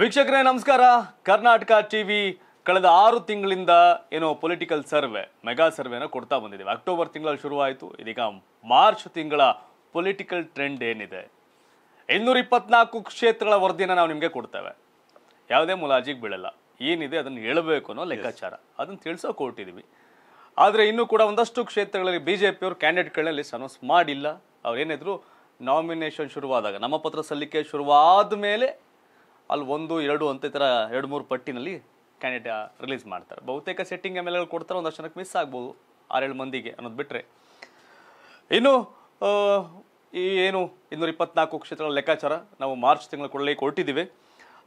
ವೀಕ್ಷಕರೇ ನಮಸ್ಕಾರ ಕರ್ನಾಟಕ ಟಿವಿ ಕಳೆದ ಆರು ತಿಂಗಳಿಂದ ಏನೋ ಪೊಲಿಟಿಕಲ್ ಸರ್ವೆ ಮೆಗಾ ಸರ್ವೆನ ಕೊಡ್ತಾ ಬಂದಿದ್ದೀವಿ ಅಕ್ಟೋಬರ್ ತಿಂಗಳಲ್ಲಿ ಶುರುವಾಯಿತು ಇದೀಗ ಮಾರ್ಚ್ ತಿಂಗಳ ಪೊಲಿಟಿಕಲ್ ಟ್ರೆಂಡ್ ಏನಿದೆ ಇನ್ನೂರ ಇಪ್ಪತ್ನಾಲ್ಕು ಕ್ಷೇತ್ರಗಳ ವರದಿನ ನಾವು ನಿಮಗೆ ಕೊಡ್ತೇವೆ ಯಾವುದೇ ಮುಲಾಜಿಗೆ ಬೀಳಲ್ಲ ಏನಿದೆ ಅದನ್ನು ಹೇಳಬೇಕು ಅನ್ನೋ ಲೆಕ್ಕಾಚಾರ ಅದನ್ನು ತಿಳಿಸೋ ಕೊಟ್ಟಿದ್ದೀವಿ ಆದರೆ ಇನ್ನೂ ಕೂಡ ಒಂದಷ್ಟು ಕ್ಷೇತ್ರಗಳಲ್ಲಿ ಬಿ ಜೆ ಪಿಯವರು ಕ್ಯಾಂಡಿಡೇಟ್ಗಳನ್ನ ಲಿಸ್ಟ್ ಅನೌನ್ಸ್ ಮಾಡಿಲ್ಲ ಅವ್ರು ಏನಿದ್ರು ನಾಮಿನೇಷನ್ ಶುರುವಾದಾಗ ನಮ್ಮ ಪತ್ರ ಸಲ್ಲಿಕೆ ಶುರುವಾದ ಮೇಲೆ ಅಲ್ಲಿ ಒಂದು ಎರಡು ಅಂತ ಥರ ಎರಡು ಮೂರು ಪಟ್ಟಿನಲ್ಲಿ ಕ್ಯಾಂಡಿಡೇಟ್ ರಿಲೀಸ್ ಮಾಡ್ತಾರೆ ಬಹುತೇಕ ಸೆಟ್ಟಿಂಗ್ ಎಮ್ ಎಲ್ ಎಲ್ ಕೊಡ್ತಾರೆ ಒಂದು ಜನಕ್ಕೆ ಮಿಸ್ ಆಗ್ಬೋದು ಆರೇಳು ಮಂದಿಗೆ ಅನ್ನೋದು ಬಿಟ್ಟರೆ ಇನ್ನು ಈ ಏನು ಇನ್ನೂರ ಇಪ್ಪತ್ನಾಲ್ಕು ಕ್ಷೇತ್ರಗಳ ಲೆಕ್ಕಾಚಾರ ನಾವು ಮಾರ್ಚ್ ತಿಂಗಳು ಕೊಡಲಿಕ್ಕೆ ಕೊಟ್ಟಿದ್ದೀವಿ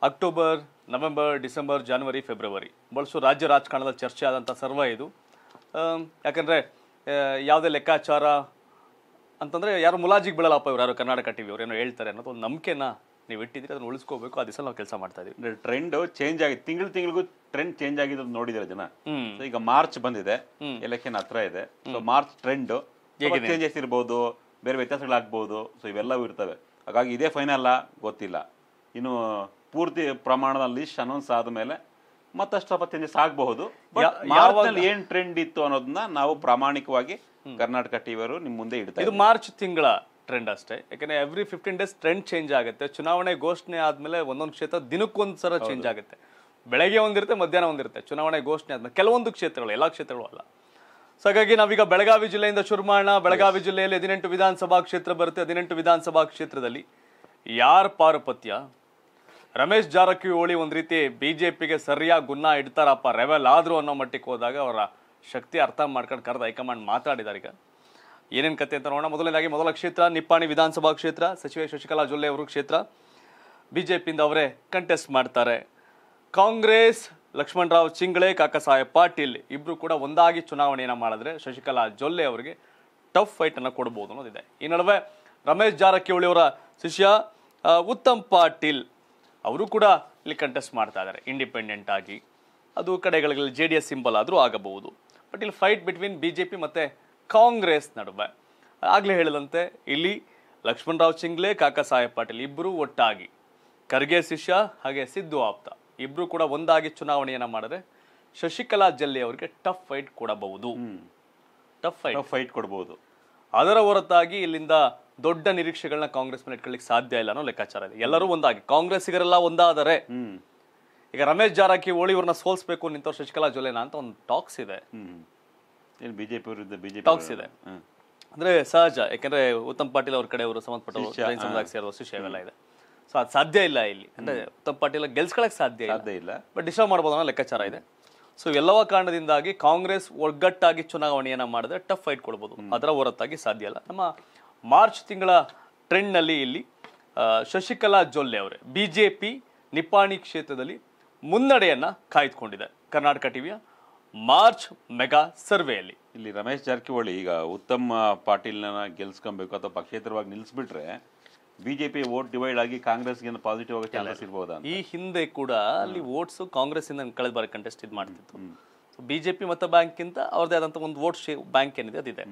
October November December January February ಬಳಸು ರಾಜ್ಯ ರಾಜಕಾರಣದ ಚರ್ಚೆ ಆದಂಥ ಸರ್ವ ಇದು ಯಾಕಂದರೆ ಯಾವುದೇ ಲೆಕ್ಕಾಚಾರ ಅಂತಂದರೆ ಯಾರು ಮುಲಾಜಿಗೆ ಬೀಳಲ್ಲಪ್ಪ ಇವ್ರು ಯಾರು ಕರ್ನಾಟಕ ಟಿ ವಿ ಅವ್ರು ಏನೋ ಹೇಳ್ತಾರೆ ಅನ್ನೋದು ಒಂದು ನಂಬಿಕೆನ ನೀವು ಇಟ್ಟಿದ್ರೆ ಅದನ್ನ ಉಳಿಸ್ಕೋಬೇಕು ಆ ದಿವಸ ನಾವು ಕೆಲಸ ಮಾಡ್ತಾ ಇದೀವಿ ಟ್ರೆಂಡ್ ಚೇಂಜ್ ಆಗಿ ತಿಂಗಳು ತಿಂಗಳಿಗೂ ಟ್ರೆಂಡ್ ಚೇಂಜ್ ಆಗಿದೆ ನೋಡಿದ್ರೆ ಜನ ಈಗ ಮಾರ್ಚ್ ಬಂದಿದೆ ಎಲೆಕ್ಷನ್ ಹತ್ರ ಇದೆ ಸೊ ಮಾರ್ಚ್ ಟ್ರೆಂಡ್ ಚೇಂಜಸ್ ಇರ್ಬೋದು ಬೇರೆ ವ್ಯತ್ಯಾಸಗಳಾಗ್ಬೋದು ಸೊ ಇವೆಲ್ಲವೂ ಇರ್ತವೆ ಹಾಗಾಗಿ ಇದೇ ಫೈನಲ್ ಗೊತ್ತಿಲ್ಲ ಇನ್ನು ಪೂರ್ತಿ ಪ್ರಮಾಣದ ಲಿಸ್ಟ್ ಅನೌನ್ಸ್ ಆದಮೇಲೆ ಮತ್ತಷ್ಟು ಸ್ವಲ್ಪ ಚೇಂಜಸ್ ಆಗಬಹುದು ಏನ್ ಟ್ರೆಂಡ್ ಇತ್ತು ಅನ್ನೋದನ್ನ ನಾವು ಪ್ರಾಮಾಣಿಕವಾಗಿ ಕರ್ನಾಟಕ ಟಿವಿಯವರು ನಿಮ್ ಮುಂದೆ ಇಡ್ತಾರೆ ಇದು ಮಾರ್ಚ್ ತಿಂಗಳ ಟ್ರೆಂಡ್ ಅಷ್ಟೇ ಯಾಕೆಂದರೆ every fifteen days trend change ಆಗುತ್ತೆ ಚುನಾವಣೆ ಘೋಷಣೆ ಆದಮೇಲೆ ಒಂದೊಂದು ಕ್ಷೇತ್ರ ದಿನಕ್ಕೊಂದು ಸಲ ಚೇಂಜ್ ಆಗುತ್ತೆ ಬೆಳಗ್ಗೆ ಒಂದಿರುತ್ತೆ ಮಧ್ಯಾಹ್ನ ಒಂದಿರುತ್ತೆ ಚುನಾವಣೆ ಘೋಷಣೆ ಆದ್ಮೇಲೆ ಕೆಲವೊಂದು ಕ್ಷೇತ್ರಗಳು ಎಲ್ಲ ಕ್ಷೇತ್ರಗಳು ಅಲ್ಲ ಸೊ ಹಾಗಾಗಿ ನಾವೀಗ ಬೆಳಗಾವಿ ಜಿಲ್ಲೆಯಿಂದ ಶುರು ಮಾಡೋಣ ಬೆಳಗಾವಿ ಜಿಲ್ಲೆಯಲ್ಲಿ ಹದಿನೆಂಟು ವಿಧಾನಸಭಾ ಕ್ಷೇತ್ರ ಬರುತ್ತೆ ಹದಿನೆಂಟು ವಿಧಾನಸಭಾ ಕ್ಷೇತ್ರದಲ್ಲಿ ಯಾರ ಪಾರುಪತ್ಯ ರಮೇಶ್ ಜಾರಕಿಹೊಳಿ ಒಂದು ರೀತಿ ಬಿ ಜೆ ಪಿಗೆ ಸರಿಯಾಗಿ ಗುನ್ನ ಇಡ್ತಾರಪ್ಪ ರೆವೆಲ್ ಆದರೂ ಅನ್ನೋ ಮಟ್ಟಕ್ಕೆ ಹೋದಾಗ ಅವರ ಶಕ್ತಿ ಅರ್ಥ ಮಾಡ್ಕೊಂಡು ಕರೆದು ಹೈಕಮಾಂಡ್ ಮಾತಾಡಿದ್ದಾರೆ ಈಗ ಏನೇನು ಕತೆ ಅಂತ ನೋಡೋಣ ಮೊದಲನೇದಾಗಿ ಮೊದಲ ಕ್ಷೇತ್ರ ನಿಪ್ಪಾಣಿ ವಿಧಾನಸಭಾ ಕ್ಷೇತ್ರ ಸಚಿವೆ ಶಶಿಕಲಾ ಜೊಲ್ಲೆ ಅವರು ಕ್ಷೇತ್ರ ಬಿ ಜೆ ಪಿಯಿಂದ ಅವರೇ ಕಂಟೆಸ್ಟ್ ಮಾಡ್ತಾರೆ ಕಾಂಗ್ರೆಸ್ ಲಕ್ಷ್ಮಣರಾವ್ ಚಿಂಗ್ಳೆ ಕಾಕಸಾಹೇಬ್ ಪಾಟೀಲ್ ಇಬ್ಬರು ಕೂಡ ಒಂದಾಗಿ ಚುನಾವಣೆಯನ್ನು ಮಾಡಿದ್ರೆ ಶಶಿಕಲಾ ಜೊಲ್ಲೆ ಅವರಿಗೆ ಟಫ್ ಫೈಟನ್ನು ಕೊಡ್ಬೋದು ಅನ್ನೋದಿದೆ ಈ ನಡುವೆ ರಮೇಶ್ ಜಾರಕಿಹೊಳಿ ಅವರ ಶಿಷ್ಯ ಉತ್ತಮ್ ಪಾಟೀಲ್ ಅವರು ಕೂಡ ಇಲ್ಲಿ ಕಂಟೆಸ್ಟ್ ಮಾಡ್ತಾ ಇದ್ದಾರೆ ಇಂಡಿಪೆಂಡೆಂಟ್ ಆಗಿ ಅದು ಕಡೆಗಳಲ್ಲಿ ಜೆ ಡಿ ಎಸ್ ಸಿಂಬಲ್ ಆದರೂ ಆಗಬಹುದು ಬಟ್ ಇಲ್ಲಿ fight between B J P ಮತ್ತು ಕಾಂಗ್ರೆಸ್ ನಡುವೆ ಆಗಲೇ ಹೇಳಿದಂತೆ ಇಲ್ಲಿ ಲಕ್ಷ್ಮಣರಾವ್ ಚಿಂಗ್ಲೆ ಕಾಕಾ ಸಾಹೇಬ್ ಪಾಟೀಲ್ ಇಬ್ಬರು ಒಟ್ಟಾಗಿ ಖರ್ಗೆ ಶಿಷ್ಯ ಹಾಗೆ ಸಿದ್ದು ಆಪ್ತ ಇಬ್ಬರು ಕೂಡ ಒಂದಾಗಿ ಚುನಾವಣೆಯನ್ನ ಮಾಡಿದ್ರೆ ಶಶಿಕಲಾ ಜಲ್ಲೆ ಅವರಿಗೆ ಟಫ್ ಫೈಟ್ ಕೊಡಬಹುದು ಟಫ್ ಫೈಟ್ ಫೈಟ್ ಕೊಡಬಹುದು ಅದರ ಹೊರತಾಗಿ ಇಲ್ಲಿಂದ ದೊಡ್ಡ ನಿರೀಕ್ಷೆಗಳನ್ನ ಕಾಂಗ್ರೆಸ್ ಮೇಲೆ ಇಟ್ಕೊಳ್ಳಿಕ್ಕೆ ಸಾಧ್ಯ ಇಲ್ಲ ಅನ್ನೋ ಲೆಕ್ಕಾಚಾರ ಇದೆ ಎಲ್ಲರೂ ಒಂದಾಗಿ ಕಾಂಗ್ರೆಸ್ಸಿಗರೆಲ್ಲ ಒಂದಾದರೆ ಈಗ ರಮೇಶ್ ಜಾರಕಿಹೊಳಿ ಇವ್ರನ್ನ ಸೋಲ್ಸ್ಬೇಕು ನಿಂತವ್ರು ಶಶಿಕಲಾ ಜೊಲೆನಾ ಅಂತ ಒಂದು ಟಾಕ್ಸ್ ಇದೆ ಅಂದ್ರೆ ಬಿಜೆಪಿ ವಿರುದ್ಧ ಬಿಜೆಪಿ ಟಾಕ್ಸ್ ಇದೆ ಅಂದರೆ ಸಹಜ ಯಾಕಂದರೆ ಉತ್ತಮ್ ಪಾಟೀಲ್ ಅವ್ರ ಕಡೆ ಅವರು ಸಂಬಂಧಪಟ್ಟವರು ಜೈನ್ ಸಮುದಾಯಕ್ಕೆ ಸೇರೋ ಶಿಷ್ಯ ಇದೆ ಸೊ ಅದು ಸಾಧ್ಯ ಇಲ್ಲ ಇಲ್ಲಿ ಅಂದ್ರೆ ಉತ್ತಮ್ ಪಾಟೀಲ್ ಗೆಲ್ಸ್ಕೊಳಕ್ ಸಾಧ್ಯ ಸಾಧ್ಯ ಇಲ್ಲ ಬಟ್ ಡಿಸ್ಟರ್ಬ್ ಮಾಡ್ಬೋದು ಅನ್ನೋ ಲೆಕ್ಕಾಚಾರ ಇದೆ ಸೊ ಎಲ್ಲವ ಕಾರಣದಿಂದಾಗಿ ಕಾಂಗ್ರೆಸ್ ಒಗ್ಗಟ್ಟಾಗಿ ಚುನಾವಣೆಯನ್ನ ಮಾಡಿದ್ರೆ ಟಫ್ ಫೈಟ್ ಕೊಡ್ಬೋದು ಅದರ ಹೊರತಾಗಿ ಸಾಧ್ಯ ಇಲ್ಲ ನಮ್ಮ ಮಾರ್ಚ್ ತಿಂಗಳ ಟ್ರೆಂಡ್ ನಲ್ಲಿ ಇಲ್ಲಿ ಶಶಿಕಲಾ ಜೊಲ್ಲೆ ಅವರೇ ಬಿಜೆಪಿ ಜೆ ನಿಪ್ಪಾಣಿ ಕ್ಷೇತ್ರದಲ್ಲಿ ಮುನ್ನಡೆಯನ್ನ ಕಾಯ್ದುಕೊಂಡಿದೆ ಕರ್ನಾಟಕ ಟಿವಿಯ ಮಾರ್ಚ್ ಮೆಗಾ ಸರ್ವೆಯಲ್ಲಿ ಇಲ್ಲಿ ರಮೇಶ್ ಜಾರಕಿಹೊಳಿ ಈಗ ಉತ್ತಮ್ ಪಾಟೀಲ್ನ ಗೆಲ್ಸ್ಕೊಬೇಕು ಅಥವಾ ಪಕ್ಷೇತರವಾಗಿ ನಿಲ್ಲಿಸ್ಬಿಟ್ರೆ ಬಿಜೆಪಿ ವೋಟ್ ಡಿವೈಡ್ ಆಗಿ ಕಾಂಗ್ರೆಸ್ಗೆ ಪಾಸಿಟಿವ್ ಆಗೋ ಚಾನ್ಸಸ್ ಇರ್ಬೋದಾ ಈ ಹಿಂದೆ ಕೂಡ ಅಲ್ಲಿ ಕಾಂಗ್ರೆಸ್ ಇಂದ ಕಳೆದ ಬಾರಿ ಕಂಟೆಸ್ಟ್ ಇದು ಮಾಡ್ತಿತ್ತು ಬಿಜೆಪಿ ಮತ್ತು ಬ್ಯಾಂಕ್ಗಿಂತ ಅವ್ರದೇ ಆದಂಥ ಒಂದು ವೋಟ್ ಶೇ ಬ್ಯಾಂಕ್ ಏನಿದೆ ಅದಿದೆ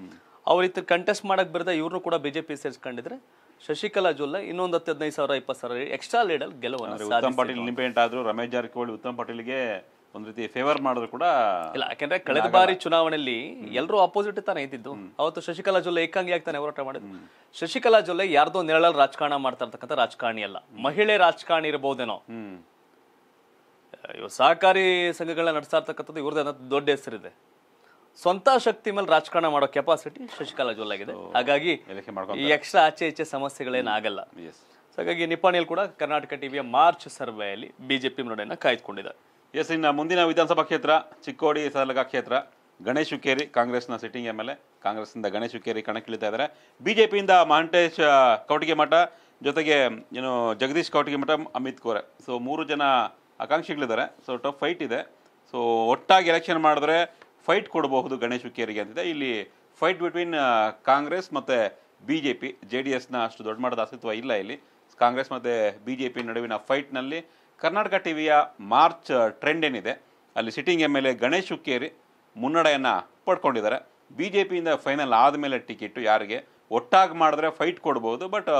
ಅವ್ರಿತ್ತು ಕಂಟೆಸ್ಟ್ ಮಾಡಕ್ ಬರದೆ ಇವ್ರನ್ನೂ ಕೂಡ ಬಿಜೆಪಿ ಸೇರಿಸ್ಕೊಂಡಿದ್ರೆ ಶಶಿಕಲಾ ಜೊಲ್ಲೆ ಇನ್ನೊಂದು ಹತ್ತು ಹದಿನೈದು ಸಾವಿರ ಇಪ್ಪತ್ತು ಸಾವಿರ ಎಕ್ಸ್ಟ್ರಾ ಲೀಡಲ್ಲಿ ಗೆಲುವು ಉತ್ತಮ್ ಪಾಟೀಲ್ ಇಂಡಿಪೆಂಡೆಂಟ್ ಆದರೂ ರಮೇಶ್ ಜಾರಕಿಹೊಳಿ ಉತ್ತಮ್ ಪಾಟೀಲ್ಗೆ ಒಂದ್ ರೀತಿ ಫೇವರ್ ಮಾಡಿದ್ರು ಕೂಡ ಇಲ್ಲ ಯಾಕಂದ್ರೆ ಕಳೆದ ಬಾರಿ ಚುನಾವಣೆಯಲ್ಲಿ ಎಲ್ಲರೂ ಅಪೋಸಿಟ್ ತಾನೇ ಇದ್ದಿದ್ದು ಅವತ್ತು ಶಶಿಕಲಾ ಜೊಲ್ಲೆ ಏಕಾಂಗಿ ಆಗ್ತಾನೆ ಹೋರಾಟ ಮಾಡಿದ್ರು ಶಶಿಕಲಾ ಜೊಲ್ಲೆ ಯಾರ್ದೋ ನೆರಳಲ್ ರಾಜಕಾರಣ ಮಾಡ್ತಾ ಇರ್ತಕ್ಕಂಥ ರಾಜಕಾರಣಿ ಅಲ್ಲ ಮಹಿಳೆ ರಾಜಕಾರಣಿ ಇರಬಹುದೇನೋ ಇವ್ರು ಸಹಕಾರಿ ಸಂಘಗಳನ್ನ ನಡೆಸ್ತಾ ಇರ್ತಕ್ಕಂಥದ್ದು ಇವ್ರದ್ದು ದೊಡ್ಡ ಹೆಸರಿದೆ ಸ್ವಂತ ಶಕ್ತಿ ಮೇಲೆ ರಾಜಕಾರಣ ಮಾಡೋ ಕೆಪಾಸಿಟಿ ಶಶಿಕಲಾ ಆಗಿದೆ ಹಾಗಾಗಿ ಈ ಎಕ್ಸ್ಟ್ರಾ ಆಚೆ ಈಚೆ ಸಮಸ್ಯೆಗಳೇನಾಗಲ್ಲ ಹಾಗಾಗಿ ನಿಪಾಣಿಯಲ್ಲಿ ಕೂಡ ಕರ್ನಾಟಕ ಟಿವಿಯ ಮಾರ್ಚ್ ಸರ್ವೆಯಲ್ಲಿ ಬಿಜೆಪಿ ಮುನ್ನಡೆಯನ್ನು ಕಾಯ್ದುಕೊಂಡಿದ್ದಾರೆ ಎಸ್ ಇನ್ನು ಮುಂದಿನ ವಿಧಾನಸಭಾ ಕ್ಷೇತ್ರ ಚಿಕ್ಕೋಡಿ ಸದಲಗ ಕ್ಷೇತ್ರ ಗಣೇಶ್ ಹುಕ್ಕೇರಿ ಕಾಂಗ್ರೆಸ್ನ ಸಿಟ್ಟಿಂಗ್ ಎಮ್ ಎಲ್ ಎ ಕಾಂಗ್ರೆಸ್ನಿಂದ ಗಣೇಶ್ ಹುಕ್ಕೇರಿ ಕಣಕ್ಕಿಳಿತಾ ಇದ್ದಾರೆ ಬಿ ಜೆ ಪಿಯಿಂದ ಕೌಟಿಗೆ ಮಠ ಜೊತೆಗೆ ಏನು ಜಗದೀಶ್ ಮಠ ಅಮಿತ್ ಕೋರೆ ಸೊ ಮೂರು ಜನ ಆಕಾಂಕ್ಷಿಗಳಿದ್ದಾರೆ ಸೊ ಟಫ್ ಫೈಟ್ ಇದೆ ಸೊ ಒಟ್ಟಾಗಿ ಎಲೆಕ್ಷನ್ ಮಾಡಿದ್ರೆ ಫೈಟ್ ಕೊಡಬಹುದು ಗಣೇಶ್ ಹುಕ್ಕೇರಿಗೆ ಅಂತಿದೆ ಇಲ್ಲಿ ಫೈಟ್ ಬಿಟ್ವೀನ್ ಕಾಂಗ್ರೆಸ್ ಮತ್ತು B J P J D ಎಸ್ನ ಅಷ್ಟು ದೊಡ್ಡ ಮಟ್ಟದ ಅಸ್ತಿತ್ವ ಇಲ್ಲ ಇಲ್ಲಿ ಕಾಂಗ್ರೆಸ್ ಮತ್ತು ಬಿ ಜೆ ಪಿ ನಡುವಿನ ಫೈಟ್ನಲ್ಲಿ ಕರ್ನಾಟಕ ಟಿ ವಿಯ ಮಾರ್ಚ್ ಟ್ರೆಂಡ್ ಏನಿದೆ ಅಲ್ಲಿ sitting M L A Ganesh Hukkeri ಮುನ್ನಡೆಯನ್ನು ಪಡ್ಕೊಂಡಿದ್ದಾರೆ ಬಿ ಜೆ ಪಿಯಿಂದ ಫೈನಲ್ ಆದಮೇಲೆ ಟಿಕೆಟು ಯಾರಿಗೆ ಒಟ್ಟಾಗಿ ಮಾಡಿದ್ರೆ ಫೈಟ್ ಕೊಡ್ಬೋದು ಬಟ್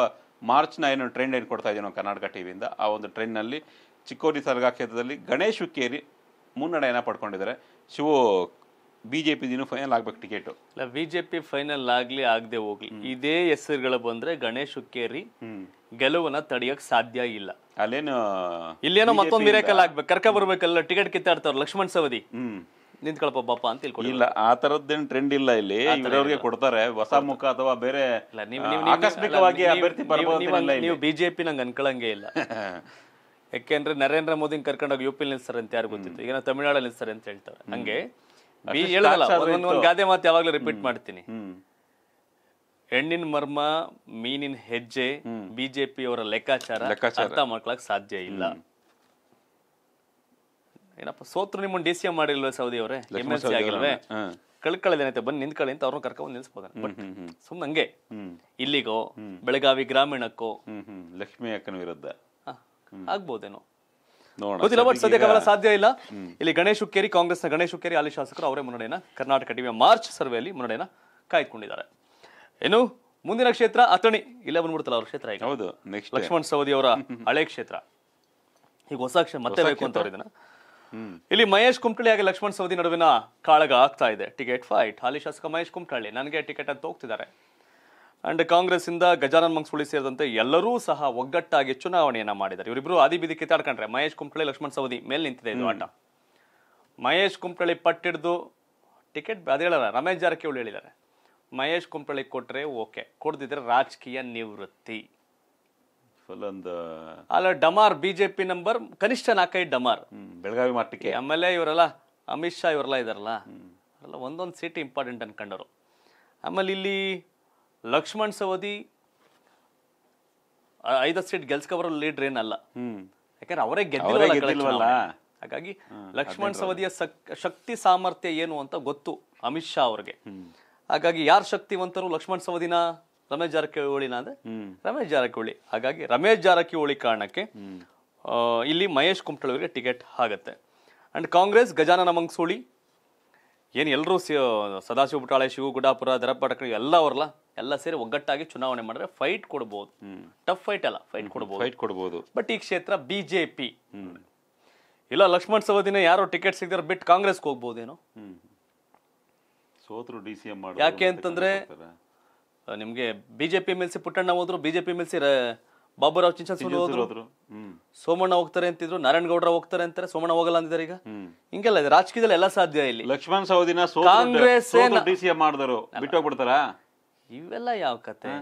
ಮಾರ್ಚ್ನ ಏನು ಟ್ರೆಂಡ್ ಏನು ಕೊಡ್ತಾ ಇದೀನೋ ಕರ್ನಾಟಕ ಟಿ ವಿಯಿಂದ ಆ ಒಂದು ಟ್ರೆಂಡ್ನಲ್ಲಿ ಚಿಕ್ಕೋಡಿ ಸರ್ಗಾ ಕ್ಷೇತ್ರದಲ್ಲಿ ಗಣೇಶ್ ಹುಕ್ಕೇರಿ ಮುನ್ನಡೆಯನ್ನು ಪಡ್ಕೊಂಡಿದ್ದಾರೆ ಶಿವು ಬಿಜೆಪಿ ದಿನ ಫೈನಲ್ ಆಗ್ಬೇಕು ಟಿಕೆಟ್ ಇಲ್ಲ ಬಿಜೆಪಿ ಫೈನಲ್ ಆಗ್ಲಿ ಆಗದೆ ಹೋಗ್ಲಿ ಇದೇ ಹೆಸರುಗಳು ಬಂದ್ರೆ ಗಣೇಶ್ ಹುಕ್ಕೇರಿ ಗೆಲುವನ್ನ ತಡೆಯಕ್ ಸಾಧ್ಯ ಇಲ್ಲ ಅಲ್ಲೇನು ಇಲ್ಲೇನೋ ಮತ್ತೊಂದು ಮಿರೇಕಲ್ ಆಗ್ಬೇಕು ಕರ್ಕ ಬರ್ಬೇಕಲ್ಲ ಟಿಕೆಟ್ ಕಿತ್ತಾಡ್ತಾರ ಲಕ್ಷ್ಮಣ್ ಸವದಿ ನಿಂತ್ಕೊಳಪ್ಪ ಬಾಪ ಅಂತ ಇಲ್ಲ ಆ ತರದ್ದೇನು ಟ್ರೆಂಡ್ ಇಲ್ಲ ಇಲ್ಲಿ ಇವರವ್ರಿಗೆ ಕೊಡ್ತಾರೆ ಹೊಸ ಮುಖ ಅಥವಾ ಬೇರೆ ಆಕಸ್ಮಿಕವಾಗಿ ಅಭ್ಯರ್ಥಿ ನೀವು ಬಿಜೆಪಿ ನಂಗೆ ಅನ್ಕೊಳಂಗೆ ಇಲ್ಲ ಯಾಕೆಂದ್ರೆ ನರೇಂದ್ರ ಮೋದಿ ಕರ್ಕೊಂಡೋಗಿ ಯು ಪಿ ನಿಲ್ಸ್ತಾರೆ ಅಂತ ಯಾರು ಗೊತ್ತಿತ್ತು ಈಗ ತಮಿಳ್ನಾಡಲ್ಲಿ ನಿಲ್ಸ್ತಾರೆ ಅಂತ ಹೇಳ್ತಾರೆ ಹಂಗೆ ಗಾದೆ ಮಾತು ಯಾವಾಗ್ಲೂ ರಿಪೀಟ್ ಮಾಡ್ತೀನಿ ಹೆಣ್ಣಿನ ಮರ್ಮ ಮೀನಿನ ಹೆಜ್ಜೆ ಬಿಜೆಪಿ ಅವರ ಲೆಕ್ಕಾಚಾರ ಅರ್ಥ ಮಾಡ್ಕೊಳಕ್ ಸಾಧ್ಯ ಇಲ್ಲ ಏನಪ್ಪ ಸೋತ್ರ ನಿಮ್ಮ ಡಿ ಸಿ ಎಂ ಮಾಡಿಲ್ವೇ ಸೌದಿ ಅವರೇ ಎಮ್ ಎಲ್ ಸಿ ಆಗಿಲ್ವೇ ಕಳ್ಕೊಳ್ಳೋದೇನೈತೆ ಬಂದು ನಿಂತ್ಕೊಳ್ಳಿ ಅಂತ ಅವ್ರನ್ನ ಕರ್ಕೊಂಡು ನಿಲ್ಸ್ಬೋದ ಸುಮ್ಮನೆ ಹಂಗೆ ಇಲ್ಲಿಗೋ ಬೆಳಗಾವಿ ಗ್ರಾಮೀಣಕ್ಕೋ ಲಕ್ಷ್ಮಿ ಅಕ್ಕನ ವಿರುದ್ಧ ಆಗ್ಬೋದೇನೋ ಗೊತ್ತಿಲ್ಲ ಬಟ್ ಸದ್ಯ ಸಾಧ್ಯ ಇಲ್ಲ ಇಲ್ಲಿ ಗಣೇಶ್ ಹುಕ್ಕೇರಿ ಕಾಂಗ್ರೆಸ್ನ ಗಣೇಶ್ ಹುಕ್ಕೇರಿ ಅಲ್ಲಿ ಶಾಸಕರು ಅವರೇ ಮುನ್ನಡೆಯನ್ನ ಕರ್ನಾಟಕ ಟಿವಿಯ ಮಾರ್ಚ್ ಸರ್ವೆಯಲ್ಲಿ ಮುನ್ನಡೆಯನ್ನ ಕಾಯ್ದುಕೊಂಡಿದ್ದಾರೆ ಏನು ಮುಂದಿನ ಕ್ಷೇತ್ರ ಅಥಣಿ ಇಲ್ಲ ಬಂದ್ಬಿಡ್ತಲ್ಲ ಅವ್ರ ಕ್ಷೇತ್ರ ಈಗ ಹೌದು ನೆಕ್ಸ್ಟ್ ಲಕ್ಷ್ಮಣ್ ಸವದಿ ಅವರ ಹಳೆ ಕ್ಷೇತ್ರ ಈಗ ಹೊಸ ಕ್ಷೇತ್ರ ಮತ್ತೆ ಬೇಕು ಅಂತ ಅವ್ರ ಇದನ್ನ ಇಲ್ಲಿ ಮಹೇಶ್ ಕುಮಟಳ್ಳಿ ಹಾಗೆ ಲಕ್ಷ್ಮಣ್ ಸವದಿ ನಡುವಿನ ಕಾಳಗ ಆಗ್ತಾ ಇದೆ ಟಿಕೆಟ್ ಫೈಟ್ ಹಾಲಿ ಶಾಸಕ ಮಹೇಶ್ ಕುಮಟಳ್ಳಿ ನನಗೆ ಟಿಕೆಟ್ ಅಂತ ಹೋಗ್ತಿದ್ದಾರೆ ಅಂಡ್ ಕಾಂಗ್ರೆಸ್ ಇಂದ ಗಜಾನನ್ ಮಂಗ್ಸೋಳಿ ಸೇರಿದಂತೆ ಎಲ್ಲರೂ ಸಹ ಒಗ್ಗಟ್ಟಾಗಿ ಚುನಾವಣೆಯನ್ನ ಮಾಡಿದ್ದಾರೆ ಇವರಿಬ್ರು ಆದಿ ಬಿದಿ ಕಿತ್ತಾಡ್ಕೊಂಡ್ರೆ ಮಹೇಶ್ ಕುಂಪಳಿ ಲಕ್ಷ್ಮಣ್ ಸವದಿ ಮೇಲೆ ನಿಂತಿದೆ ಇದು ಆಟ ಮಹೇಶ್ ಕುಮಟಳ್ಳಿ ಪಟ್ಟಿಡ್ದು ಟಿಕೆಟ್ ಅದೇ ಹೇಳಲ್ಲ ರಮೇಶ್ ಜಾರಕಿಹೊಳಿ ಹೇಳಿದ್ದಾರೆ ಮಹೇಶ್ ಕುಂಪಳಿ ಕೊಟ್ರೆ ಓಕೆ ಕೊಡ್ದಿದ್ರೆ ರಾಜಕೀಯ ನಿವೃತ್ತಿ ಅಲ್ಲ ಡಮಾರ್ ಬಿಜೆಪಿ ನಂಬರ್ ಕನಿಷ್ಠ ನಾಲ್ಕೈದು ಡಮಾರ್ ಬೆಳಗಾವಿ ಮಟ್ಟಕ್ಕೆ ಆಮೇಲೆ ಇವರೆಲ್ಲ ಅಮಿತ್ ಶಾ ಇವರೆಲ್ಲ ಇದಾರಲ್ಲ ಅವರೆಲ್ಲ ಒಂದೊಂದು ಸೀಟ್ ಇಂಪಾರ್ಟೆಂಟ್ ಅನ್ಕೊಂಡರು ಆಮೇಲೆ ಇಲ್ಲಿ ಲಕ್ಷ್ಮಣ್ ಸವದಿ ಐದ್ ಸೀಟ್ ಗೆಲ್ಸ್ಕೊಬರೋ ಲೀಡ್ರ್ ಏನಲ್ಲ ಯಾಕಂದ್ರೆ ಅವರೇ ಗೆದ್ದಿಲ್ವಲ್ಲ ಹಾಗಾಗಿ ಲಕ್ಷ್ಮಣ್ ಸವದಿಯ ಶಕ್ತಿ ಸಾಮರ್ಥ್ಯ ಏನು ಅಂತ ಗೊತ್ತು ಅಮಿತ್ ಶಾ ಅವ್ರಿಗೆ ಹಾಗಾಗಿ ಯಾರು ಶಕ್ತಿವಂತರು ಲಕ್ಷ್ಮಣ್ ಸವದಿನ ರಮೇಶ್ ಜಾರಕಿಹೊಳಿನ ಅಂದ್ರೆ ರಮೇಶ್ ಜಾರಕಿಹೊಳಿ ಹಾಗಾಗಿ ರಮೇಶ್ ಜಾರಕಿಹೊಳಿ ಕಾರಣಕ್ಕೆ ಇಲ್ಲಿ ಮಹೇಶ್ ಕುಮಟಳ್ಳಿಯವರಿಗೆ ಟಿಕೆಟ್ ಆಗುತ್ತೆ ಅಂಡ್ ಕಾಂಗ್ರೆಸ್ ಗಜಾನನ ಮಂಗ್ಸೋಳಿ ಏನು ಎಲ್ಲರೂ ಸದಾಶಿವ ಬುಟಾಳೆ ಶಿವ ಗುಡಾಪುರ ದರಪಟಕರು ಎಲ್ಲ ಅವರಲ್ಲ ಎಲ್ಲ ಸೇರಿ ಒಗ್ಗಟ್ಟಾಗಿ ಚುನಾವಣೆ ಮಾಡಿದ್ರೆ ಫೈಟ್ ಕೊಡ್ಬೋದು ಟಫ್ ಫೈಟ್ ಅಲ್ಲ ಫೈಟ್ ಕೊಡ್ಬೋದು ಫೈಟ್ ಕೊಡ್ಬೋದು ಬಟ್ ಈ ಕ್ಷೇತ್ರ ಬಿಜೆಪಿ ಇಲ್ಲ ಲಕ್ಷ್ಮಣ್ ಸವದಿನ ಯಾರು ಟಿಕೆಟ್ ಸಿಗದಾರ ಬಿಟ್ಟು ಕಾಂಗ್ರೆಸ್ಗೆ ಹೋಗ್ಬೋದೇನೋ ಸೋತರು ಡಿ ಸಿ ಎಂ ಯಾಕೆ ಅಂತಂದ್ರೆ ನಿಮಗೆ ಬಿಜೆಪಿ ಮೇಲ್ಸಿ ಪುಟ್ಟಣ್ಣ ಹೋದ್ರು ಬಿಜೆಪಿ ಮೇಲ್ಸಿ ಬಾಬುರಾವ್ ಚಿಂಚನ್ ಹೋದ್ರು ಸೋಮಣ್ಣ ಹೋಗ್ತಾರೆ ಅಂತಿದ್ರು ನಾರಾಯಣ ಗೌಡ್ರ ಹೋಗ್ತಾರೆ ಅಂತಾರೆ ಸೋಮಣ್ಣ ಹೋಗಲ್ಲ ಅಂದಿದ್ದಾರೆ ಈಗ ಹಿಂಗೆಲ್ಲ ಇದೆ ರಾಜಕೀಯದಲ್ಲಿ ಎಲ್ಲ ಸಾಧ್ಯ ಇಲ್ಲಿ ಲಕ್ಷ್ಮಣ್ ಸವದಿನ ಕಾಂಗ್ರೆಸ್ ಮಾಡಿದ್ರು ಬಿಟ್ಟೋಗ್ಬಿಡ್ತಾರ ಇವೆಲ್ಲ ಯಾವ ಕತೆ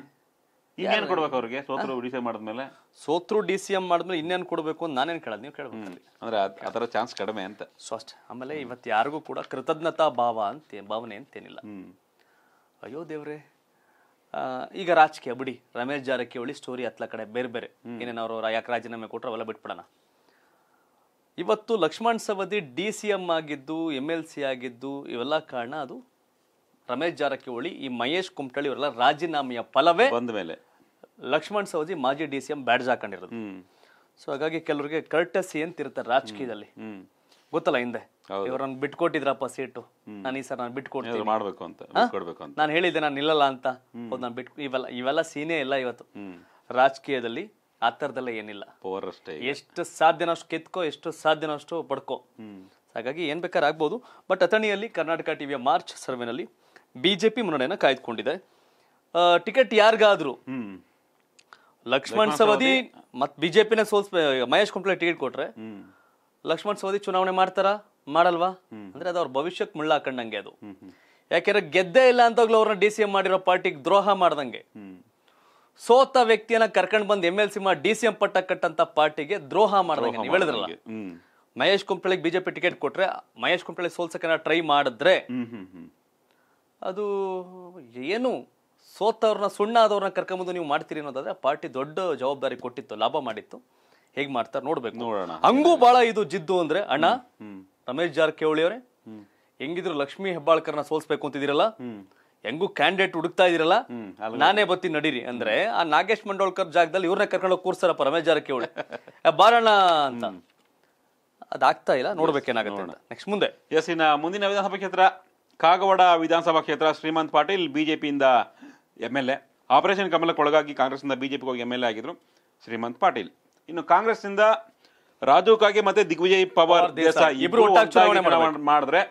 ಇನ್ನೇನ್ ಕೊಡ್ಬೇಕು ಅವ್ರಿಗೆ ಸೋತ್ರು ಡಿ ಸಿ ಮಾಡಿದ್ಮೇಲೆ ಸೋತ್ರು ಡಿ ಸಿ ಮಾಡಿದ್ಮೇಲೆ ಇನ್ನೇನ್ ಕೊಡ್ಬೇಕು ಅಂತ ನಾನೇನ್ ಕೇಳೋದು ನೀವು ಕೇಳಬೇಕು ಅಂದ್ರೆ ಅದರ ಚಾನ್ಸ್ ಕಡಿಮೆ ಅಂತ ಸೊ ಆಮೇಲೆ ಇವತ್ತು ಯಾರಿಗೂ ಕೂಡ ಕೃತಜ್ಞತಾ ಭಾವ ಅಂತ ಭಾವನೆ ಅಂತೇನಿಲ್ಲ ಅಯ್ಯೋ ದೇವ್ರೆ ಈಗ ರಾಜಕೀಯ ಬಿಡಿ ರಮೇಶ್ ಜಾರಕಿಹೊಳಿ ಸ್ಟೋರಿ ಹತ್ತಲ ಕಡೆ ಬೇರೆ ಬೇರೆ ಅವರು ಯಾಕೆ ರಾಜೀನಾಮೆ ಕೊಟ್ಟರು ಅವೆಲ್ಲ ಬಿಟ್ಬಿಡೋಣ ಇವತ್ತು Laxman Savadi D C M ಆಗಿದ್ದು ಎಮ್ ಎಲ್ ಸಿ ಆಗಿದ್ದು ಇವೆಲ್ಲ ಕಾರಣ ಅದು ರಮೇಶ್ ಜಾರಕಿಹೊಳಿ ಈ ಮಹೇಶ್ ಕುಮಟಳ್ಳಿ ಇವರೆಲ್ಲ ರಾಜೀನಾಮೆಯ ಫಲವೇ ಬಂದ ಮೇಲೆ ಲಕ್ಷ್ಮಣ್ ಸವದಿ ಮಾಜಿ ಡಿ ಸಿ ಎಂ ಬ್ಯಾಡ್ಜ್ ಹಾಕೊಂಡಿರೋದು ಸೊ ಹಾಗಾಗಿ ಕೆಲವರಿಗೆ ಕರ್ಟಸಿ ಅಂತ ಇರ್ತಾರೆ ರಾಜಕೀಯದಲ್ಲಿ ಗೊತ್ತಲ್ಲ ಹಿಂದೆ ಇವರನ್ನ ಬಿಟ್ಕೊಟ್ಟಿದ್ರಪ್ಪ ಸೀಟು ನಾನು ಈ ಸರ್ ನಾನು ಬಿಟ್ಕೊಡ್ತೀನಿ ಮಾಡ್ಬೇಕು ಅಂತ ಅಂತ ನಾನು ಹೇಳಿದ್ದೆ ನಾನು ನಿಲ್ಲಲ್ಲ ಅಂತ ಹೌದು ನಾನು ಬಿಟ್ ಇವೆಲ್ಲ ಇವೆಲ್ಲ ಸೀನೇ ಇಲ್ಲ ಇವತ್ತು ರಾಜಕೀಯದಲ್ಲಿ ಆ ಥರದೆಲ್ಲ ಏನಿಲ್ಲ ಎಷ್ಟು ಸಾಧ್ಯನಷ್ಟು ಕೆತ್ಕೋ ಎಷ್ಟು ಸಾಧ್ಯನಷ್ಟು ಪಡ್ಕೋ ಹಾಗಾಗಿ ಏನ್ ಬೇಕಾದ್ರೆ ಆಗ್ಬೋದು ಬಟ್ ಅಥಣಿಯಲ್ಲಿ ಕರ್ನಾಟಕ ಟಿವಿಯ ಮಾರ್ಚ್ ಸರ್ವೆನಲ್ಲಿ ಬಿಜೆಪಿ ಮುನ್ನಡೆಯನ್ನು ಕಾಯ್ದುಕೊಂಡಿದೆ ಟಿಕೆಟ್ ಯಾರಿಗಾದ್ರೂ ಲಕ್ಷ್ಮಣ್ ಸವದಿ ಮತ್ ಬಿಜೆಪಿನ ಸೋಲ್ಸ್ ಮಹೇಶ್ ಕುಂಪ್ಲೆ ಟಿಕೆಟ್ ಕೊಟ್ರೆ ಲಕ್ಷ್ಮಣ್ ಸವದಿ ಚುನಾವಣೆ ಮಾಡ್ತಾರ ಮಾಡಲ್ವಾ ಅಂದ್ರೆ ಅದು ಅವ್ರ ಭವಿಷ್ಯಕ್ಕೆ ಮುಳ್ಳಾಕಂಡಂಗೆ ಅದು ಯಾಕೆಂದ್ರೆ ಗೆದ್ದೇ ಇಲ್ಲ ಅಂತಾಗ್ಲೂ ಅವ್ರನ್ನ ಡಿ ಸಿ ಎಂ ಮಾಡಿರೋ ಪಾರ್ಟಿಗೆ ದ್ರೋಹ ಮಾಡ್ದಂಗೆ ಸೋತ ವ್ಯಕ್ತಿಯನ್ನ ಕರ್ಕೊಂಡ್ ಬಂದು ಎಂ ಎಲ್ ಸಿ ಮಾಡಿ ಡಿ ಸಿ ಎಂ ಪಟ್ಟ ಕಟ್ಟಂತ ಪಾರ್ಟಿಗೆ ದ್ರೋಹ ಮಾಡ್ದಂಗೆ ಹೇಳಿದ್ರಲ್ಲ ಮಹೇಶ್ ಕುಂಪಳಿಗೆ ಬಿಜೆಪಿ ಟಿಕೆಟ್ ಕೊಟ್ರೆ ಮಹೇಶ್ ಕುಂಪಳಿ ಸೋಲ್ಸಕ್ಕೆ ಟ್ರೈ ಮಾಡಿದ್ರೆ ಅದು ಏನು ಸೋತವ್ರನ್ನ ಸುಣ್ಣ ಆದವ್ರನ್ನ ಕರ್ಕೊಂಬಂದು ನೀವು ಮಾಡ್ತೀರಿ ಅನ್ನೋದಾದ್ರೆ ಪಾರ್ಟಿ ದೊಡ್ಡ ಜವಾಬ್ದಾರಿ ಕೊಟ್ಟಿತ್ತು ಲಾಭ ಮಾಡಿತ್ತು ಹೇಗ್ ಮಾಡ್ತಾರೆ ನೋಡ್ಬೇಕು ನೋಡೋಣ ಹಂಗೂ ಬಹಳ ಇದು ಜಿದ್ದು ಅಂದ್ರೆ ಅಣ್ಣ ರಮೇಶ್ ಜಾರಕಿಹೊಳಿ ಅವರೇ ಹೆಂಗಿದ್ರು ಲಕ್ಷ್ಮೀ ಹೆಬ್ಬಾಳ್ಕರ್ನ ಸೋಲ್ಸ್ಬೇಕು ಅಂತಿದಿರಲ್ಲ ಹೆಂಗೂ ಕ್ಯಾಂಡಿಡೇಟ್ ಹುಡುಕ್ತಾ ಇದಿರಲ್ಲ ನಾನೇ ಬತ್ತಿ ನಡೀರಿ ಅಂದ್ರೆ ಆ ನಾಗೇಶ್ ಮಂಡೋಳ್ಕರ್ ಜಾಗದಲ್ಲಿ ಇವ್ರನ್ನ ಕರ್ಕೊಂಡು ಕೂರ್ಸಾರಪ್ಪ ರಮೇಶ್ ಜಾರಕಿಹೊಳಿ ಬಾರಣ್ಣ ಅಂತ ಅದಾಗ್ತಾ ಇಲ್ಲ ನೋಡ್ಬೇಕೇನಾಗುತ್ತೆ ನೆಕ್ಸ್ಟ್ ಮುಂದೆ ಎಸ್ ಇನ್ನ ಮುಂದಿನ ವಿಧಾನಸಭಾ ಕ್ಷೇತ್ರ ಕಾಗವಾಡ ವಿಧಾನಸಭಾ ಕ್ಷೇತ್ರ ಶ್ರೀಮಂತ್ ಪಾಟೀಲ್ ಬಿಜೆಪಿಯಿಂದ ಎಂ ಎಲ್ ಎ ಆಪರೇಷನ್ ಕಮಲಕ್ಕೊಳಗಾಗಿ ಕಾಂಗ್ರೆಸ್ನಿಂದ ಬಿಜೆಪಿಗೆ ಹೋಗಿ ಎಂ ಎಲ್ ಎ ಆಗಿದ್ರು ಶ್ರೀಮಂತ್ ಪಾಟೀಲ್ ಇನ್ನು ಕಾಂಗ್ರೆಸ್ನಿಂದ ರಾಜು ಕಾಗೆ ಮತ್ತೆ ದಿಗ್ವಿಜಯ್ ಪವಾರ್ ದೇಸಾಯಿ ಇಬ್ರು ಮಾಡಿದ್ರೆ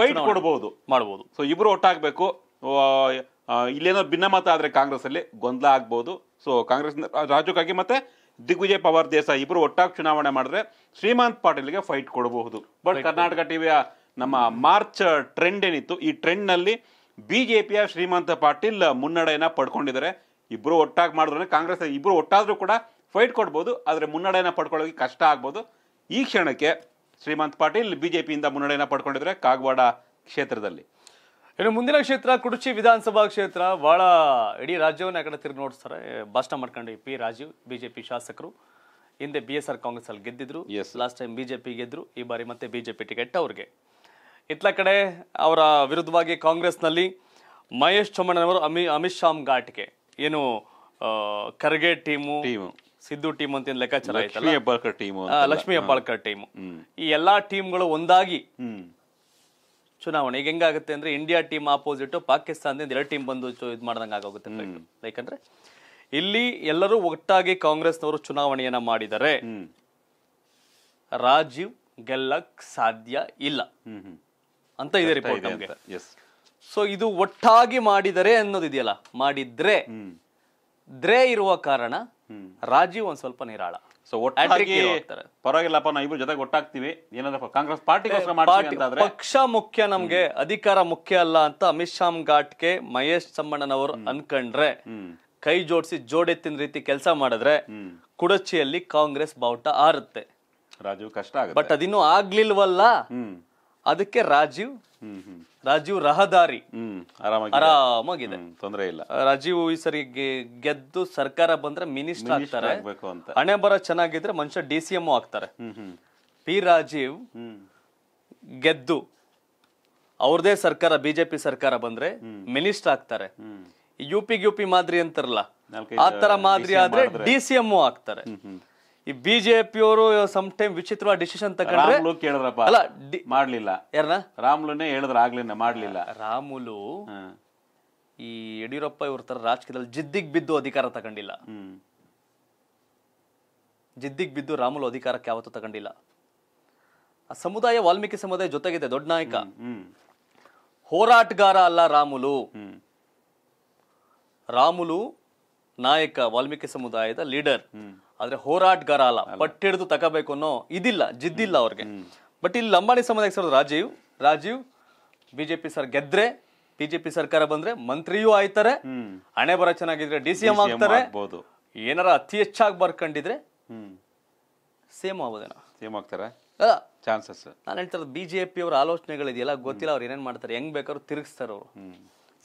ಫೈಟ್ ಕೊಡಬಹುದು ಮಾಡಬಹುದು ಸೊ ಇಬ್ರು ಒಟ್ಟಾಗಬೇಕು ಇಲ್ಲೇನೋ ಭಿನ್ನಮತ ಆದ್ರೆ ಕಾಂಗ್ರೆಸ್ ಅಲ್ಲಿ ಗೊಂದಲ ಆಗ್ಬಹುದು ಸೊ ಕಾಂಗ್ರೆಸ್ ರಾಜು ಕಾಗೆ ಮತ್ತೆ ದಿಗ್ವಿಜಯ್ ಪವಾರ್ ದೇಸಾಯಿ ಇಬ್ರು ಒಟ್ಟಾಗಿ ಚುನಾವಣೆ ಮಾಡಿದ್ರೆ ಶ್ರೀಮಂತ್ ಗೆ ಫೈಟ್ ಕೊಡಬಹುದು ಬಟ್ ಕರ್ನಾಟಕ ಟಿವಿಯ ನಮ್ಮ ಮಾರ್ಚ್ ಟ್ರೆಂಡ್ ಏನಿತ್ತು ಈ ಟ್ರೆಂಡ್ ನಲ್ಲಿ ಬಿಜೆಪಿಯ ಶ್ರೀಮಂತ ಪಾಟೀಲ್ ಮುನ್ನಡೆಯನ್ನ ಪಡ್ಕೊಂಡಿದ್ದಾರೆ ಇಬ್ರು ಒಟ್ಟಾಗಿ ಮಾಡಿದ್ರೆ ಕಾಂಗ್ರೆಸ್ ಇಬ್ರು ಒಟ್ಟಾದ್ರೂ ಕೂಡ ಫೈಟ್ ಕೊಡ್ಬೋದು ಆದರೆ ಮುನ್ನಡೆಯನ್ನು ಪಡ್ಕೊಳ್ಳೋಕೆ ಕಷ್ಟ ಆಗ್ಬೋದು ಈ ಕ್ಷಣಕ್ಕೆ ಶ್ರೀಮಂತ್ ಪಾಟೀಲ್ ಬಿ ಜೆ ಪಿಯಿಂದ ಮುನ್ನಡೆಯನ್ನು ಪಡ್ಕೊಂಡಿದ್ರೆ ಕಾಗವಾಡ ಕ್ಷೇತ್ರದಲ್ಲಿ ಇನ್ನು ಮುಂದಿನ ಕ್ಷೇತ್ರ ಕುಡುಚಿ ವಿಧಾನಸಭಾ ಕ್ಷೇತ್ರ ಭಾಳ ಇಡೀ ರಾಜ್ಯವನ್ನು ಆ ತಿರುಗಿ ನೋಡಿಸ್ತಾರೆ ಭಾಷಣ ಮಾಡ್ಕೊಂಡು ಪಿ ರಾಜೀವ್ ಬಿಜೆಪಿ ಶಾಸಕರು ಹಿಂದೆ ಬಿ ಎಸ್ ಆರ್ ಕಾಂಗ್ರೆಸ್ ಅಲ್ಲಿ ಗೆದ್ದಿದ್ರು ಲಾಸ್ಟ್ ಟೈಮ್ ಬಿಜೆಪಿ ಗೆದ್ರು ಈ ಬಾರಿ ಮತ್ತೆ ಬಿಜೆಪಿ ಟಿಕೆಟ್ ಅವ್ರಿಗೆ ಇತ್ಲ ಕಡೆ ಅವರ ವಿರುದ್ಧವಾಗಿ ಕಾಂಗ್ರೆಸ್ನಲ್ಲಿ ಮಹೇಶ್ ಚೊಮ್ಮಣ್ಣನವರು ಅಮಿ ಅಮಿತ್ ಶಾಮ್ ಘಾಟ್ಗೆ ಏನು ಖರ್ಗೆ ಟೀಮು ಸಿದ್ದು ಟೀಮ್ ಅಂತ ಲೆಕ್ಕ ಲೆಕ್ಕಾಚಾರ ಆಯ್ತಲ್ಲ ಹೆಬ್ಬಾಳ್ಕರ್ ಟೀಮ್ ಲಕ್ಷ್ಮೀ ಟೀಮ್ ಈ ಎಲ್ಲಾ ಟೀಮ್ಗಳು ಒಂದಾಗಿ ಚುನಾವಣೆ ಈಗ ಹೆಂಗಾಗುತ್ತೆ ಅಂದ್ರೆ ಇಂಡಿಯಾ ಟೀಮ್ ಆಪೋಸಿಟ್ ಪಾಕಿಸ್ತಾನದಿಂದ ಎರಡು ಟೀಮ್ ಬಂದು ಇದು ಮಾಡ್ದಂಗೆ ಆಗೋಗುತ್ತೆ ಯಾಕಂದ್ರೆ ಇಲ್ಲಿ ಎಲ್ಲರೂ ಒಟ್ಟಾಗಿ ಕಾಂಗ್ರೆಸ್ನವರು ಚುನಾವಣೆಯನ್ನ ಮಾಡಿದರೆ ರಾಜೀವ್ ಗೆಲ್ಲಕ್ ಸಾಧ್ಯ ಇಲ್ಲ ಅಂತ ಇದೆ ರಿಪೋರ್ಟ್ ನಮಗೆ ಸೊ ಇದು ಒಟ್ಟಾಗಿ ಮಾಡಿದರೆ ಅನ್ನೋದಿದೆಯಲ್ಲ ಮಾಡಿದ್ರೆ ದ್ರೆ ಇರುವ ಕಾರಣ ರಾಜೀವ್ ಒಂದ್ ಸ್ವಲ್ಪ ನಿರಾಳ ಸೊ ಒಟ್ಟಾಗಿ ಪರವಾಗಿಲ್ಲಪ್ಪ ನಾವು ಇಬ್ರು ಜೊತೆಗೆ ಒಟ್ಟಾಗ್ತೀವಿ ಏನಾದ್ರೂ ಕಾಂಗ್ರೆಸ್ ಪಾರ್ಟಿಗೋಸ್ಕರ ಮಾಡ್ತೀವಿ ಪಕ್ಷ ಮುಖ್ಯ ನಮ್ಗೆ ಅಧಿಕಾರ ಮುಖ್ಯ ಅಲ್ಲ ಅಂತ ಅಮಿತ್ ಶಾಮ್ ಘಾಟ್ಗೆ ಮಹೇಶ್ ಚಮ್ಮಣ್ಣನವರು ಅನ್ಕಂಡ್ರೆ ಕೈ ಜೋಡಿಸಿ ಜೋಡೆತ್ತಿನ ರೀತಿ ಕೆಲಸ ಮಾಡಿದ್ರೆ ಕುಡಚಿಯಲ್ಲಿ ಕಾಂಗ್ರೆಸ್ ಬಾವುಟ ಆರುತ್ತೆ ರಾಜೀವ್ ಕಷ್ಟ ಬಟ್ ಅದಿನ್ನೂ ಆಗ್ಲಿಲ್ವಲ್ಲ ಅದಕ್ಕೆ ರಾಜೀವ್ ರಾಜೀವ್ ರಹದಾರಿ ಆರಾಮಾಗಿದೆ ತೊಂದರೆ ಇಲ್ಲ ರಾಜೀವ್ ಈ ಸರಿ ಗೆದ್ದು ಸರ್ಕಾರ ಬಂದ್ರೆ ಮಿನಿಸ್ಟರ್ ಆಗ್ತಾರೆ ಹಣೆ ಬರ ಚೆನ್ನಾಗಿದ್ರೆ ಮನುಷ್ಯ ಡಿ ಸಿ ಎಂ ಆಗ್ತಾರೆ ಪಿ ರಾಜೀವ್ ಗೆದ್ದು ಅವ್ರದೇ ಸರ್ಕಾರ ಬಿಜೆಪಿ ಸರ್ಕಾರ ಬಂದ್ರೆ ಮಿನಿಸ್ಟರ್ ಆಗ್ತಾರೆ ಯು ಪಿ ಯು ಪಿ ಮಾದರಿ ಅಂತಾರಲ್ಲ ಆ ತರ ಮಾದರಿ ಆದ್ರೆ ಡಿ ಸಿ ಎಂ ಆಗ್ತಾರೆ ಈ ಬಿಜೆಪಿಯವರು ಸಮ್ ಟೈಮ್ ವಿಚಿತ್ರವಾದ ಡಿಸಿಷನ್ ತಗೊಂಡ್ರೆ ಕೇಳಿದ್ರಪ್ಪ ಅಲ್ಲ ಮಾಡಲಿಲ್ಲ ಯಾರನ್ನ ರಾಮುಲುನೇ ಹೇಳಿದ್ರ ಆಗ್ಲಿಲ್ಲ ಮಾಡ್ಲಿಲ್ಲ ರಾಮುಲು ಈ ಯಡಿಯೂರಪ್ಪ ಇವ್ರ ತರ ರಾಜಕೀಯದಲ್ಲಿ ಜಿದ್ದಿಗ್ ಬಿದ್ದು ಅಧಿಕಾರ ತಗೊಂಡಿಲ್ಲ ಜಿದ್ದಿಗ್ ಬಿದ್ದು ರಾಮುಲು ಅಧಿಕಾರಕ್ಕೆ ಯಾವತ್ತೂ ತಗೊಂಡಿಲ್ಲ ಆ ಸಮುದಾಯ ವಾಲ್ಮೀಕಿ ಸಮುದಾಯ ಜೊತೆಗಿದೆ ದೊಡ್ಡ ನಾಯಕ ಹೋರಾಟಗಾರ ಅಲ್ಲ ರಾಮುಲು ರಾಮುಲು ನಾಯಕ ವಾಲ್ಮೀಕಿ ಸಮುದಾಯದ ಲೀಡರ್ ಆದ್ರೆ ಹೋರಾಟಗಾರ ಅಲ್ಲ ಪಟ್ಟಿಡಿದು ತಗೋಬೇಕು ಅನ್ನೋ ಇದಿಲ್ಲ ಜಿದ್ದಿಲ್ಲ ಅವ್ರಿಗೆ ಬಟ್ ಇಲ್ಲಿ ಲಂಬಾಣಿ ಸಂಬಂಧ ರಾಜೀವ್ ರಾಜೀವ್ ಬಿಜೆಪಿ ಸರ್ ಗೆದ್ರೆ ಬಿಜೆಪಿ ಸರ್ಕಾರ ಬಂದ್ರೆ ಮಂತ್ರಿಯೂ ಆಯ್ತಾರೆ ಹಣೆ ಬರ ಚೆನ್ನಾಗಿದ್ರೆ ಡಿ ಸಿ ಎಂ ಆಗ್ತಾರೆ ಏನಾರ ಅತಿ ಹೆಚ್ಚಾಗಿ ಬರ್ಕೊಂಡಿದ್ರೆ ಸೇಮ್ ಆಗೋದೇನಾ ಸೇಮ್ ಆಗ್ತಾರೆ ಚಾನ್ಸಸ್ ನಾನು ಹೇಳ್ತಾರ ಬಿಜೆಪಿ ಅವ್ರ ಆಲೋಚನೆಗಳಿದೆಯಲ್ಲ ಗೊತ್ತಿಲ್ಲ ಅವ್ರು ಏನೇನ್ ಮಾಡ್ತಾರೆ ಹೆಂಗ್ ಬೇಕಾದ್ರು ತಿರುಗಿಸ್ತಾರ ಅವರು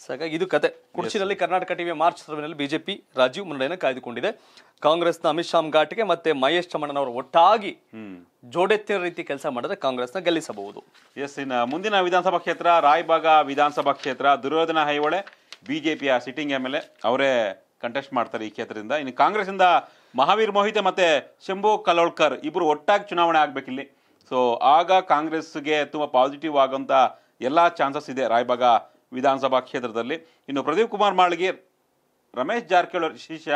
ಸೊ ಇದು ಕತೆ ಕುರ್ಚಿನಲ್ಲಿ ಕರ್ನಾಟಕ ಟಿವಿ ಮಾರ್ಚ್ ಸರ್ವೆನಲ್ಲಿ ಬಿಜೆಪಿ ರಾಜೀವ್ ಮುನ್ನಡೆಯನ್ನು ಕಾಯ್ದುಕೊಂಡಿದೆ ಕಾಂಗ್ರೆಸ್ನ ಅಮಿತ್ ಶಾ ಘಾಟ್ಗೆ ಮತ್ತೆ ಮಹೇಶ್ ಚಮಣ್ಣನವರು ಒಟ್ಟಾಗಿ ಜೋಡೆತ್ತಿನ ರೀತಿ ಕೆಲಸ ಮಾಡಿದ್ರೆ ಕಾಂಗ್ರೆಸ್ನ ಗೆಲ್ಲಿಸಬಹುದು ಎಸ್ ಇನ್ನು ಮುಂದಿನ ವಿಧಾನಸಭಾ ಕ್ಷೇತ್ರ ರಾಯಬಾಗ ವಿಧಾನಸಭಾ ಕ್ಷೇತ್ರ ದುರ್ಯೋಧನ ಹೈವಳೆ ಬಿಜೆಪಿಯ ಸಿಟ್ಟಿಂಗ್ ಎಮ್ ಎಲ್ ಎ ಅವರೇ ಕಂಟೆಸ್ಟ್ ಮಾಡ್ತಾರೆ ಈ ಕ್ಷೇತ್ರದಿಂದ ಇನ್ನು ಕಾಂಗ್ರೆಸ್ಸಿಂದ ಮಹಾವೀರ್ ಮೋಹಿತೆ ಮತ್ತೆ ಶಂಭು ಕಲೋಳ್ಕರ್ ಇಬ್ಬರು ಒಟ್ಟಾಗಿ ಚುನಾವಣೆ ಆಗಬೇಕಿಲ್ಲಿ ಸೊ ಆಗ ಕಾಂಗ್ರೆಸ್ಗೆ ತುಂಬ ಪಾಸಿಟಿವ್ ಆಗೋಂಥ ಎಲ್ಲ ಚಾನ್ಸಸ್ ಇದೆ ರಾಯ್ಬಾಗ ವಿಧಾನಸಭಾ ಕ್ಷೇತ್ರದಲ್ಲಿ ಇನ್ನು ಪ್ರದೀಪ್ ಕುಮಾರ್ ಮಾಳಿಗೆ ರಮೇಶ್ ಜಾರಕಿಹೊಳಿ ಶಿಷ್ಯ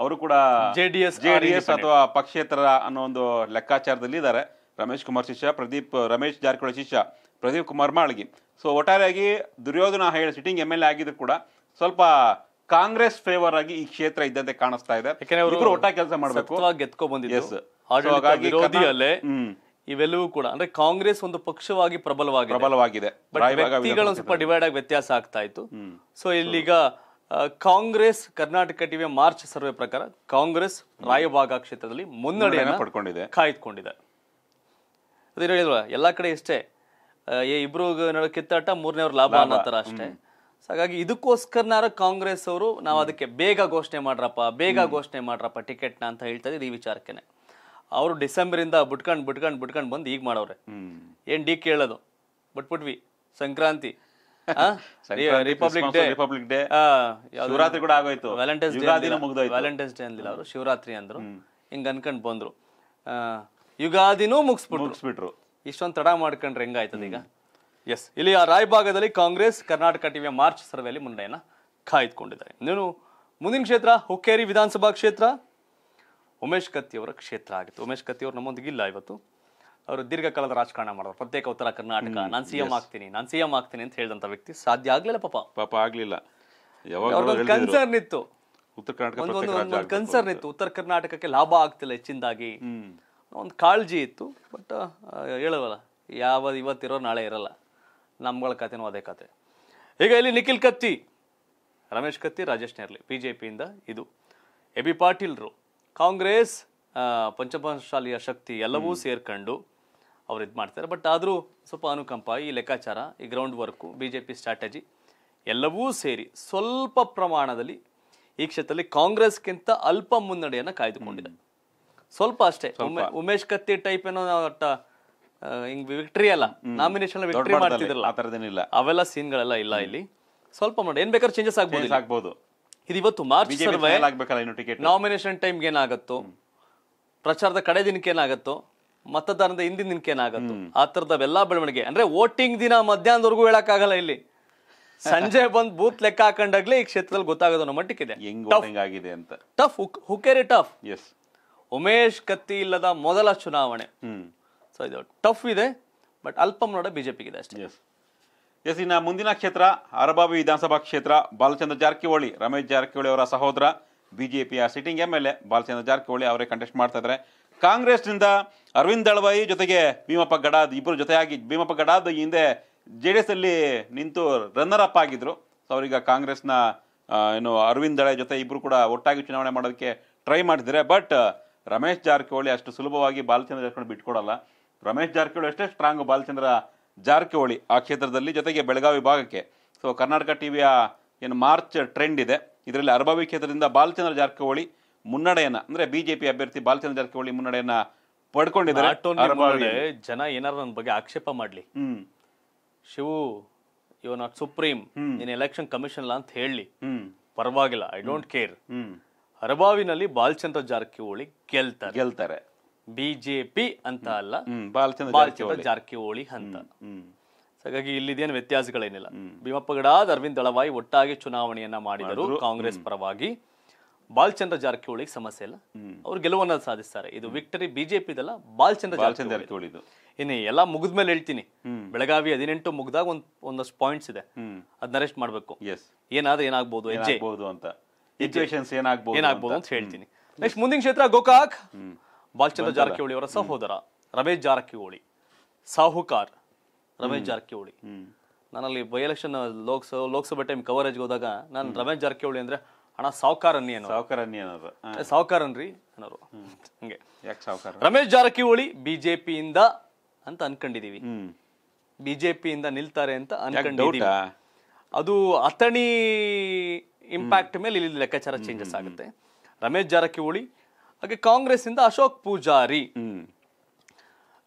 ಅವರು ಕೂಡ ಜೆಡಿಎಸ್ ಜೆಡಿಎಸ್ ಅಥವಾ ಪಕ್ಷೇತರ ಅನ್ನೋ ಒಂದು ಲೆಕ್ಕಾಚಾರದಲ್ಲಿ ಇದ್ದಾರೆ ರಮೇಶ್ ಕುಮಾರ್ ಶಿಷ್ಯ ಪ್ರದೀಪ್ ರಮೇಶ್ ಜಾರಕಿಹೊಳಿ ಶಿಷ್ಯ ಪ್ರದೀಪ್ ಕುಮಾರ್ ಮಾಳ್ಗಿ ಸೊ ಒಟ್ಟಾರೆಯಾಗಿ ದುರ್ಯೋಧನ ಹೇಳಿ ಸಿಟ್ಟಿಂಗ್ ಎಮ್ ಎಲ್ ಎ ಆಗಿದ್ರು ಕೂಡ ಸ್ವಲ್ಪ ಕಾಂಗ್ರೆಸ್ ಫೇವರ್ ಆಗಿ ಈ ಕ್ಷೇತ್ರ ಇದ್ದಂತೆ ಕಾಣಿಸ್ತಾ ಇದೆ ಒಟ್ಟಾಗಿ ಕೆಲಸ ಮಾಡಬೇಕು ಗೆದ್ಕೊ ಬಂದಿದೆ ಹಾಗಾಗಿ ಇವೆಲ್ಲವೂ ಕೂಡ ಅಂದ್ರೆ ಕಾಂಗ್ರೆಸ್ ಒಂದು ಪಕ್ಷವಾಗಿ ಪ್ರಬಲವಾಗಿದೆ ಪ್ರಬಲವಾಗಿದೆ ವ್ಯಕ್ತಿಗಳು ಸ್ವಲ್ಪ ಡಿವೈಡ್ ಆಗಿ ವ್ಯತ್ಯಾಸ ಆಗ್ತಾ ಇತ್ತು ಸೊ ಇಲ್ಲಿಗ ಕಾಂಗ್ರೆಸ್ ಕರ್ನಾಟಕ ಟಿವಿಯ ಮಾರ್ಚ್ ಸರ್ವೆ ಪ್ರಕಾರ ಕಾಂಗ್ರೆಸ್ ರಾಯಭಾಗ ಕ್ಷೇತ್ರದಲ್ಲಿ ಮುನ್ನಡೆಯನ್ನು ಪಡ್ಕೊಂಡಿದೆ ಕಾಯ್ದುಕೊಂಡಿದೆ ಅದೇ ಹೇಳಿದ್ರು ಎಲ್ಲಾ ಕಡೆ ಇಷ್ಟೇ ಇಬ್ರು ಕಿತ್ತಾಟ ಮೂರನೇ ಅವ್ರ ಲಾಭ ಅನ್ನೋ ತರ ಅಷ್ಟೇ ಹಾಗಾಗಿ ಇದಕ್ಕೋಸ್ಕರನಾರ ಕಾಂಗ್ರೆಸ್ ಅವರು ನಾವು ಅದಕ್ಕೆ ಬೇಗ ಘೋಷಣೆ ಮಾಡ್ರಪ್ಪ ಬೇಗ ಘೋಷಣೆ ಮಾಡ್ರಪ್ಪ ಟಿಕೆಟ್ನ ಅಂತ ಹೇಳ್ತಾ ಇದ್ದೀವಿ ಈ ವಿಚಾರಕ್ಕೆ ಅವರು ಡಿಸೆಂಬರಿಂದ ಬಿಟ್ಕೊಂಡು ಬಿಟ್ಕೊಂಡು ಬಿಟ್ಕೊಂಡು ಬಂದು ಈಗ ಮಾಡೋರೆ ಏನು ಡಿ ಕೇಳೋದು ಬಿಟ್ಬಿಟ್ವಿ Sankranti republic day republic day Shivaratri ಕೂಡ ಆಗೋಯ್ತು ವ್ಯಾಲೆಂಟೈನ್ಸ್ ಡೇ ವ್ಯಾಲೆಂಟೈನ್ಸ್ ಡೇ ಅಂದಿಲ್ಲ ಅವರು ಶಿವರಾತ್ರಿ ಅಂದ್ರು ಹಿಂಗೆ ಅನ್ಕೊಂಡು ಬಂದರು ಯುಗಾದಿನೂ ಮುಗಿಸ್ಬಿಟ್ಟು ಮುಗಿಸ್ಬಿಟ್ರು ಇಷ್ಟೊಂದು ತಡ ಮಾಡ್ಕೊಂಡ್ರೆ ಹೆಂಗಾಯ್ತದ ಈಗ ಎಸ್ ಇಲ್ಲಿ ಆ ರಾಯಭಾಗದಲ್ಲಿ ಕಾಂಗ್ರೆಸ್ ಕರ್ನಾಟಕ ಟಿವಿಯ ಮಾರ್ಚ್ ಸರ್ವೆಯಲ್ಲಿ ಮುಂದೆಯನ್ನ ಕಾಯ್ದುಕೊಂಡಿದ್ದಾರೆ ನೀನು ಮುಂದಿನ ಕ್ಷೇತ್ರ ಹುಕ್ಕೇರಿ ವಿಧಾನಸಭಾ ಕ್ಷೇತ್ರ ಉಮೇಶ್ ಕತ್ತಿಯವರ ಕ್ಷೇತ್ರ ಆಗಿತ್ತು ಉಮೇಶ್ ಕತ್ತಿಯವರು ಇಲ್ಲ ಇವತ್ತು ಅವರು ದೀರ್ಘಕಾಲದ ರಾಜಕಾರಣ ಮಾಡಿದ್ರು ಪ್ರತ್ಯೇಕ ಉತ್ತರ ಕರ್ನಾಟಕ ನಾನು ಸಿ ಎಂ ಆಗ್ತೀನಿ ನಾನು ಸಿ ಎಂ ಆಗ್ತೀನಿ ಅಂತ ಹೇಳಿದಂಥ ವ್ಯಕ್ತಿ ಸಾಧ್ಯ ಆಗಲಿಲ್ಲ ಪಾಪ ಪಾಪ ಆಗಲಿಲ್ಲ ಕನ್ಸರ್ನ್ ಇತ್ತು ಉತ್ತರ ಕರ್ನಾಟಕ ಕನ್ಸರ್ನ್ ಇತ್ತು ಉತ್ತರ ಕರ್ನಾಟಕಕ್ಕೆ ಲಾಭ ಆಗ್ತಿಲ್ಲ ಹೆಚ್ಚಿಂದಾಗಿ ಒಂದು ಕಾಳಜಿ ಇತ್ತು ಬಟ್ ಹೇಳಲ್ಲ ಯಾವ ಇವತ್ತಿರೋ ನಾಳೆ ಇರಲ್ಲ ನಮ್ಗಳ ಕಥೆನೂ ಅದೇ ಕತೆ ಈಗ ಇಲ್ಲಿ ನಿಖಿಲ್ ಕತ್ತಿ ರಮೇಶ್ ಕತ್ತಿ ರಾಜೇಶ್ ನೇರ್ಲಿ ಬಿ ಜೆ ಇದು ಎ ಬಿ ಪಾಟೀಲ್ರು ಕಾಂಗ್ರೆಸ್ ಪಂಚಮಶಾಲಿಯ ಶಕ್ತಿ ಎಲ್ಲವೂ ಸೇರ್ಕೊಂಡು ಅವ್ರು ಇದು ಮಾಡ್ತಾರೆ ಬಟ್ ಆದರೂ ಸ್ವಲ್ಪ ಅನುಕಂಪ ಈ ಲೆಕ್ಕಾಚಾರ ಈ ground work B J P strategy ಎಲ್ಲವೂ ಸೇರಿ ಸ್ವಲ್ಪ ಪ್ರಮಾಣದಲ್ಲಿ ಈ ಕ್ಷೇತ್ರದಲ್ಲಿ ಕಾಂಗ್ರೆಸ್ಗಿಂತ ಅಲ್ಪ ಮುನ್ನಡೆಯನ್ನು ಕಾಯ್ದುಕೊಂಡಿದೆ ಸ್ವಲ್ಪ ಅಷ್ಟೇ ಉಮೇಶ್ ಕತ್ತಿ ಟೈಪ್ ಏನೋ ಹಿಂಗ್ ವಿಕ್ಟ್ರಿ ಅಲ್ಲ ನಾಮಿನೇಷನ್ ವಿಕ್ಟ್ರಿ ಮಾಡ್ತಿದ್ರಲ್ಲ ಅವೆಲ್ಲ ಸೀನ್ಗಳೆಲ್ಲ ಇಲ್ಲ ಇಲ್ಲಿ ಸ್ವಲ್ಪ ಮಾಡಿ ಏನ್ ಬೇಕಾದ್ರೂ ಚೇಂಜಸ್ ಆಗ್ಬೋದು ಆಗ್ಬೋದು ಇದು ಇವತ್ತು ಮಾರ್ಚ್ ಟಿಕೆಟ್ ನಾಮಿನೇಷನ್ ಟೈಮ್ಗೆ ಏನಾಗುತ್ತೋ ಪ್ರಚಾರದ ಕಡೆ ದಿನಕ್ಕೆ ಏನಾಗುತ್ತೋ ಮತದಾನದ ಹಿಂದಿನ ದಿನಕ್ಕೆ ಏನಾಗುತ್ತೋ ಆ ಎಲ್ಲಾ ಬೆಳವಣಿಗೆ ಅಂದ್ರೆ ವೋಟಿಂಗ್ ದಿನ ಮಧ್ಯಾಹ್ನದವರೆಗೂ ಹೇಳಕ್ಕಾಗಲ್ಲ ಇಲ್ಲಿ ಸಂಜೆ ಬಂದ್ ಬೂತ್ ಲೆಕ್ಕ ಹಾಕೊಂಡಾಗ್ಲೇ ಈ ಕ್ಷೇತ್ರದಲ್ಲಿ ಗೊತ್ತಾಗೋದು ಅನ್ನೋ ಮಟ್ಟಕ್ಕಿದೆ ಆಗಿದೆ ಅಂತ ಟಫ್ ಹುಕೇರಿ ಟಫ್ ಎಸ್ ಉಮೇಶ್ ಕತ್ತಿ ಇಲ್ಲದ ಮೊದಲ ಚುನಾವಣೆ ಸೊ ಇದು ಟಫ್ ಇದೆ ಬಟ್ ಅಲ್ಪ ನೋಡೋ ಬಿಜೆಪಿಗಿದೆ ಅಷ್ಟೇ ಎಸ್ ಮುಂದಿನ ಕ್ಷೇತ್ರ ಅರಬಾಬಿ ವಿಧಾನಸಭಾ ಕ್ಷೇತ್ರ ಬಾಲಚಂದ್ರ ಜಾರಕಿಹೊಳಿ ರಮೇಶ್ ಜಾರಕಿಹೊಳಿ ಅವರ ಸಹೋದರ ಪಿಯ sitting M L A Balachandra Jarkiholi ಅವರೇ ಕಂಟೆಸ್ಟ್ ಮಾಡ್ತಾ ಇದ್ದಾರೆ ಕಾಂಗ್ರೆಸ್ನಿಂದ ಅರವಿಂದ್ ದಳವಾಯಿ ಜೊತೆಗೆ ಭೀಮಪ್ಪ ಗಡಾದ್ ಇಬ್ಬರು ಜೊತೆಯಾಗಿ ಭೀಮಪ್ಪ ಗಡಾದ್ ಹಿಂದೆ ಜೆ ಡಿ ಎಸ್ ಅಲ್ಲಿ ನಿಂತು ರನ್ನರ್ ಅಪ್ ಆಗಿದ್ರು ಸೊ ಅವರೀಗ ಕಾಂಗ್ರೆಸ್ನ ಏನು ಅರವಿಂದ್ ದಳೆ ಜೊತೆ ಇಬ್ಬರು ಕೂಡ ಒಟ್ಟಾಗಿ ಚುನಾವಣೆ ಮಾಡೋದಕ್ಕೆ ಟ್ರೈ ಮಾಡಿದ್ದಾರೆ ಬಟ್ ರಮೇಶ್ ಜಾರಕಿಹೊಳಿ ಅಷ್ಟು ಸುಲಭವಾಗಿ ಬಾಲಚಂದ್ರ ಜಾರಕಿಹೊಳಿ ಬಿಟ್ಕೊಡಲ್ಲ ರಮೇಶ್ ಜಾರಕಿಹೊಳಿ ಅಷ್ಟೇ ಸ್ಟ್ರಾಂಗ್ ಬಾಲಚಂದ್ರ ಜಾರಕಿಹೊಳಿ ಆ ಕ್ಷೇತ್ರದಲ್ಲಿ ಜೊತೆಗೆ ಬೆಳಗಾವಿ ಭಾಗಕ್ಕೆ ಸೊ ಕರ್ನಾಟಕ ಟಿವಿಯ ಏನು ಮಾರ್ಚ್ ಟ್ರೆಂಡ್ ಇದೆ ಇದರಲ್ಲಿ ಅರಬಾವಿ ಕ್ಷೇತ್ರದಿಂದ ಬಾಲಚಂದ್ರ ಜಾರಕಿಹೊಳಿ ಮುನ್ನಡೆಯನ್ನ ಅಂದ್ರೆ ಬಿಜೆಪಿ ಅಭ್ಯರ್ಥಿ ಬಾಲಚಂದ್ರ ಜಾರಕಿಹೊಳಿ ಮುನ್ನಡೆಯನ್ನ ಪಡ್ಕೊಂಡಿದ್ದಾರೆ ಜನ ಏನಾರು ನನ್ನ ಬಗ್ಗೆ ಆಕ್ಷೇಪ ಮಾಡಲಿ Shivu you not supreme in election commission ಅಂತ ಹೇಳಿ ಪರವಾಗಿಲ್ಲ ಐ ಡೋಂಟ್ ಕೇರ್ ಅರಬಾವಿನಲ್ಲಿ ಬಾಲಚಂದ್ರ ಜಾರಕಿಹೊಳಿ ಗೆಲ್ತಾರೆ ಗೆಲ್ತಾರೆ ಬಿಜೆಪಿ ಅಂತ ಅಲ್ಲ ಬಾಲಚಂದ್ರ ಜಾರಕಿಹೊಳಿ ಅಂತ ಹಾಗಾಗಿ ಇಲ್ಲಿದೇನು ವ್ಯತ್ಯಾಸಗಳೇನಿಲ್ಲ ಭೀಮಪ್ಪಗಡಾದ ಅರವಿಂದ್ ದಳವಾಯಿ ಒಟ್ಟಾಗಿ ಚುನಾವಣೆಯನ್ನ ಮಾಡಿದರು ಕಾಂಗ್ರೆಸ್ ಪರವಾಗಿ ಬಾಲ್ಚಂದ್ರ ಜಾರಕಿಹೊಳಿ ಸಮಸ್ಯೆ ಇಲ್ಲ ಅವ್ರು ಗೆಲುವನ್ನ ಸಾಧಿಸ್ತಾರೆ ಇದು ವಿಕ್ಟರಿ ಬಿಜೆಪಿ ಬಾಲ್ಚಂದ್ರ ಜಾರಕಿಹೊಳಿ ಇನ್ನು ಎಲ್ಲಾ ಮೇಲೆ ಹೇಳ್ತೀನಿ ಬೆಳಗಾವಿ ಹದಿನೆಂಟು ಮುಗ್ದಾಗ ಒಂದ್ ಒಂದಷ್ಟು ಪಾಯಿಂಟ್ಸ್ ಇದೆ ಅದನ್ನ ಅರೆಸ್ಟ್ ಮಾಡ್ಬೇಕು ಏನಾದ್ರೂ ಏನಾಗ್ಬೋದು ಅಂತ ಏನಾಗ್ಬೋದು ಅಂತ ಹೇಳ್ತೀನಿ ನೆಕ್ಸ್ಟ್ ಮುಂದಿನ ಕ್ಷೇತ್ರ ಗೋಕಾಕ್ ಬಾಲಚಂದ್ರ ಜಾರಕಿಹೊಳಿ ಅವರ ಸಹೋದರ ರಮೇಶ್ ಜಾರಕಿಹೊಳಿ ಸಾಹುಕಾರ್ ರಮೇಶ್ ಜಾರಕಿಹೊಳಿ ನಾನಲ್ಲಿ ಬೈ ಎಲೆಕ್ಷನ್ ಲೋಕಸಭಾ ಲೋಕಸಭೆ ಟೈಮ್ ಕವರೇಜ್ ಹೋದಾಗ ನಾನು ರಮೇಶ್ ಜಾರಕಿಹೊಳಿ ಅಂದ್ರೆ ಹಣ ಸಾಹುಕಾರ ಅನ್ನಿ ಅನ್ನೋ ಸಾಹುಕಾರ ಅನ್ನಿ ಅನ್ನೋದು ಸಾಹುಕಾರ ಅನ್ರಿ ಅನ್ನೋರು ಹಂಗೆ ಯಾಕೆ ಸಾಹುಕಾರ ರಮೇಶ್ ಜಾರಕಿಹೊಳಿ ಬಿಜೆಪಿಯಿಂದ ಅಂತ ಅನ್ಕೊಂಡಿದೀವಿ ಬಿಜೆಪಿಯಿಂದ ನಿಲ್ತಾರೆ ಅಂತ ಅನ್ಕೊಂಡಿದೀವಿ ಅದು ಅಥಣಿ ಇಂಪ್ಯಾಕ್ಟ್ ಮೇಲೆ ಇಲ್ಲಿ ಲೆಕ್ಕಾಚಾರ ಚೇಂಜಸ್ ಆಗುತ್ತೆ ರಮೇಶ್ ಜಾರಕಿಹೊಳಿ ಹಾಗೆ ಕಾಂಗ್ರೆಸ್ ಇಂದ ಅಶೋಕ್ ಪೂಜಾರಿ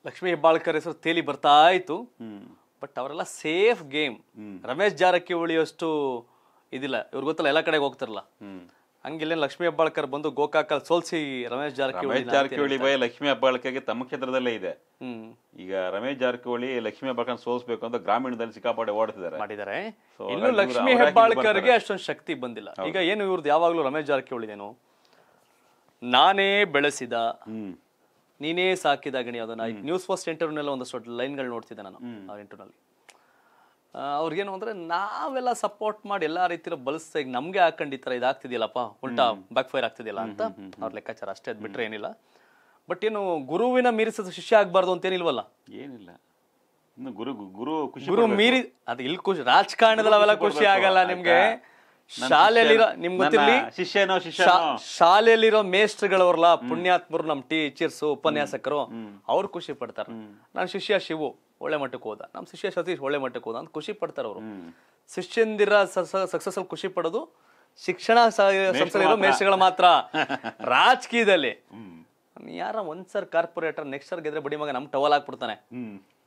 ಲಕ್ಷ್ಮೀ ಹೆಬ್ಬಾಳ್ಕರ್ ಹೆಸರು ತೇಲಿ ಬರ್ತಾ ಇತ್ತು ಬಟ್ ಅವರೆಲ್ಲ ಸೇಫ್ ಗೇಮ್ ರಮೇಶ್ ಜಾರಕಿಹೊಳಿ ಅಷ್ಟು ಇದಿಲ್ಲ ಇವ್ರು ಗೊತ್ತಲ್ಲ ಎಲ್ಲ ಕಡೆಗೆ ಹೋಗ್ತಾರಲ್ಲ ಹಂಗಿಲ್ಲ ಲಕ್ಷ್ಮೀ ಹೆಬ್ಬಾಳ್ಕರ್ ಬಂದು ಗೋಕಾಕಲ್ ಸೋಲ್ಸಿ ರಮೇಶ್ ಜಾರಕಿಹೊಳಿ ಜಾರಕಿಹೊಳಿ ಬಯ ಲಕ್ಷ್ಮೀ ಹೆಬ್ಬಾಳ್ಕರ್ಗೆ ತಮ್ಮ ಕ್ಷೇತ್ರದಲ್ಲೇ ಇದೆ ಈಗ ರಮೇಶ್ ಜಾರಕಿಹೊಳಿ ಲಕ್ಷ್ಮೀ ಹೆಬ್ಬಾಳ್ಕರ್ ಸೋಲ್ಸ್ಬೇಕು ಅಂತ ಗ್ರಾಮೀಣದಲ್ಲಿ ಸಿಕ್ಕಾಪಟ್ಟೆ ಓಡ್ತಿದ್ದಾರೆ ಮಾಡಿದ್ದಾರೆ ಇನ್ನು ಲಕ್ಷ್ಮೀ ಹೆಬ್ಬಾಳ್ಕರ್ಗೆ ಅಷ್ಟೊಂದು ಶಕ್ತಿ ಬಂದಿಲ್ಲ ಈಗ ಏನು ಇವ್ರದ್ದು ಯಾವಾಗಲೂ ರಮೇಶ್ ಜಾರಕಿಹೊಳಿ ಏನು ನಾನೇ ಬೆಳೆಸಿದ ನೀನೇ ಸಾಕಿದ ಗಣಿ ಅದನ್ನ ನ್ಯೂಸ್ ಫಸ್ಟ್ ಇಂಟರ್ವ್ಯೂನಲ್ಲಿ ಒಂದಷ್ಟು ಲೈನ್ಗಳು ನೋಡ್ತಿದ್ದೆ ನಾನು ಅವ್ರ ಇಂಟರ್ವ್ಯೂನಲ್ಲಿ ಅವ್ರಿಗೇನು ಅಂದ್ರೆ ನಾವೆಲ್ಲ ಸಪೋರ್ಟ್ ಮಾಡಿ ಎಲ್ಲಾ ರೀತಿಯ ಬಲಸ್ತಾ ಈಗ ನಮ್ಗೆ ಹಾಕೊಂಡು ಈ ತರ ಇದಾಗ್ತಿದೆಯಲ್ಲಪ್ಪ ಉಲ್ಟಾ ಬ್ಯಾಕ್ ಫೈರ್ ಆಗ್ತಿದೆಯಲ್ಲ ಅಂತ ಅವ್ರ ಲೆಕ್ಕಾಚಾರ ಅಷ್ಟೇ ಅದ್ ಬಿಟ್ರೆ ಏನಿಲ್ಲ ಬಟ್ ಏನು ಗುರುವಿನ ಮೀರಿಸಿದ ಶಿಷ್ಯ ಆಗ್ಬಾರ್ದು ಅಂತ ಏನಿಲ್ವಲ್ಲ ಏನಿಲ್ಲ ಗುರು ಗುರು ಗುರು ಮೀರಿ ಅದು ಇಲ್ಲಿ ಖುಷಿ ರಾಜಕಾರಣದಲ್ಲಿ ಅವೆಲ್ಲ ಖುಷಿ ಆಗಲ್ಲ ನಿಮ್ಗೆ ಶಾಲೆಯಲ್ಲಿರೋ ನಿಮ್ಗೆ ಗೊತ್ತಿರಲಿ ಶಿಷ್ಯನೋ ಶಿಷ್ಯ ಶಾಲೆಯಲ್ಲಿರೋ ಮೇಸ್ಟ್ಗಳವ್ರಲ್ಲ ಪುಣ್ಯಾತ್ಮರು ನಮ್ ಟೀಚರ್ಸ್ ಉಪನ್ಯಾಸಕರು ಅವ್ರು ಖುಷಿ ಪಡ್ತಾರೆ ನಾನು ಶಿಷ್ಯ ಶಿವು ಒಳ್ಳೆ ಮಟ್ಟಕ್ಕೆ ಹೋದ ನಮ್ಮ ಶಿಷ್ಯ ಸತೀಶ್ ಒಳ್ಳೆ ಮಟ್ಟಕ್ಕೆ ಹೋದ ಅಂತ ಖುಷಿ ಪಡ್ತಾರೆ ಅವರು ಶಿಷ್ಯಂದಿರ ಸಕ್ಸಸ್ ಅಲ್ಲಿ ಖುಷಿ ಪಡೋದು ಶಿಕ್ಷಣ ಸಂಸ್ಥೆ ಮಾತ್ರ ರಾಜಕೀಯದಲ್ಲಿ ಯಾರ ಒಂದ್ ಕಾರ್ಪೊರೇಟರ್ ನೆಕ್ಸ್ಟ್ ಸರ್ ಗೆದ್ರೆ ಬಡಿ ಮಗ ನಮ್ ಟವಲ್ ಹಾಕ್ಬಿಡ್ತಾನೆ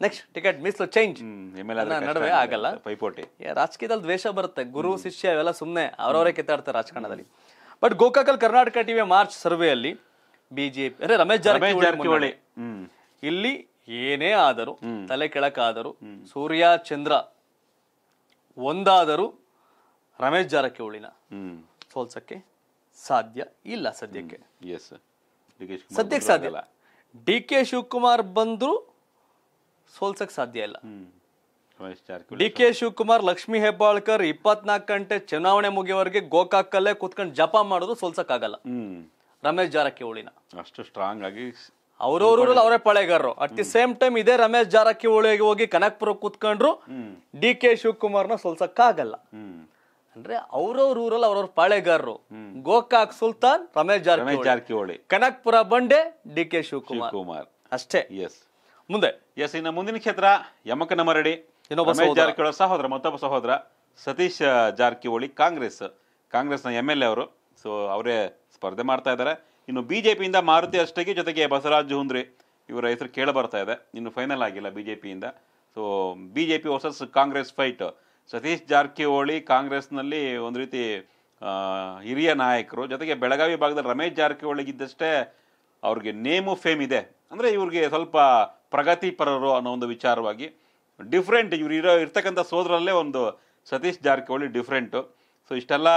ನೆಕ್ಸ್ಟ್ ಟಿಕೆಟ್ ಮಿಸ್ ಚೇಂಜ್ ನಡುವೆ ಆಗಲ್ಲ ಪೈಪೋಟಿ ರಾಜಕೀಯದಲ್ಲಿ ದ್ವೇಷ ಬರುತ್ತೆ ಗುರು ಶಿಷ್ಯ ಇವೆಲ್ಲ ಸುಮ್ಮನೆ ಅವರವರೇ ಕೆತ್ತಾಡ್ತಾರೆ ರಾಜಕಾರಣದಲ್ಲಿ ಬಟ್ ಗೋಕಾಕಲ್ ಕರ್ನಾಟಕ ಟಿವಿ ಮಾರ್ಚ್ ಸರ್ವೆಯಲ್ಲಿ ಬಿಜೆಪಿ ಅಂದ್ರೆ ರಮೇಶ್ ಜಾರಕಿಹೊಳಿ ಇಲ್ಲಿ ಏನೇ ಆದರೂ ತಲೆ ಕೆಳಕಾದರೂ ಸೂರ್ಯ ಚಂದ್ರ ಒಂದಾದರೂ ರಮೇಶ್ ಜಾರಕಿಹೊಳಿನ ಸೋಲ್ಸಕ್ಕೆ ಸಾಧ್ಯ ಇಲ್ಲ ಸದ್ಯಕ್ಕೆ ಎಸ್ ಡಿ ಸದ್ಯಕ್ಕೆ ಸಾಧ್ಯ ಇಲ್ಲ ಡಿ ಕೆ ಶಿವಕುಮಾರ್ ಬಂದ್ರು ಸೋಲ್ಸಕ್ ಸಾಧ್ಯ ಇಲ್ಲ ಡಿ ಕೆ ಶಿವಕುಮಾರ್ ಲಕ್ಷ್ಮಿ ಹೆಬ್ಬಾಳ್ಕರ್ ಇಪ್ಪತ್ನಾಲ್ಕು ಗಂಟೆ ಚುನಾವಣೆ ಮುಗಿಯವರೆಗೆ ಗೋಕಾಕಲ್ಲೇ ಕೂತ್ಕೊಂಡು ಜಪ ಮಾಡೋದು ಸೋಲ್ಸಕ್ಕಾಗಲ್ಲ ರಮೇಶ್ ಜಾರಕಿಹೊಳಿನ ಅಷ್ಟು ಸ್ಟ್ರಾಂಗ್ ಆಗಿ ಊರಲ್ಲಿ ಅವರೇ ಪಳೆಗಾರರು ಅಟ್ ದಿ ಸೇಮ್ ಟೈಮ್ ಇದೇ ರಮೇಶ್ ಜಾರಕಿಹೊಳಿಗೆ ಹೋಗಿ ಕನಕ್ಪುರ ಕೂತ್ಕೊಂಡ್ರು ಡಿ ಕೆ ಶಿವಕುಮಾರ್ನ ಸೋಲ್ಸಕ್ಕಾಗಲ್ಲ ಅಂದ್ರೆ ಅವ್ರವ್ರ ಊರಲ್ಲಿ ಅವ್ರವ್ರ ಪಾಳೆಗಾರರು ಗೋಕಾಕ್ ಸುಲ್ತಾನ್ ರಮೇಶ್ ಜಾರಕಿಹೊಳಿ ಜಾರಕಿಹೊಳಿ ಕನಕ್ಪುರ ಬಂಡೆ ಡಿ ಕೆ ಶಿವಕುಮಾರ್ ಕುಮಾರ್ ಅಷ್ಟೇ ಎಸ್ ಮುಂದೆ ಎಸ್ ಇನ್ನ ಮುಂದಿನ ಕ್ಷೇತ್ರ ಯಮಕನ ಮರಡಿ ಇನ್ನೊಬ್ಬ ರಮೇಶ್ ಜಾರಕಿಹೊಳಿ ಸಹೋದರ ಮತ್ತೊಬ್ಬ ಸಹೋದರ ಸತೀಶ್ ಜಾರಕಿಹೊಳಿ ಕಾಂಗ್ರೆಸ್ ಕಾಂಗ್ರೆಸ್ನ ಎಂ ಎಲ್ ಎ ಅವರು ಸೊ ಅವರೇ ಸ್ಪರ್ಧೆ ಮಾಡ್ತಾ ಇದ್ದಾರೆ ಇನ್ನು ಬಿಜೆಪಿಯಿಂದ ಮಾರುತಿ ಅಷ್ಟಕ್ಕೆ ಜೊತೆಗೆ ಬಸವರಾಜ್ ಹುಂದ್ರಿ ಇವರ ಹೆಸರು ಕೇಳಿ ಬರ್ತಾ ಇದೆ ಇನ್ನು ಫೈನಲ್ ಆಗಿಲ್ಲ ಬಿಜೆಪಿಯಿಂದ so BJP versus Congress fight Satish Jarkiholi ಕಾಂಗ್ರೆಸ್ನಲ್ಲಿ ಒಂದು ರೀತಿ ಹಿರಿಯ ನಾಯಕರು ಜೊತೆಗೆ ಬೆಳಗಾವಿ ಭಾಗದಲ್ಲಿ ರಮೇಶ್ ಜಾರಕಿಹೊಳಿಗಿದ್ದಷ್ಟೇ ಅವ್ರಿಗೆ ನೇಮು ಫೇಮ್ ಇದೆ ಅಂದರೆ ಇವ್ರಿಗೆ ಸ್ವಲ್ಪ ಪ್ರಗತಿಪರರು ಅನ್ನೋ ಒಂದು ವಿಚಾರವಾಗಿ ಡಿಫ್ರೆಂಟ್ ಇವ್ರು ಇರೋ ಇರ್ತಕ್ಕಂಥ ಸೋದರಲ್ಲೇ ಒಂದು ಸತೀಶ್ ಜಾರಕಿಹೊಳಿ ಡಿಫ್ರೆಂಟು ಸೊ ಇಷ್ಟೆಲ್ಲ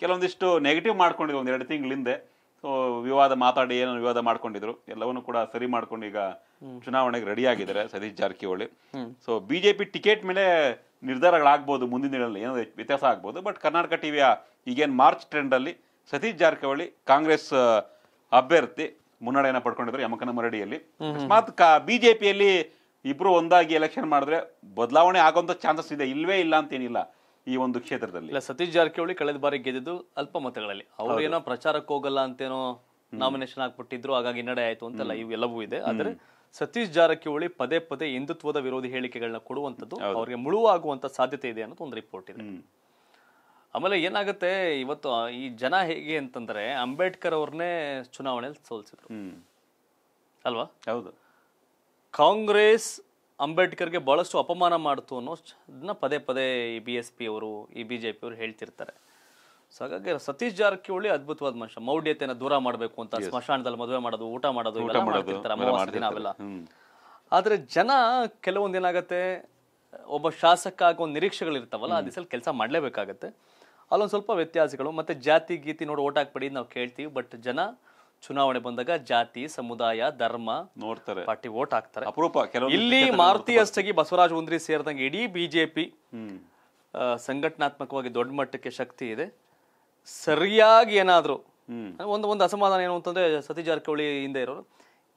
ಕೆಲವೊಂದಿಷ್ಟು ನೆಗೆಟಿವ್ ಮಾಡ್ಕೊಂಡಿದ್ರು ಒಂದು ಎರಡು ತಿಂಗಳ ಹಿಂದೆ ಸೊ ವಿವಾದ ಮಾತಾಡಿ ಏನೋ ವಿವಾದ ಮಾಡ್ಕೊಂಡಿದ್ರು ಎಲ್ಲವನ್ನು ಕೂಡ ಸರಿ ಮಾಡ್ಕೊಂಡು ಈಗ ಚುನಾವಣೆಗೆ ರೆಡಿ ಆಗಿದ್ದಾರೆ Satish Jarkiholi so BJP ticket ಮೇಲೆ ನಿರ್ಧಾರಗಳಾಗ್ಬೋದು ಮುಂದಿನ ದಿನಗಳಲ್ಲಿ ಏನೋ ವ್ಯತ್ಯಾಸ ಆಗ್ಬೋದು ಬಟ್ ಕರ್ನಾಟಕ ಟಿ ವಿಯ ಈಗೇನು ಮಾರ್ಚ್ ಟ್ರೆಂಡಲ್ಲಿ ಸತೀಶ್ ಜಾರಕಿಹೊಳಿ ಕಾಂಗ್ರೆಸ್ ಅಭ್ಯರ್ಥಿ ಮುನ್ನಡೆಯನ್ನು ಪಡ್ಕೊಂಡಿದ್ರು ಯಮಕನ ಮರಡಿಯಲ್ಲಿ ಅಕಸ್ಮಾತ್ ಕಾ ಬಿಜೆಪಿಯಲ್ಲಿ ಇಬ್ರು ಒಂದಾಗಿ ಎಲೆಕ್ಷನ್ ಮಾಡಿದ್ರೆ ಬದಲಾವಣೆ ಆಗೋಂಥ ಚಾನ್ಸಸ್ ಇದೆ ಇಲ್ವೇ ಇಲ್ಲ ಅಂತೇನಿಲ್ಲ ಈ ಒಂದು ಕ್ಷೇತ್ರದಲ್ಲಿ ಇಲ್ಲ ಸತೀಶ್ ಜಾರಕಿಹೊಳಿ ಕಳೆದ ಬಾರಿ ಗೆದ್ದಿದ್ದು ಅಲ್ಪ ಮತಗಳಲ್ಲಿ ಅವ್ರು ಏನೋ ಪ್ರಚಾರಕ್ಕೆ ಹೋಗಲ್ಲ ಅಂತೇನೋ ನಾಮಿನೇಷನ್ ಹಾಕ್ಬಿಟ್ಟಿದ್ರು ಹಾಗಾಗಿ ಹಿನ್ನಡೆ ಆಯ್ತು ಅಂತೆಲ್ಲ ಇವೆಲ್ಲವೂ ಇದೆ ಆದರೆ ಸತೀಶ್ ಜಾರಕಿಹೊಳಿ ಪದೇ ಪದೇ ಹಿಂದುತ್ವದ ವಿರೋಧಿ ಹೇಳಿಕೆಗಳನ್ನ ಕೊಡುವಂಥದ್ದು ಅವರಿಗೆ ಮುಳುವಾಗುವಂತ ಸಾಧ್ಯತೆ ಇದೆ ಅನ್ನೋದು ಒಂದು ರಿಪೋರ್ಟ್ ಇದೆ ಆಮೇಲೆ ಏನಾಗುತ್ತೆ ಇವತ್ತು ಈ ಜನ ಹೇಗೆ ಅಂತಂದ್ರೆ ಅಂಬೇಡ್ಕರ್ ಅವ್ರನ್ನೇ ಚುನಾವಣೆಯಲ್ಲಿ ಸೋಲಿಸಿದ್ರು ಅಲ್ವಾ ಹೌದು ಕಾಂಗ್ರೆಸ್ ಅಂಬೇಡ್ಕರ್ಗೆ ಬಹಳಷ್ಟು ಅಪಮಾನ ಮಾಡ್ತು ಅನ್ನೋ ಪದೇ ಪದೇ ಈ ಬಿ ಎಸ್ ಪಿ ಅವರು ಈ ಬಿಜೆಪಿ ಅವರು ಹೇಳ್ತಿರ್ತಾರೆ ಸೊ ಹಾಗಾಗಿ ಸತೀಶ್ ಜಾರಕಿಹೊಳಿ ಅದ್ಭುತವಾದ ಮನುಷ್ಯ ಮೌಢ್ಯತೆಯನ್ನು ದೂರ ಮಾಡಬೇಕು ಅಂತ ಸ್ಮಶಾನದಲ್ಲಿ ಮದುವೆ ಮಾಡೋದು ಊಟ ಮಾಡೋದು ಇವೆಲ್ಲ ಮಾಡ್ತಿರ್ತಾರೆ ಅಮಾವಾಸ್ಯ ಅವೆಲ್ಲ ಆದ್ರೆ ಜನ ಕೆಲವೊಂದು ಏನಾಗತ್ತೆ ಒಬ್ಬ ಶಾಸಕ ಆಗೋ ನಿರೀಕ್ಷೆಗಳಿರ್ತಾವಲ್ಲ ಆ ದಿವಸಲ್ಲಿ ಕೆಲಸ ಮಾಡಲೇಬೇಕಾಗತ್ತೆ ಅಲ್ಲೊಂದು ಸ್ವಲ್ಪ ವ್ಯತ್ಯಾಸಗಳು ಮತ್ತೆ ಜಾತಿ ಗೀತಿ ನೋಡಿ ಓಟ್ ಹಾಕ್ಬಿಡಿ ನಾವು ಕೇಳ್ತೀವಿ ಬಟ್ ಜನ ಚುನಾವಣೆ ಬಂದಾಗ ಜಾತಿ ಸಮುದಾಯ ಧರ್ಮ ನೋಡ್ತಾರೆ ಪಾರ್ಟಿ ಓಟ್ ಹಾಕ್ತಾರೆ ಅಪರೂಪ ಇಲ್ಲಿ ಮಾರುತಿ ಅಷ್ಟಗಿ ಬಸವರಾಜ ಉಂದ್ರಿ ಸೇರಿದಂಗೆ ಇಡೀ ಬಿಜೆಪಿ ಸಂಘಟನಾತ್ಮಕವಾಗಿ ದೊಡ್ಡ ಮಟ್ಟಕ್ಕೆ ಶಕ್ತಿ ಇದೆ ಸರಿಯಾಗಿ ಏನಾದರೂ ಒಂದು ಒಂದು ಅಸಮಾಧಾನ ಏನು ಅಂತಂದ್ರೆ ಸತೀಶ್ ಜಾರಕಿಹೊಳಿ ಹಿಂದೆ ಇರೋರು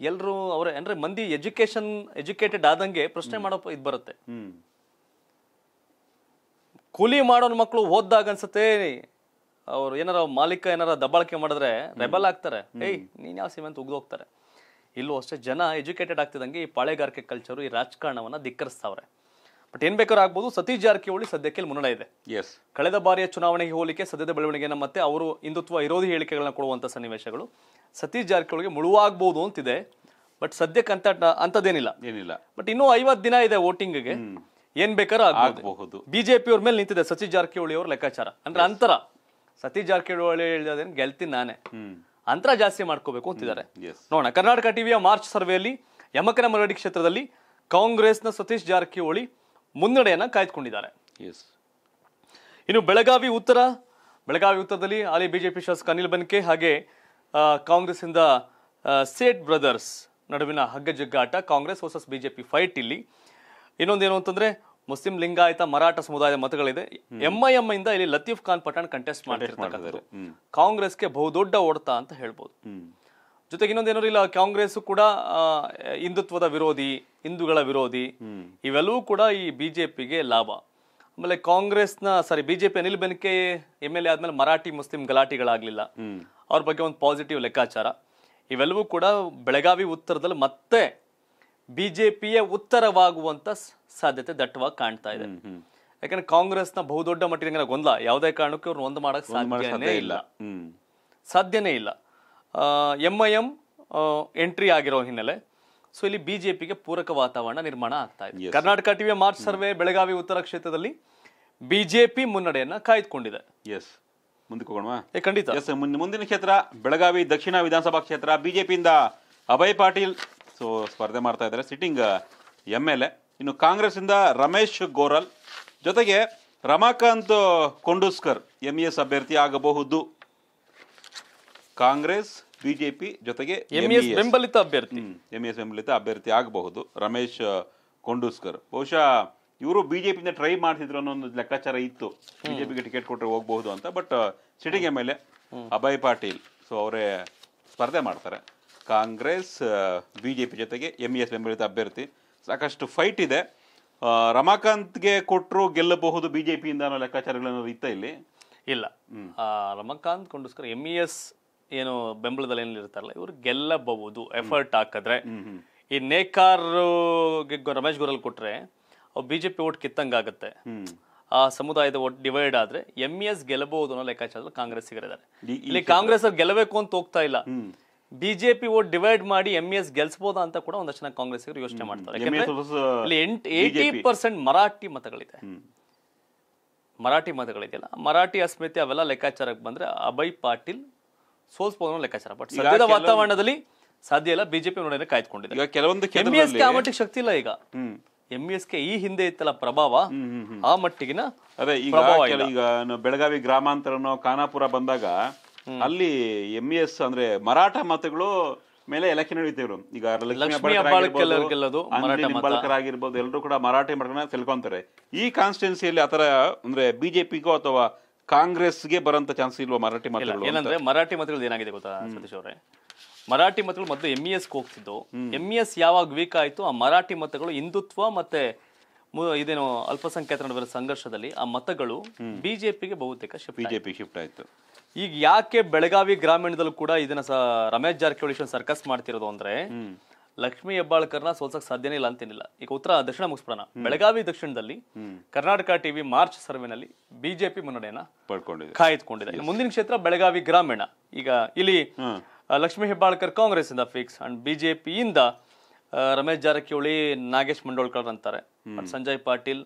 ಎಲ್ಲರೂ ಅವ್ರೆ ಅಂದ್ರೆ ಮಂದಿ ಎಜುಕೇಶನ್ ಎಜುಕೇಟೆಡ್ ಆದಂಗೆ ಪ್ರಶ್ನೆ ಮಾಡೋ ಇದು ಬರುತ್ತೆ ಕೂಲಿ ಮಾಡೋನ್ ಮಕ್ಕಳು ಓದ್ದಾಗ ಅನ್ಸುತ್ತೆ ಅವ್ರು ಏನಾರ ಮಾಲೀಕ ಏನಾರ ದಬ್ಬಾಳಿಕೆ ಮಾಡಿದ್ರೆ ರೆಬಲ್ ಆಗ್ತಾರೆ ಏಯ್ ನೀನ್ ಯಾವ ಸೀಮೆ ಅಂತ ಹೋಗ್ತಾರೆ ಇಲ್ಲೂ ಅಷ್ಟೇ ಜನ ಎಜುಕೇಟೆಡ್ ಆಗ್ತಿದಂಗೆ ಈ ಪಾಳೆಗಾರಿಕೆ ಕಲ್ಚರು ಈ ರಾಜಕಾರಣವನ್ನ ಧಿಕ್ಕರಿಸ್ತಾವ್ರೆ ಬಟ್ ಏನ್ ಬೇಕಾದ್ರೂ ಆಗ್ಬೋದು ಸತೀಶ್ ಜಾರಕಿಹೊಳಿ ಸದ್ಯಕ್ಕೆ ಮುನ್ನಡೆ ಇದೆ ಎಸ್ ಕಳೆದ ಬಾರಿಯ ಚುನಾವಣೆಗೆ ಹೋಲಿಕೆ ಸದ್ಯದ ಬೆಳವಣಿಗೆನ ಮತ್ತೆ ಅವರು ಹಿಂದುತ್ವ ವಿರೋಧಿ ಹೇಳಿಕೆಗಳನ್ನ ಕೊಡುವಂತ ಸನ್ನಿವೇಶಗಳು ಸತೀಶ್ ಜಾರಕಿಹೊಳಿಗೆ ಮುಳುವಾಗಬಹುದು ಅಂತಿದೆ ಬಟ್ ಸದ್ಯಕ್ಕೆ ಅಂತ ಅಂತದೇನಿಲ್ಲ ಏನಿಲ್ಲ ಬಟ್ ಇನ್ನೂ ಐವತ್ತು ದಿನ ಇದೆ ವೋಟಿಂಗ್ಗೆ ಏನ್ ಬೇಕಾದ್ರೂ ಆಗಬಹುದು ಬಿಜೆಪಿ ಅವ್ರ ಮೇಲೆ ನಿಂತಿದೆ ಸತೀಶ್ ಜಾರಕಿಹೊಳಿ ಅವ್ರ ಲೆಕ್ಕಾಚಾರ ಅಂದ್ರೆ ಅಂತರ ಸತೀಶ್ ಜಾರಕಿಹೊಳಿ ಹೇಳಿದೇನು ಗೆಲ್ತೀನಿ ನಾನೇ ಅಂತರ ಜಾಸ್ತಿ ಮಾಡ್ಕೋಬೇಕು ಅಂತಿದ್ದಾರೆ ನೋಡೋಣ ಕರ್ನಾಟಕ ಟಿವಿಯ ಮಾರ್ಚ್ ಸರ್ವೆಯಲ್ಲಿ ಯಮಕನ ಮರಡಿ ಕ್ಷೇತ್ರದಲ್ಲಿ ಕಾಂಗ್ರೆಸ್ನ ಸತೀಶ್ ಜಾರಕಿಹೊಳಿ ಮುನ್ನಡೆಯನ್ನು ಕಾಯ್ದುಕೊಂಡಿದ್ದಾರೆ ಎಸ್ ಇನ್ನು ಬೆಳಗಾವಿ ಉತ್ತರ ಬೆಳಗಾವಿ ಉತ್ತರದಲ್ಲಿ ಹಾಲಿ ಬಿಜೆಪಿ ಶಾಸಕ ಅನಿಲ್ ಬನ್ಕೆ ಹಾಗೆ ಕಾಂಗ್ರೆಸ್ಸಿಂದ ಸೇಟ್ ಬ್ರದರ್ಸ್ ನಡುವಿನ ಹಗ್ಗ ಜಗ್ಗಾಟ ಕಾಂಗ್ರೆಸ್ ವರ್ಸಸ್ ಬಿಜೆಪಿ ಫೈಟ್ ಇಲ್ಲಿ ಇನ್ನೊಂದೇನು ಅಂತಂದ್ರೆ ಮುಸ್ಲಿಂ ಲಿಂಗಾಯತ ಮರಾಠ ಸಮುದಾಯದ ಮತಗಳಿದೆ ಎಂಐಎಂ ಇಂದ ಇಲ್ಲಿ ಲತೀಫ್ ಖಾನ್ ಪಠಾಣ್ ಕಂಟೆಸ್ಟ್ ಮಾಡಿರ್ತಕ್ಕಂಥದ್ದು ಕಾಂಗ್ರೆಸ್ಗೆ ಬಹುದೊಡ್ಡ ಓಡತ ಅಂತ ಹೇಳ್ಬೋದು ಜೊತೆಗೆ ಇಲ್ಲ ಕಾಂಗ್ರೆಸ್ ಕೂಡ ಹಿಂದುತ್ವದ ವಿರೋಧಿ ಹಿಂದೂಗಳ ವಿರೋಧಿ ಇವೆಲ್ಲವೂ ಕೂಡ ಈ ಬಿಜೆಪಿಗೆ ಲಾಭ ಆಮೇಲೆ ಕಾಂಗ್ರೆಸ್ನ sorry BJP Anil Benake M L A ಆದ್ಮೇಲೆ ಮರಾಠಿ ಮುಸ್ಲಿಂ ಗಲಾಟಿಗಳಾಗ್ಲಿಲ್ಲ ಅವ್ರ ಬಗ್ಗೆ ಒಂದು ಪಾಸಿಟಿವ್ ಲೆಕ್ಕಾಚಾರ ಇವೆಲ್ಲವೂ ಕೂಡ ಬೆಳಗಾವಿ ಉತ್ತರದಲ್ಲಿ ಮತ್ತೆ ಬಿಜೆಪಿಯ ಉತ್ತರವಾಗುವಂತ ಸಾಧ್ಯತೆ ದಟ್ಟವಾಗಿ ಕಾಣ್ತಾ ಇದೆ ಯಾಕಂದ್ರೆ ಕಾಂಗ್ರೆಸ್ನ ಬಹುದೊಡ್ಡ ಮಟ್ಟಿಗೆ ಗೊಂದಲ ಯಾವುದೇ ಕಾರಣಕ್ಕೂ ಅವ್ರು ಒಂದು ಮಾಡಕ್ ಸಾಧ್ಯ ಇಲ್ಲ ಸಾಧ್ಯನೇ ಇಲ್ಲ ಎಂ ಐ ಎಂ ಎಂಟ್ರಿ ಆಗಿರೋ ಹಿನ್ನೆಲೆ ಸೊ ಇಲ್ಲಿ ಪಿಗೆ ಪೂರಕ ವಾತಾವರಣ ನಿರ್ಮಾಣ ಆಗ್ತಾ ಇದೆ ಕರ್ನಾಟಕ ಟಿವಿಯ ಮಾರ್ಚ್ ಸರ್ವೆ ಬೆಳಗಾವಿ ಉತ್ತರ ಕ್ಷೇತ್ರದಲ್ಲಿ ಬಿಜೆಪಿ ಮುನ್ನಡೆಯನ್ನು ಕಾಯ್ದುಕೊಂಡಿದೆ ಎಸ್ ಮುಂದಕ್ಕೆ ಖಂಡಿತ ಎಸ್ ಮುಂದಿನ ಕ್ಷೇತ್ರ ಬೆಳಗಾವಿ ದಕ್ಷಿಣ ವಿಧಾನಸಭಾ ಕ್ಷೇತ್ರ ಪಿಯಿಂದ ಅಭಯ್ ಪಾಟೀಲ್ ಸೊ ಸ್ಪರ್ಧೆ ಮಾಡ್ತಾ ಇದ್ದಾರೆ ಸಿಟ್ಟಿಂಗ್ ಎಮ್ ಎಲ್ ಎ ಇನ್ನು ಕಾಂಗ್ರೆಸ್ಸಿಂದ ರಮೇಶ್ ಗೋರಲ್ ಜೊತೆಗೆ Ramakant Kondusk ar S e ಅಭ್ಯರ್ಥಿ ಆಗಬಹುದು ಕಾಂಗ್ರೆಸ್ ಬಿಜೆಪಿ ಜೊತೆಗೆ ಎಂಇಎಸ್ e e ಬೆಂಬಲಿತ ಅಭ್ಯರ್ಥಿ ಎಸ್ e ಬೆಂಬಲಿತ ಅಭ್ಯರ್ಥಿ ಆಗಬಹುದು ರಮೇಶ್ ಕೊಂಡೂಸ್ಕರ್ ಬಹುಶಃ ಇವರು ಬಿಜೆಪಿಯಿಂದ ಟ್ರೈ ಮಾಡ್ತಿದ್ರು ಅನ್ನೋ ಒಂದು ಲೆಕ್ಕಾಚಾರ ಇತ್ತು ಬಿಜೆಪಿಗೆ ಟಿಕೆಟ್ ಕೊಟ್ಟರೆ ಹೋಗಬಹುದು ಅಂತ ಬಟ್ ಎಲ್ ಮೇಲೆ ಅಭಯ್ ಪಾಟೀಲ್ ಸೊ ಅವರೇ ಸ್ಪರ್ಧೆ ಮಾಡ್ತಾರೆ ಕಾಂಗ್ರೆಸ್ ಬಿಜೆಪಿ ಜೊತೆಗೆ ಎಂ ಎಸ್ ಬೆಂಬಲಿತ ಅಭ್ಯರ್ಥಿ ಸಾಕಷ್ಟು ಫೈಟ್ ಇದೆ ರಮಾಕಾಂತ್ಗೆ ಕೊಟ್ಟರು ಗೆಲ್ಲಬಹುದು ಬಿಜೆಪಿಯಿಂದ ಅನ್ನೋ ಲೆಕ್ಕಾಚಾರಗಳು ಇತ್ತ ಇಲ್ಲಿ ಇಲ್ಲ Ramakant Kondusk ar E E S ಬೆಂಬಲದಲ್ಲಿ ಏನಿರ್ತಾರಲ್ಲ ಇವರು ಗೆಲ್ಲಬಹುದು ಎಫರ್ಟ್ ಹಾಕಿದ್ರೆ ಈ ನೇಕಾರು ರಮೇಶ್ ಗುರಲ್ ಕೊಟ್ರೆ ಅವ್ರು ಬಿಜೆಪಿ ಓಟ್ ಆಗುತ್ತೆ ಆ ಸಮುದಾಯದ ಓಟ್ ಡಿವೈಡ್ ಆದ್ರೆ ಎಂ ಎಸ್ e ಗೆಲ್ಲಬಹುದು ಅನ್ನೋ ಲೆಕ್ಕಾಚಾರದಲ್ಲಿ ಕಾಂಗ್ರೆಸ್ ಸಿಗರಿದ್ದಾರೆ ಇಲ್ಲಿ ಕಾಂಗ್ರೆಸ್ ಅವ್ರು ಗೆಲ್ಲಬೇಕು ಅಂತ ಹೋಗ್ತಾ ಇಲ್ಲ ಬಿಜೆಪಿ ಓಟ್ ಡಿವೈಡ್ ಮಾಡಿ ಎಂ ಎಸ್ e ಗೆಲ್ಸಬಹುದಾ ಅಂತ ಕೂಡ ಒಂದಷ್ಟು ಜನ ಕಾಂಗ್ರೆಸ್ ಯೋಚನೆ ಮಾಡ್ತಾರೆ ಏಯ್ಟಿ e ಪರ್ಸೆಂಟ್ ಮರಾಠಿ ಮತಗಳಿದೆ ಮರಾಠಿ ಮತಗಳಿದೆಯಲ್ಲ ಮರಾಠಿ ಅಸ್ಮಿತೆ ಅವೆಲ್ಲ ಲೆಕ್ಕಾಚಾರಕ್ಕೆ ಬಂದ್ರೆ ಅಭಯ್ ಪಾಟೀಲ್ ಸೋಲ್ಸ್ಬೋದು ಲೆಕ್ಕಾಚಾರ ಬಟ್ ಸದ್ಯದ ವಾತಾವರಣದಲ್ಲಿ ಸಾಧ್ಯ ಇಲ್ಲ ಬಿಜೆಪಿ ನೋಡಿದ್ರೆ ಕಾಯ್ದುಕೊಂಡಿದೆ ಈಗ ಕೆಲವೊಂದು ಎಂ ಎಸ್ ಕೆ ಮಟ್ಟಿಗೆ ಶಕ್ತಿ ಇಲ್ಲ ಈಗ ಎಂ ಎಸ್ ಕೆ ಈ ಹಿಂದೆ ಇತ್ತಲ್ಲ ಪ್ರಭಾವ ಆ ಮಟ್ಟಿಗಿನ ಅದೇ ಈಗ ಈಗ ಬೆಳಗಾವಿ ಗ್ರಾಮಾಂತರನೋ ಖಾನಾಪುರ ಬಂದಾಗ ಅಲ್ಲಿ ಎಂ ಎಸ್ e ಅಂದ್ರೆ ಮರಾಠ ಮತಗಳು ಮೇಲೆ ಎಲೆಕ್ಷನ್ ನಡೀತಿದ್ರು ಈಗ ಆಗಿರ್ಬೋದು ಎಲ್ಲರೂ ಕೂಡ ಮರಾಠಿ ಮಾಡ್ಕೊಂಡು ತಿಳ್ಕೊಂತಾರೆ ಈ ಕಾನ್ಸ್ಟಿಟ್ಯೂನ್ಸಿಯಲ್ಲಿ ಆತರ ಅಂದ್ರೆ ಬಿಜೆಪಿಗೋ ಅಥವಾ ಕಾಂಗ್ರೆಸ್ಗೆ ಬರೋಂಥ ಚಾನ್ಸ್ ಇಲ್ವಾ ಮರಾಠಿ ಮತಗಳು ಏನಂದ್ರೆ ಮರಾಠಿ ಮತಗಳು ಏನಾಗಿದೆ ಗೊತ್ತಾ ಸತೀಶ್ ಅವರೇ ಮರಾಠಿ ಮತಗಳು ಮೊದಲು ಎಂ ಇ e ಎಸ್ ಹೋಗ್ತಿದ್ದು ಎಂ ಇ ಎಸ್ ಯಾವಾಗ ವೀಕ್ ಆಯಿತು ಆ ಮರಾಠಿ ಮತಗಳು ಹಿಂದುತ್ವ ಮತ್ತೆ ಇದೇನು ಅಲ್ಪಸಂಖ್ಯಾತರ ನಡುವೆ ಸಂಘರ್ಷದಲ್ಲಿ ಆ ಮತಗಳು ಬಿಜೆಪಿಗೆ ಬಹುತೇಕ ಬಿಜೆಪಿ ಶಿಫ್ಟ್ ಆಯಿತು ಈಗ ಯಾಕೆ ಬೆಳಗಾವಿ ಗ್ರಾಮೀಣದಲ್ಲೂ ಕೂಡ ಇದನ್ನ ರಮೇಶ್ ಜಾರಕಿಹೊಳಿ ಸರ್ಕಸ್ ಮಾಡ್ತಿರೋದು ಅಂದ್ರೆ ಲಕ್ಷ್ಮಿ ಹೆಬ್ಬಾಳ್ಕರ್ನ ಸೋಲ್ಸಕ್ ಸಾಧ್ಯನೇ ಇಲ್ಲ ಅಂತೇನಿಲ್ಲ ಈಗ ಉತ್ತರ ದಕ್ಷಿಣ ಮುಗಿಸ್ಬಿಡೋಣ ಬೆಳಗಾವಿ ದಕ್ಷಿಣದಲ್ಲಿ ಕರ್ನಾಟಕ ಟಿವಿ ಮಾರ್ಚ್ ಸರ್ವೆನಲ್ಲಿ ಬಿಜೆಪಿ ಮುನ್ನಡೆಯನ್ನ ಪಡ್ಕೊಂಡಿದೆ ಕಾಯ್ದುಕೊಂಡಿದೆ ಮುಂದಿನ ಕ್ಷೇತ್ರ ಬೆಳಗಾವಿ ಗ್ರಾಮೀಣ ಈಗ ಇಲ್ಲಿ ಲಕ್ಷ್ಮಿ ಹೆಬ್ಬಾಳ್ಕರ್ ಕಾಂಗ್ರೆಸ್ ಇಂದ ಫಿಕ್ಸ್ ಅಂಡ್ ಬಿಜೆಪಿಯಿಂದ ರಮೇಶ್ ಜಾರಕಿಹೊಳಿ ನಾಗೇಶ್ ಮಂಡೋಳ್ಕರ್ ಅಂತಾರೆ ಸಂಜಯ್ ಪಾಟೀಲ್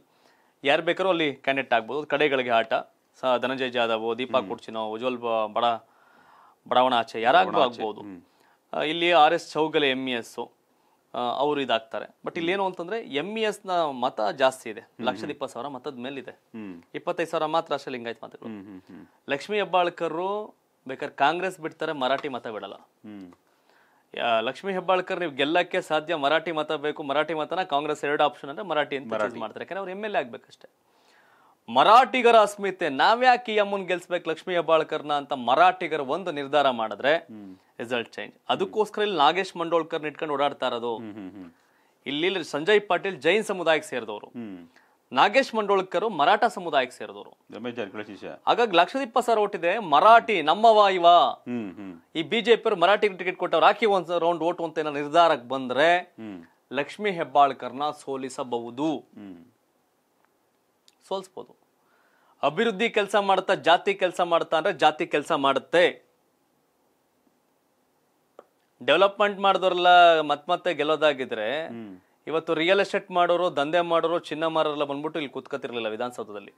ಯಾರು ಬೇಕಾರು ಅಲ್ಲಿ ಕ್ಯಾಂಡಿಡೇಟ್ ಆಗ್ಬೋದು ಕಡೆಗಳಿಗೆ ಆಟ ಧನಂಜಯ್ ಜಾಧವ್ ದೀಪಾ ಕುಡ್ಚಿನೋ ಉಜ್ವಲ್ ಬಡ ಬಡಾವಣಾ ಆಚೆ ಯಾರಾಗ್ಲೂ ಇಲ್ಲಿ R S Chougule M S e ಅವರು ಇದಾಗ್ತಾರೆ ಬಟ್ ಇಲ್ಲೇನು ಅಂತಂದ್ರೆ ಎಂ ಇ ಎಸ್ ನ ಮತ ಜಾಸ್ತಿ ಇದೆ ಲಕ್ಷದ ಇಪ್ಪತ್ ಸಾವಿರ ಮತದ ಮೇಲಿದೆ ಇಪ್ಪತ್ತೈದು ಸಾವಿರ ಮಾತ್ರ ಅಷ್ಟೇ ಲಿಂಗಾಯತ್ ಮಾತ್ರ ಲಕ್ಷ್ಮೀ ಹೆಬ್ಬಾಳ್ಕರ್ ಬೇಕಾದ್ರೆ ಕಾಂಗ್ರೆಸ್ ಬಿಡ್ತಾರೆ ಮರಾಠಿ ಮತ ಬಿಡಲ್ಲ ಲಕ್ಷ್ಮೀ ಹೆಬ್ಬಾಳ್ಕರ್ ನೀವು ಗೆಲ್ಲಕ್ಕೆ ಸಾಧ್ಯ ಮರಾಠಿ ಮತ ಬೇಕು ಮರಾಠಿ ಮತನ ಕಾಂಗ್ರೆಸ್ ಎರಡು ಆಪ್ಷನ್ ಅಂದ್ರೆ ಮರಾಠಿ ಅಂತ ಮಾಡ್ತಾರೆ ಯಾಕಂದ್ರೆ ಅವ್ರು ಎಮ್ ಎಲ್ ಎ ಆಗ್ಬೇಕಷ್ಟೇ ಮರಾಠಿಗರ ಅಸ್ಮಿತೆ ನಾವ್ಯಾಕೆ ಈ ಅಮ್ಮನ್ ಗೆಲ್ಸ್ಬೇಕು ಲಕ್ಷ್ಮೀ ಹೆಬ್ಬಾಳ್ಕರ್ನ ಅಂತ ಮರಾಠಿಗರ ಒಂದು ನಿರ್ಧಾರ ಮಾಡಿದ್ರೆ ರಿಸಲ್ಟ್ ಚೇಂಜ್ ಅದಕ್ಕೋಸ್ಕರ ಇಲ್ಲಿ ನಾಗೇಶ್ ಮಂಡೋಳ್ಕರ್ ಇಟ್ಕೊಂಡು ಓಡಾಡ್ತಾ ಇರೋದು ಇಲ್ಲಿ ಸಂಜಯ್ ಪಾಟೀಲ್ ಜೈನ್ ಸಮುದಾಯಕ್ಕೆ ಸೇರಿದವರು ನಾಗೇಶ್ ಮಂಡೋಳ್ಕರ್ ಮರಾಠ ಸಮುದಾಯಕ್ಕೆ ಸೇರಿದವರು ಹಾಗಾಗಿ ಲಕ್ಷದೀಪ ಸರ್ ಓಟಿದೆ ಮರಾಠಿ ನಮ್ಮವ ಇವ ಈ ಬಿಜೆಪಿ ಅವರು ಟಿಕೆಟ್ ಕೊಟ್ಟವ್ರು ಹಾಕಿ ಒಂದ್ ರೌಂಡ್ ಓಟು ಅಂತ ನಿರ್ಧಾರಕ್ಕೆ ಬಂದ್ರೆ ಲಕ್ಷ್ಮೀ ಹೆಬ್ಬಾಳ್ಕರ್ನ ಸೋಲಿಸಬಹುದು ಸೋಲ್ಸ್ಬೋದು ಅಭಿವೃದ್ಧಿ ಕೆಲಸ ಮಾಡುತ್ತಾ ಜಾತಿ ಕೆಲಸ ಮಾಡುತ್ತಾ ಅಂದರೆ ಜಾತಿ ಕೆಲಸ ಮಾಡುತ್ತೆ ಡೆವಲಪ್ಮೆಂಟ್ ಮಾಡಿದವರೆಲ್ಲ ಮತ್ತೆ ಗೆಲ್ಲೋದಾಗಿದ್ರೆ ಇವತ್ತು ರಿಯಲ್ ಎಸ್ಟೇಟ್ ಮಾಡೋರು ದಂಧೆ ಮಾಡೋರು ಚಿನ್ನ ಮಾರೋರೆಲ್ಲ ಬಂದ್ಬಿಟ್ಟು ಇಲ್ಲಿ ಕುತ್ಕತಿರ್ಲಿಲ್ಲ ವಿಧಾನಸೌಧದಲ್ಲಿ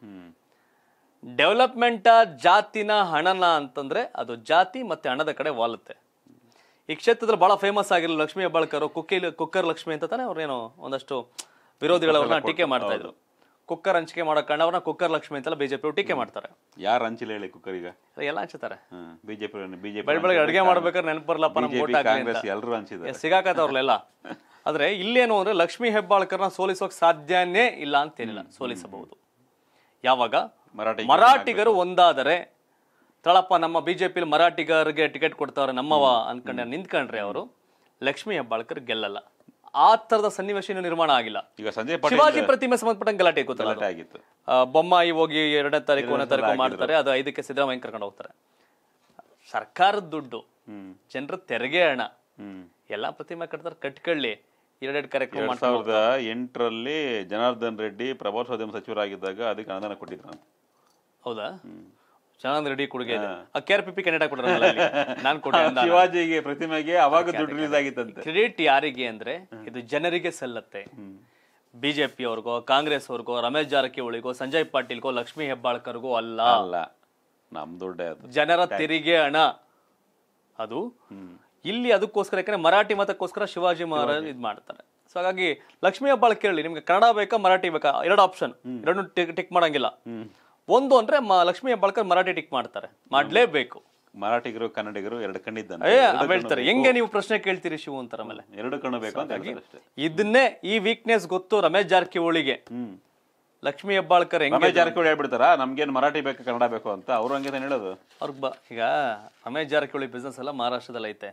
ಡೆವಲಪ್ಮೆಂಟ್ ಜಾತಿನ ಹಣನ ಅಂತಂದ್ರೆ ಅದು ಜಾತಿ ಮತ್ತೆ ಹಣದ ಕಡೆ ವಾಲುತ್ತೆ ಈ ಕ್ಷೇತ್ರದಲ್ಲಿ ಬಹಳ ಫೇಮಸ್ ಆಗಿರಲಿಲ್ಲ ಲಕ್ಷ್ಮಿ ಹೆಬ್ಬಾಳ್ಕರ್ ಕುಕ್ಕಿ ಕುಕ್ಕರ್ ಲಕ್ಷ್ಮಿ ಅಂತ ತಾನೇ ಅವ್ರೇನೋ ಒಂದಷ್ಟು ವಿರೋಧಿಗಳವ್ರನ್ನ ಟೀಕೆ ಮಾಡ್ತಾ ಇದ್ರು ಕುಕ್ಕರ್ ಹಂಚಿಕೆ ಮಾಡೋ ಕಣ್ಣವ್ರನ್ನ ಕುಕ್ಕರ್ ಲಕ್ಷ್ಮಿ ಅಂತೆಲ್ಲ ಬಿಜೆಪಿ ಟೀಕೆ ಮಾಡ್ತಾರೆ ಯಾರು ಹಂಚಿಲ್ಲ ಹೇಳಿ ಕುಕ್ಕರ್ ಈಗ ಎಲ್ಲ ಹಂಚುತ್ತಾರೆ ಬಿಜೆಪಿ ಬಿಜೆಪಿ ಬೆಳಗ್ಗೆ ಅಡುಗೆ ಮಾಡ್ಬೇಕಾದ್ರೆ ನೆನಪು ಕಾಂಗ್ರೆಸ್ ಎಲ್ಲರೂ ಹಂಚಿದ್ದಾರೆ ಸಿಗಾಕತ್ತವ್ರಲ್ಲೆಲ್ಲ ಆದ್ರೆ ಇಲ್ಲೇನು ಅಂದ್ರೆ ಲಕ್ಷ್ಮೀ ಹೆಬ್ಬಾಳ್ಕರ್ನ ಸೋಲಿಸೋಕೆ ಸಾಧ್ಯನೇ ಇಲ್ಲ ಅಂತೇನಿಲ್ಲ ಸೋಲಿಸಬಹುದು ಯಾವಾಗ ಮರಾಠಿಗರು ಒಂದಾದರೆ ತಳಪ್ಪ ನಮ್ಮ ಬಿಜೆಪಿಲಿ ಮರಾಠಿಗರಿಗೆ ಟಿಕೆಟ್ ಕೊಡ್ತಾವ್ರೆ ನಮ್ಮವ ಅನ್ಕೊಂಡೆ ನಿಂತ್ಕೊಂಡ್ರೆ ಅವರು ಲಕ್ಷ್ಮೀ ಹೆಬ್ಬಾಳ್ಕರ್ ಗೆಲ್ಲಲ್ಲ ಆ ತರದ ಸನ್ನಿವೇಶ ನಿರ್ಮಾಣ ಆಗಿಲ್ಲ ಈಗ ಸಂಜಯ್ ಶಿವಾಜಿ ಪ್ರತಿಮೆ ಸಂಬಂಧಪಟ್ಟಂಗೆ ಗಲಾಟೆ ಗಲಾಟೆ ಆಗಿತ್ತು ಬೊಮ್ಮಾಯಿ ಹೋಗಿ ಎರಡನೇ ತಾರೀಕು ಒಂದನೇ ತಾರೀಕು ಮಾಡ್ತಾರೆ ಅದು ಐದಕ್ಕೆ ಸಿದ್ದರಾಮಯ್ಯ ಕರ್ಕೊಂಡು ಹೋಗ್ತಾರೆ ಸರ್ಕಾರದ ದುಡ್ಡು ಹ್ಮ್ ಜನರ ತೆರಿಗೆ ಹಣ ಹ್ಮ್ ಎಲ್ಲಾ ಪ್ರತಿಮೆ ಕಟ್ತಾರೆ ಕಟ್ಕೊಳ್ಳಿ ಎರಡೆರಡು ಕಾರ್ಯಕ್ರಮ ಸಾವಿರದ ಎಂಟರಲ್ಲಿ ಜನಾರ್ದನ್ ರೆಡ್ಡಿ ಪ್ರವಾಸೋದ್ಯಮ ಸಚಿವರಾಗಿದ್ದಾಗ ಅದಕ್ಕೆ ಅನುದಾನ ಕೊಟ್ಟಿದ್ರು ಹೌದಾ ಚೆನ್ನಾಗಿ ರೆಡಿ ಕೊಡುಗೆ ಆ K R P P Kannada ನಾನು ಕೊಟ್ಟೆ ಶಿವಾಜಿಗೆ ಪ್ರತಿಮೆಗೆ ಅವಾಗ ದುಡ್ಡು ರಿಲೀಸ್ ಆಗಿತ್ತಂತೆ ಕ್ರೆಡಿಟ್ ಯಾರಿಗೆ ಅಂದ್ರೆ ಇದು ಜನರಿಗೆ ಸಲ್ಲತ್ತೆ ಬಿಜೆಪಿ ಅವ್ರಿಗೋ ಕಾಂಗ್ರೆಸ್ ಅವ್ರಿಗೋ ರಮೇಶ್ ಜಾರಕಿಹೊಳಿಗೋ ಸಂಜಯ್ ಪಾಟೀಲ್ಗೋ ಲಕ್ಷ್ಮಿ ಹೆಬ್ಬಾಳ್ಕರ್ಗೋ ಅಲ್ಲ ಅಲ್ಲ ನಮ್ ದುಡ್ಡೇ ಜನರ ತೆರಿಗೆ ಹಣ ಅದು ಇಲ್ಲಿ ಅದಕ್ಕೋಸ್ಕರ ಯಾಕಂದ್ರೆ ಮರಾಠಿ ಮತಕ್ಕೋಸ್ಕರ ಶಿವಾಜಿ ಮಹಾರಾಜ್ ಇದ್ ಮಾಡ್ತಾರೆ ಸೊ ಹಾಗಾಗಿ ಲಕ್ಷ್ಮಿ ಹಬ್ಬಾಳ್ ಕೇಳಿ ನಿಮ್ಗೆ ಕನ್ನಡ ಬೇಕಾ ಮರಾಠಿ ಬೇಕಾ ಎರಡು ಆಪ್ಷನ್ ಎರಡು ಟಿಕ್ ಮಾಡಂಗಿಲ್ಲ ಒಂದು ಅಂದ್ರೆ ಲಕ್ಷ್ಮಿ ಲಕ್ಷ್ಮೀ ಹೆಬ್ಬಾಳ್ಕರ್ ಮರಾಠಿ ಟಿಕ್ ಮಾಡ್ತಾರೆ ಮಾಡ್ಲೇಬೇಕು ಮರಾಠಿಗರು ಕನ್ನಡಿಗರು ಎರಡು ಕಣ್ಣಿದ್ದಾನೆ ಹೆಂಗೆ ನೀವು ಪ್ರಶ್ನೆ ಕೇಳ್ತೀರಿ ಶಿವು ಮೇಲೆ ಆಮೇಲೆ ಎರಡು ಕಣ್ಣು ಬೇಕು ಅಂತ ಇದನ್ನೇ ಈ ವೀಕ್ನೆಸ್ ಗೊತ್ತು ರಮೇಶ್ ಜಾರಕಿಹೊಳಿಗೆ ಲಕ್ಷ್ಮಿ ಲಕ್ಷ್ಮೀ ಹೆಬ್ಬಾಳ್ಕರ್ ಹೆಂಗೆ ರಮೇಶ್ ಜಾರಕಿಹೊಳಿ ಹೇಳ್ಬಿಡ್ತಾರಾ ನಮ್ಗೇನ್ ಮರಾಠಿ ಬೇಕು ಕನ್ನಡ ಬೇಕು ಅಂತ ಅವ್ರು ಹಂಗೇನ ಹೇಳೋದು ಅವ್ರಿಗೆ ಈಗ ರಮೇಶ್ ಜಾರಕಿಹೊಳಿ ಬಿಸ್ನೆಸ್ ಎಲ್ಲ ಮಹಾರಾಷ್ಟ್ರದಲ್ಲಿ ಐತೆ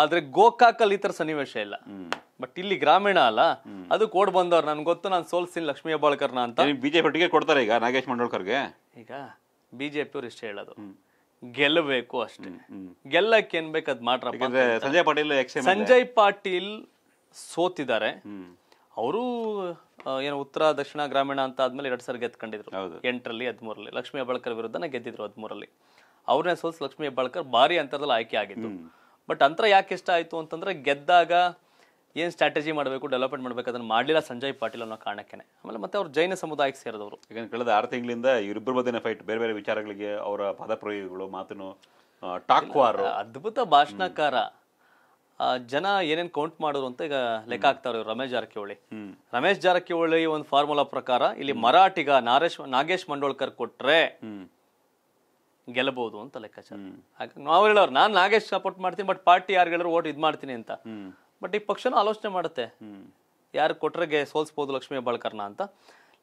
ಆದ್ರೆ ಗೋಕಾಕಲ್ಲಿ ಈ ತರ ಸನ್ನಿವೇಶ ಇಲ್ಲ ಬಟ್ ಇಲ್ಲಿ ಗ್ರಾಮೀಣ ಅಲ್ಲ ಅದು ಕೋಡ್ ಬಂದವ್ರು ನನ್ ಗೊತ್ತು ನಾನು ಸೋಲ್ಸಿನ ಲಕ್ಷ್ಮೀ ಹೆಬ್ಬಾಳ್ಕರ್ನ ಅಂತ ಬಿಜೆಪಿ ಒಟ್ಟಿಗೆ ಕೊಡ್ತಾರೆ ಈಗ ನಾಗೇಶ್ ಮಂಡೋಳ್ಕರ್ಗೆ ಈಗ ಬಿಜೆಪಿ ಅವ್ರು ಇಷ್ಟ ಹೇಳೋದು ಗೆಲ್ಲಬೇಕು ಅಷ್ಟೇ ಗೆಲ್ಲಕ್ಕೆ ಏನ್ ಬೇಕು ಅದ್ ಮಾತ್ರ ಸಂಜಯ್ ಪಾಟೀಲ್ ಸಂಜಯ್ ಪಾಟೀಲ್ ಸೋತಿದ್ದಾರೆ ಅವರು ಏನು ಉತ್ತರ ದಕ್ಷಿಣ ಗ್ರಾಮೀಣ ಅಂತ ಆದ್ಮೇಲೆ ಎರಡ್ ಸಾರಿ ಗೆದ್ಕೊಂಡಿದ್ರು ಎಂಟರಲ್ಲಿ ಹದ್ಮೂರಲ್ಲಿ ಲಕ್ಷ್ಮೀ ಹೆಬ್ಬಾಳ್ಕರ್ ವಿರುದ್ಧ ಗೆದ್ದಿದ್ರು ಹದ್ಮೂರಲ್ಲಿ ಅವ್ರನ್ನೇ ಸೋಲ್ಸಿ ಲಕ್ಷ್ಮೀ ಹೆಬ್ಬಾಳ್ಕರ್ ಭಾರಿ ಅಂತರದಲ್ಲಿ ಆಯ್ಕೆ ಆಗಿತ್ತು ಬಟ್ ಅಂತರ ಯಾಕೆ ಇಷ್ಟ ಆಯಿತು ಅಂತಂದರೆ ಗೆದ್ದಾಗ ಏನು ಸ್ಟ್ರಾಟಜಿ ಮಾಡಬೇಕು ಡೆವಲಪ್ಮೆಂಟ್ ಮಾಡಬೇಕು ಅದನ್ನು ಮಾಡಲಿಲ್ಲ ಸಂಜಯ್ ಪಾಟೀಲ್ ಅನ್ನೋ ಕಾರಣಕ್ಕೆ ಆಮೇಲೆ ಮತ್ತೆ ಅವ್ರು ಜೈನ ಸಮುದಾಯಕ್ಕೆ ಸೇರಿದವರು ಈಗ ಕಳೆದ ಆರು ತಿಂಗಳಿಂದ ಇವರಿಬ್ಬರ ಮಧ್ಯೆ ಫೈಟ್ ಬೇರೆ ಬೇರೆ ವಿಚಾರಗಳಿಗೆ ಅವರ ಪ್ರಯೋಗಗಳು ಮಾತನ್ನು ಟಾಕ್ ಅದ್ಭುತ ಭಾಷಣಕಾರ ಜನ ಏನೇನು ಕೌಂಟ್ ಮಾಡೋರು ಅಂತ ಈಗ ಲೆಕ್ಕ ಹಾಕ್ತಾವ್ರೆ ರಮೇಶ್ ಜಾರಕಿಹೊಳಿ ರಮೇಶ್ ಜಾರಕಿಹೊಳಿ ಒಂದು ಫಾರ್ಮುಲಾ ಪ್ರಕಾರ ಇಲ್ಲಿ ಮರಾಠಿಗ ನಾರೇಶ್ ನಾಗೇಶ್ ಮಂಡೋಳ್ಕರ್ ಕೊಟ್ರೆ ಗೆಲ್ಲಬಹುದು ಅಂತ ಲೆಕ್ಕಾಚಾರ ನಾವು ಹೇಳೋರು ನಾನು ನಾಗೇಶ್ ಸಪೋರ್ಟ್ ಮಾಡ್ತೀನಿ ಬಟ್ ಪಾರ್ಟಿ ಯಾರು ಹೇಳಿದ್ರು ಓಟ್ ಇದು ಮಾಡ್ತೀನಿ ಅಂತ ಬಟ್ ಈ ಪಕ್ಷನೂ ಆಲೋಚನೆ ಮಾಡುತ್ತೆ ಯಾರು ಕೊಟ್ರಗೆ ಸೋಲ್ಸ್ಬೋದು ಲಕ್ಷ್ಮೀ ಹೆಬ್ಬಾಳ್ಕರ್ನ ಅಂತ